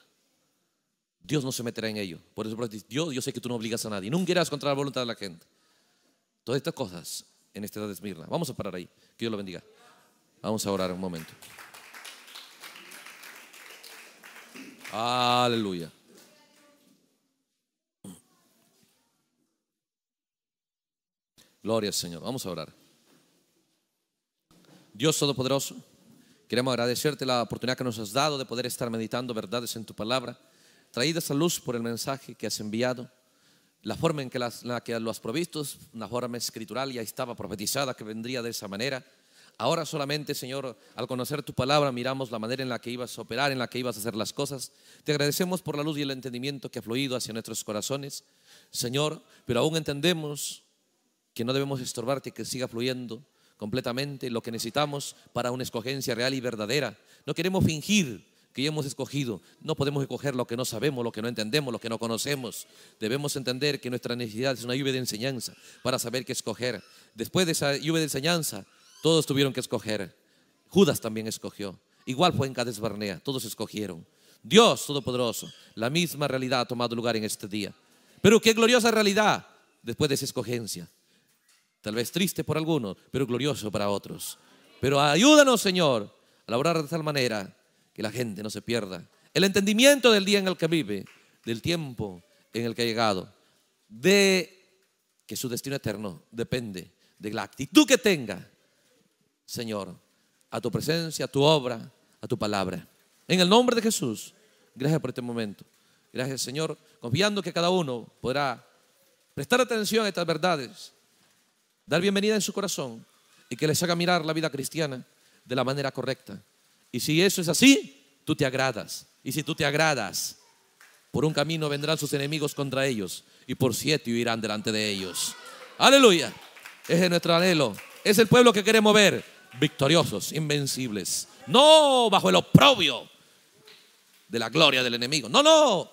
Dios no se meterá en ello. Por eso Dios, yo sé que tú no obligas a nadie. Nunca irás contra la voluntad de la gente. Todas estas cosas en esta edad de Esmirna. Vamos a parar ahí. Que Dios lo bendiga. Vamos a orar un momento. Aleluya. Gloria al Señor. Vamos a orar. Dios Todopoderoso, queremos agradecerte la oportunidad que nos has dado de poder estar meditando verdades en tu palabra traídas a luz por el mensaje que has enviado, la forma en que, la que lo has provisto, una forma escritural ya estaba profetizada que vendría de esa manera. Ahora solamente, Señor, al conocer tu palabra, miramos la manera en la que ibas a operar, en la que ibas a hacer las cosas. Te agradecemos por la luz y el entendimiento que ha fluido hacia nuestros corazones, Señor, pero aún entendemos que no debemos estorbarte, que siga fluyendo completamente lo que necesitamos para una escogencia real y verdadera. No queremos fingir que ya hemos escogido. No podemos escoger lo que no sabemos, lo que no entendemos, lo que no conocemos. Debemos entender que nuestra necesidad es una lluvia de enseñanza para saber qué escoger. Después de esa lluvia de enseñanza, todos tuvieron que escoger. Judas también escogió. Igual fue en Cades Barnea, todos escogieron. Dios Todopoderoso, la misma realidad ha tomado lugar en este día. Pero qué gloriosa realidad después de esa escogencia. Tal vez triste por algunos, pero glorioso para otros. Pero ayúdanos, Señor, a laborar de tal manera que la gente no se pierda el entendimiento del día en el que vive, del tiempo en el que ha llegado, de que su destino eterno depende de la actitud que tenga, Señor, a tu presencia, a tu obra, a tu palabra. En el nombre de Jesús, gracias por este momento. Gracias, Señor, confiando que cada uno podrá prestar atención a estas verdades, dar bienvenida en su corazón y que les haga mirar la vida cristiana de la manera correcta y si eso es así, tú te agradas. Y si tú te agradas, por un camino vendrán sus enemigos contra ellos y por siete huirán delante de ellos. Aleluya. Ese es nuestro anhelo. Es el pueblo que queremos ver. Victoriosos, invencibles. No bajo el oprobio de la gloria del enemigo. No, no.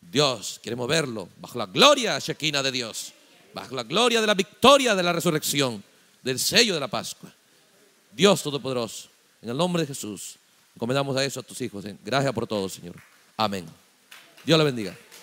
Dios, queremos verlo bajo la gloria Shekina, de Dios. Bajo la gloria de la victoria de la resurrección. Del sello de la Pascua. Dios Todopoderoso. En el nombre de Jesús, encomendamos a eso a tus hijos. ¿eh? Gracias por todo, Señor. Amén. Dios le bendiga.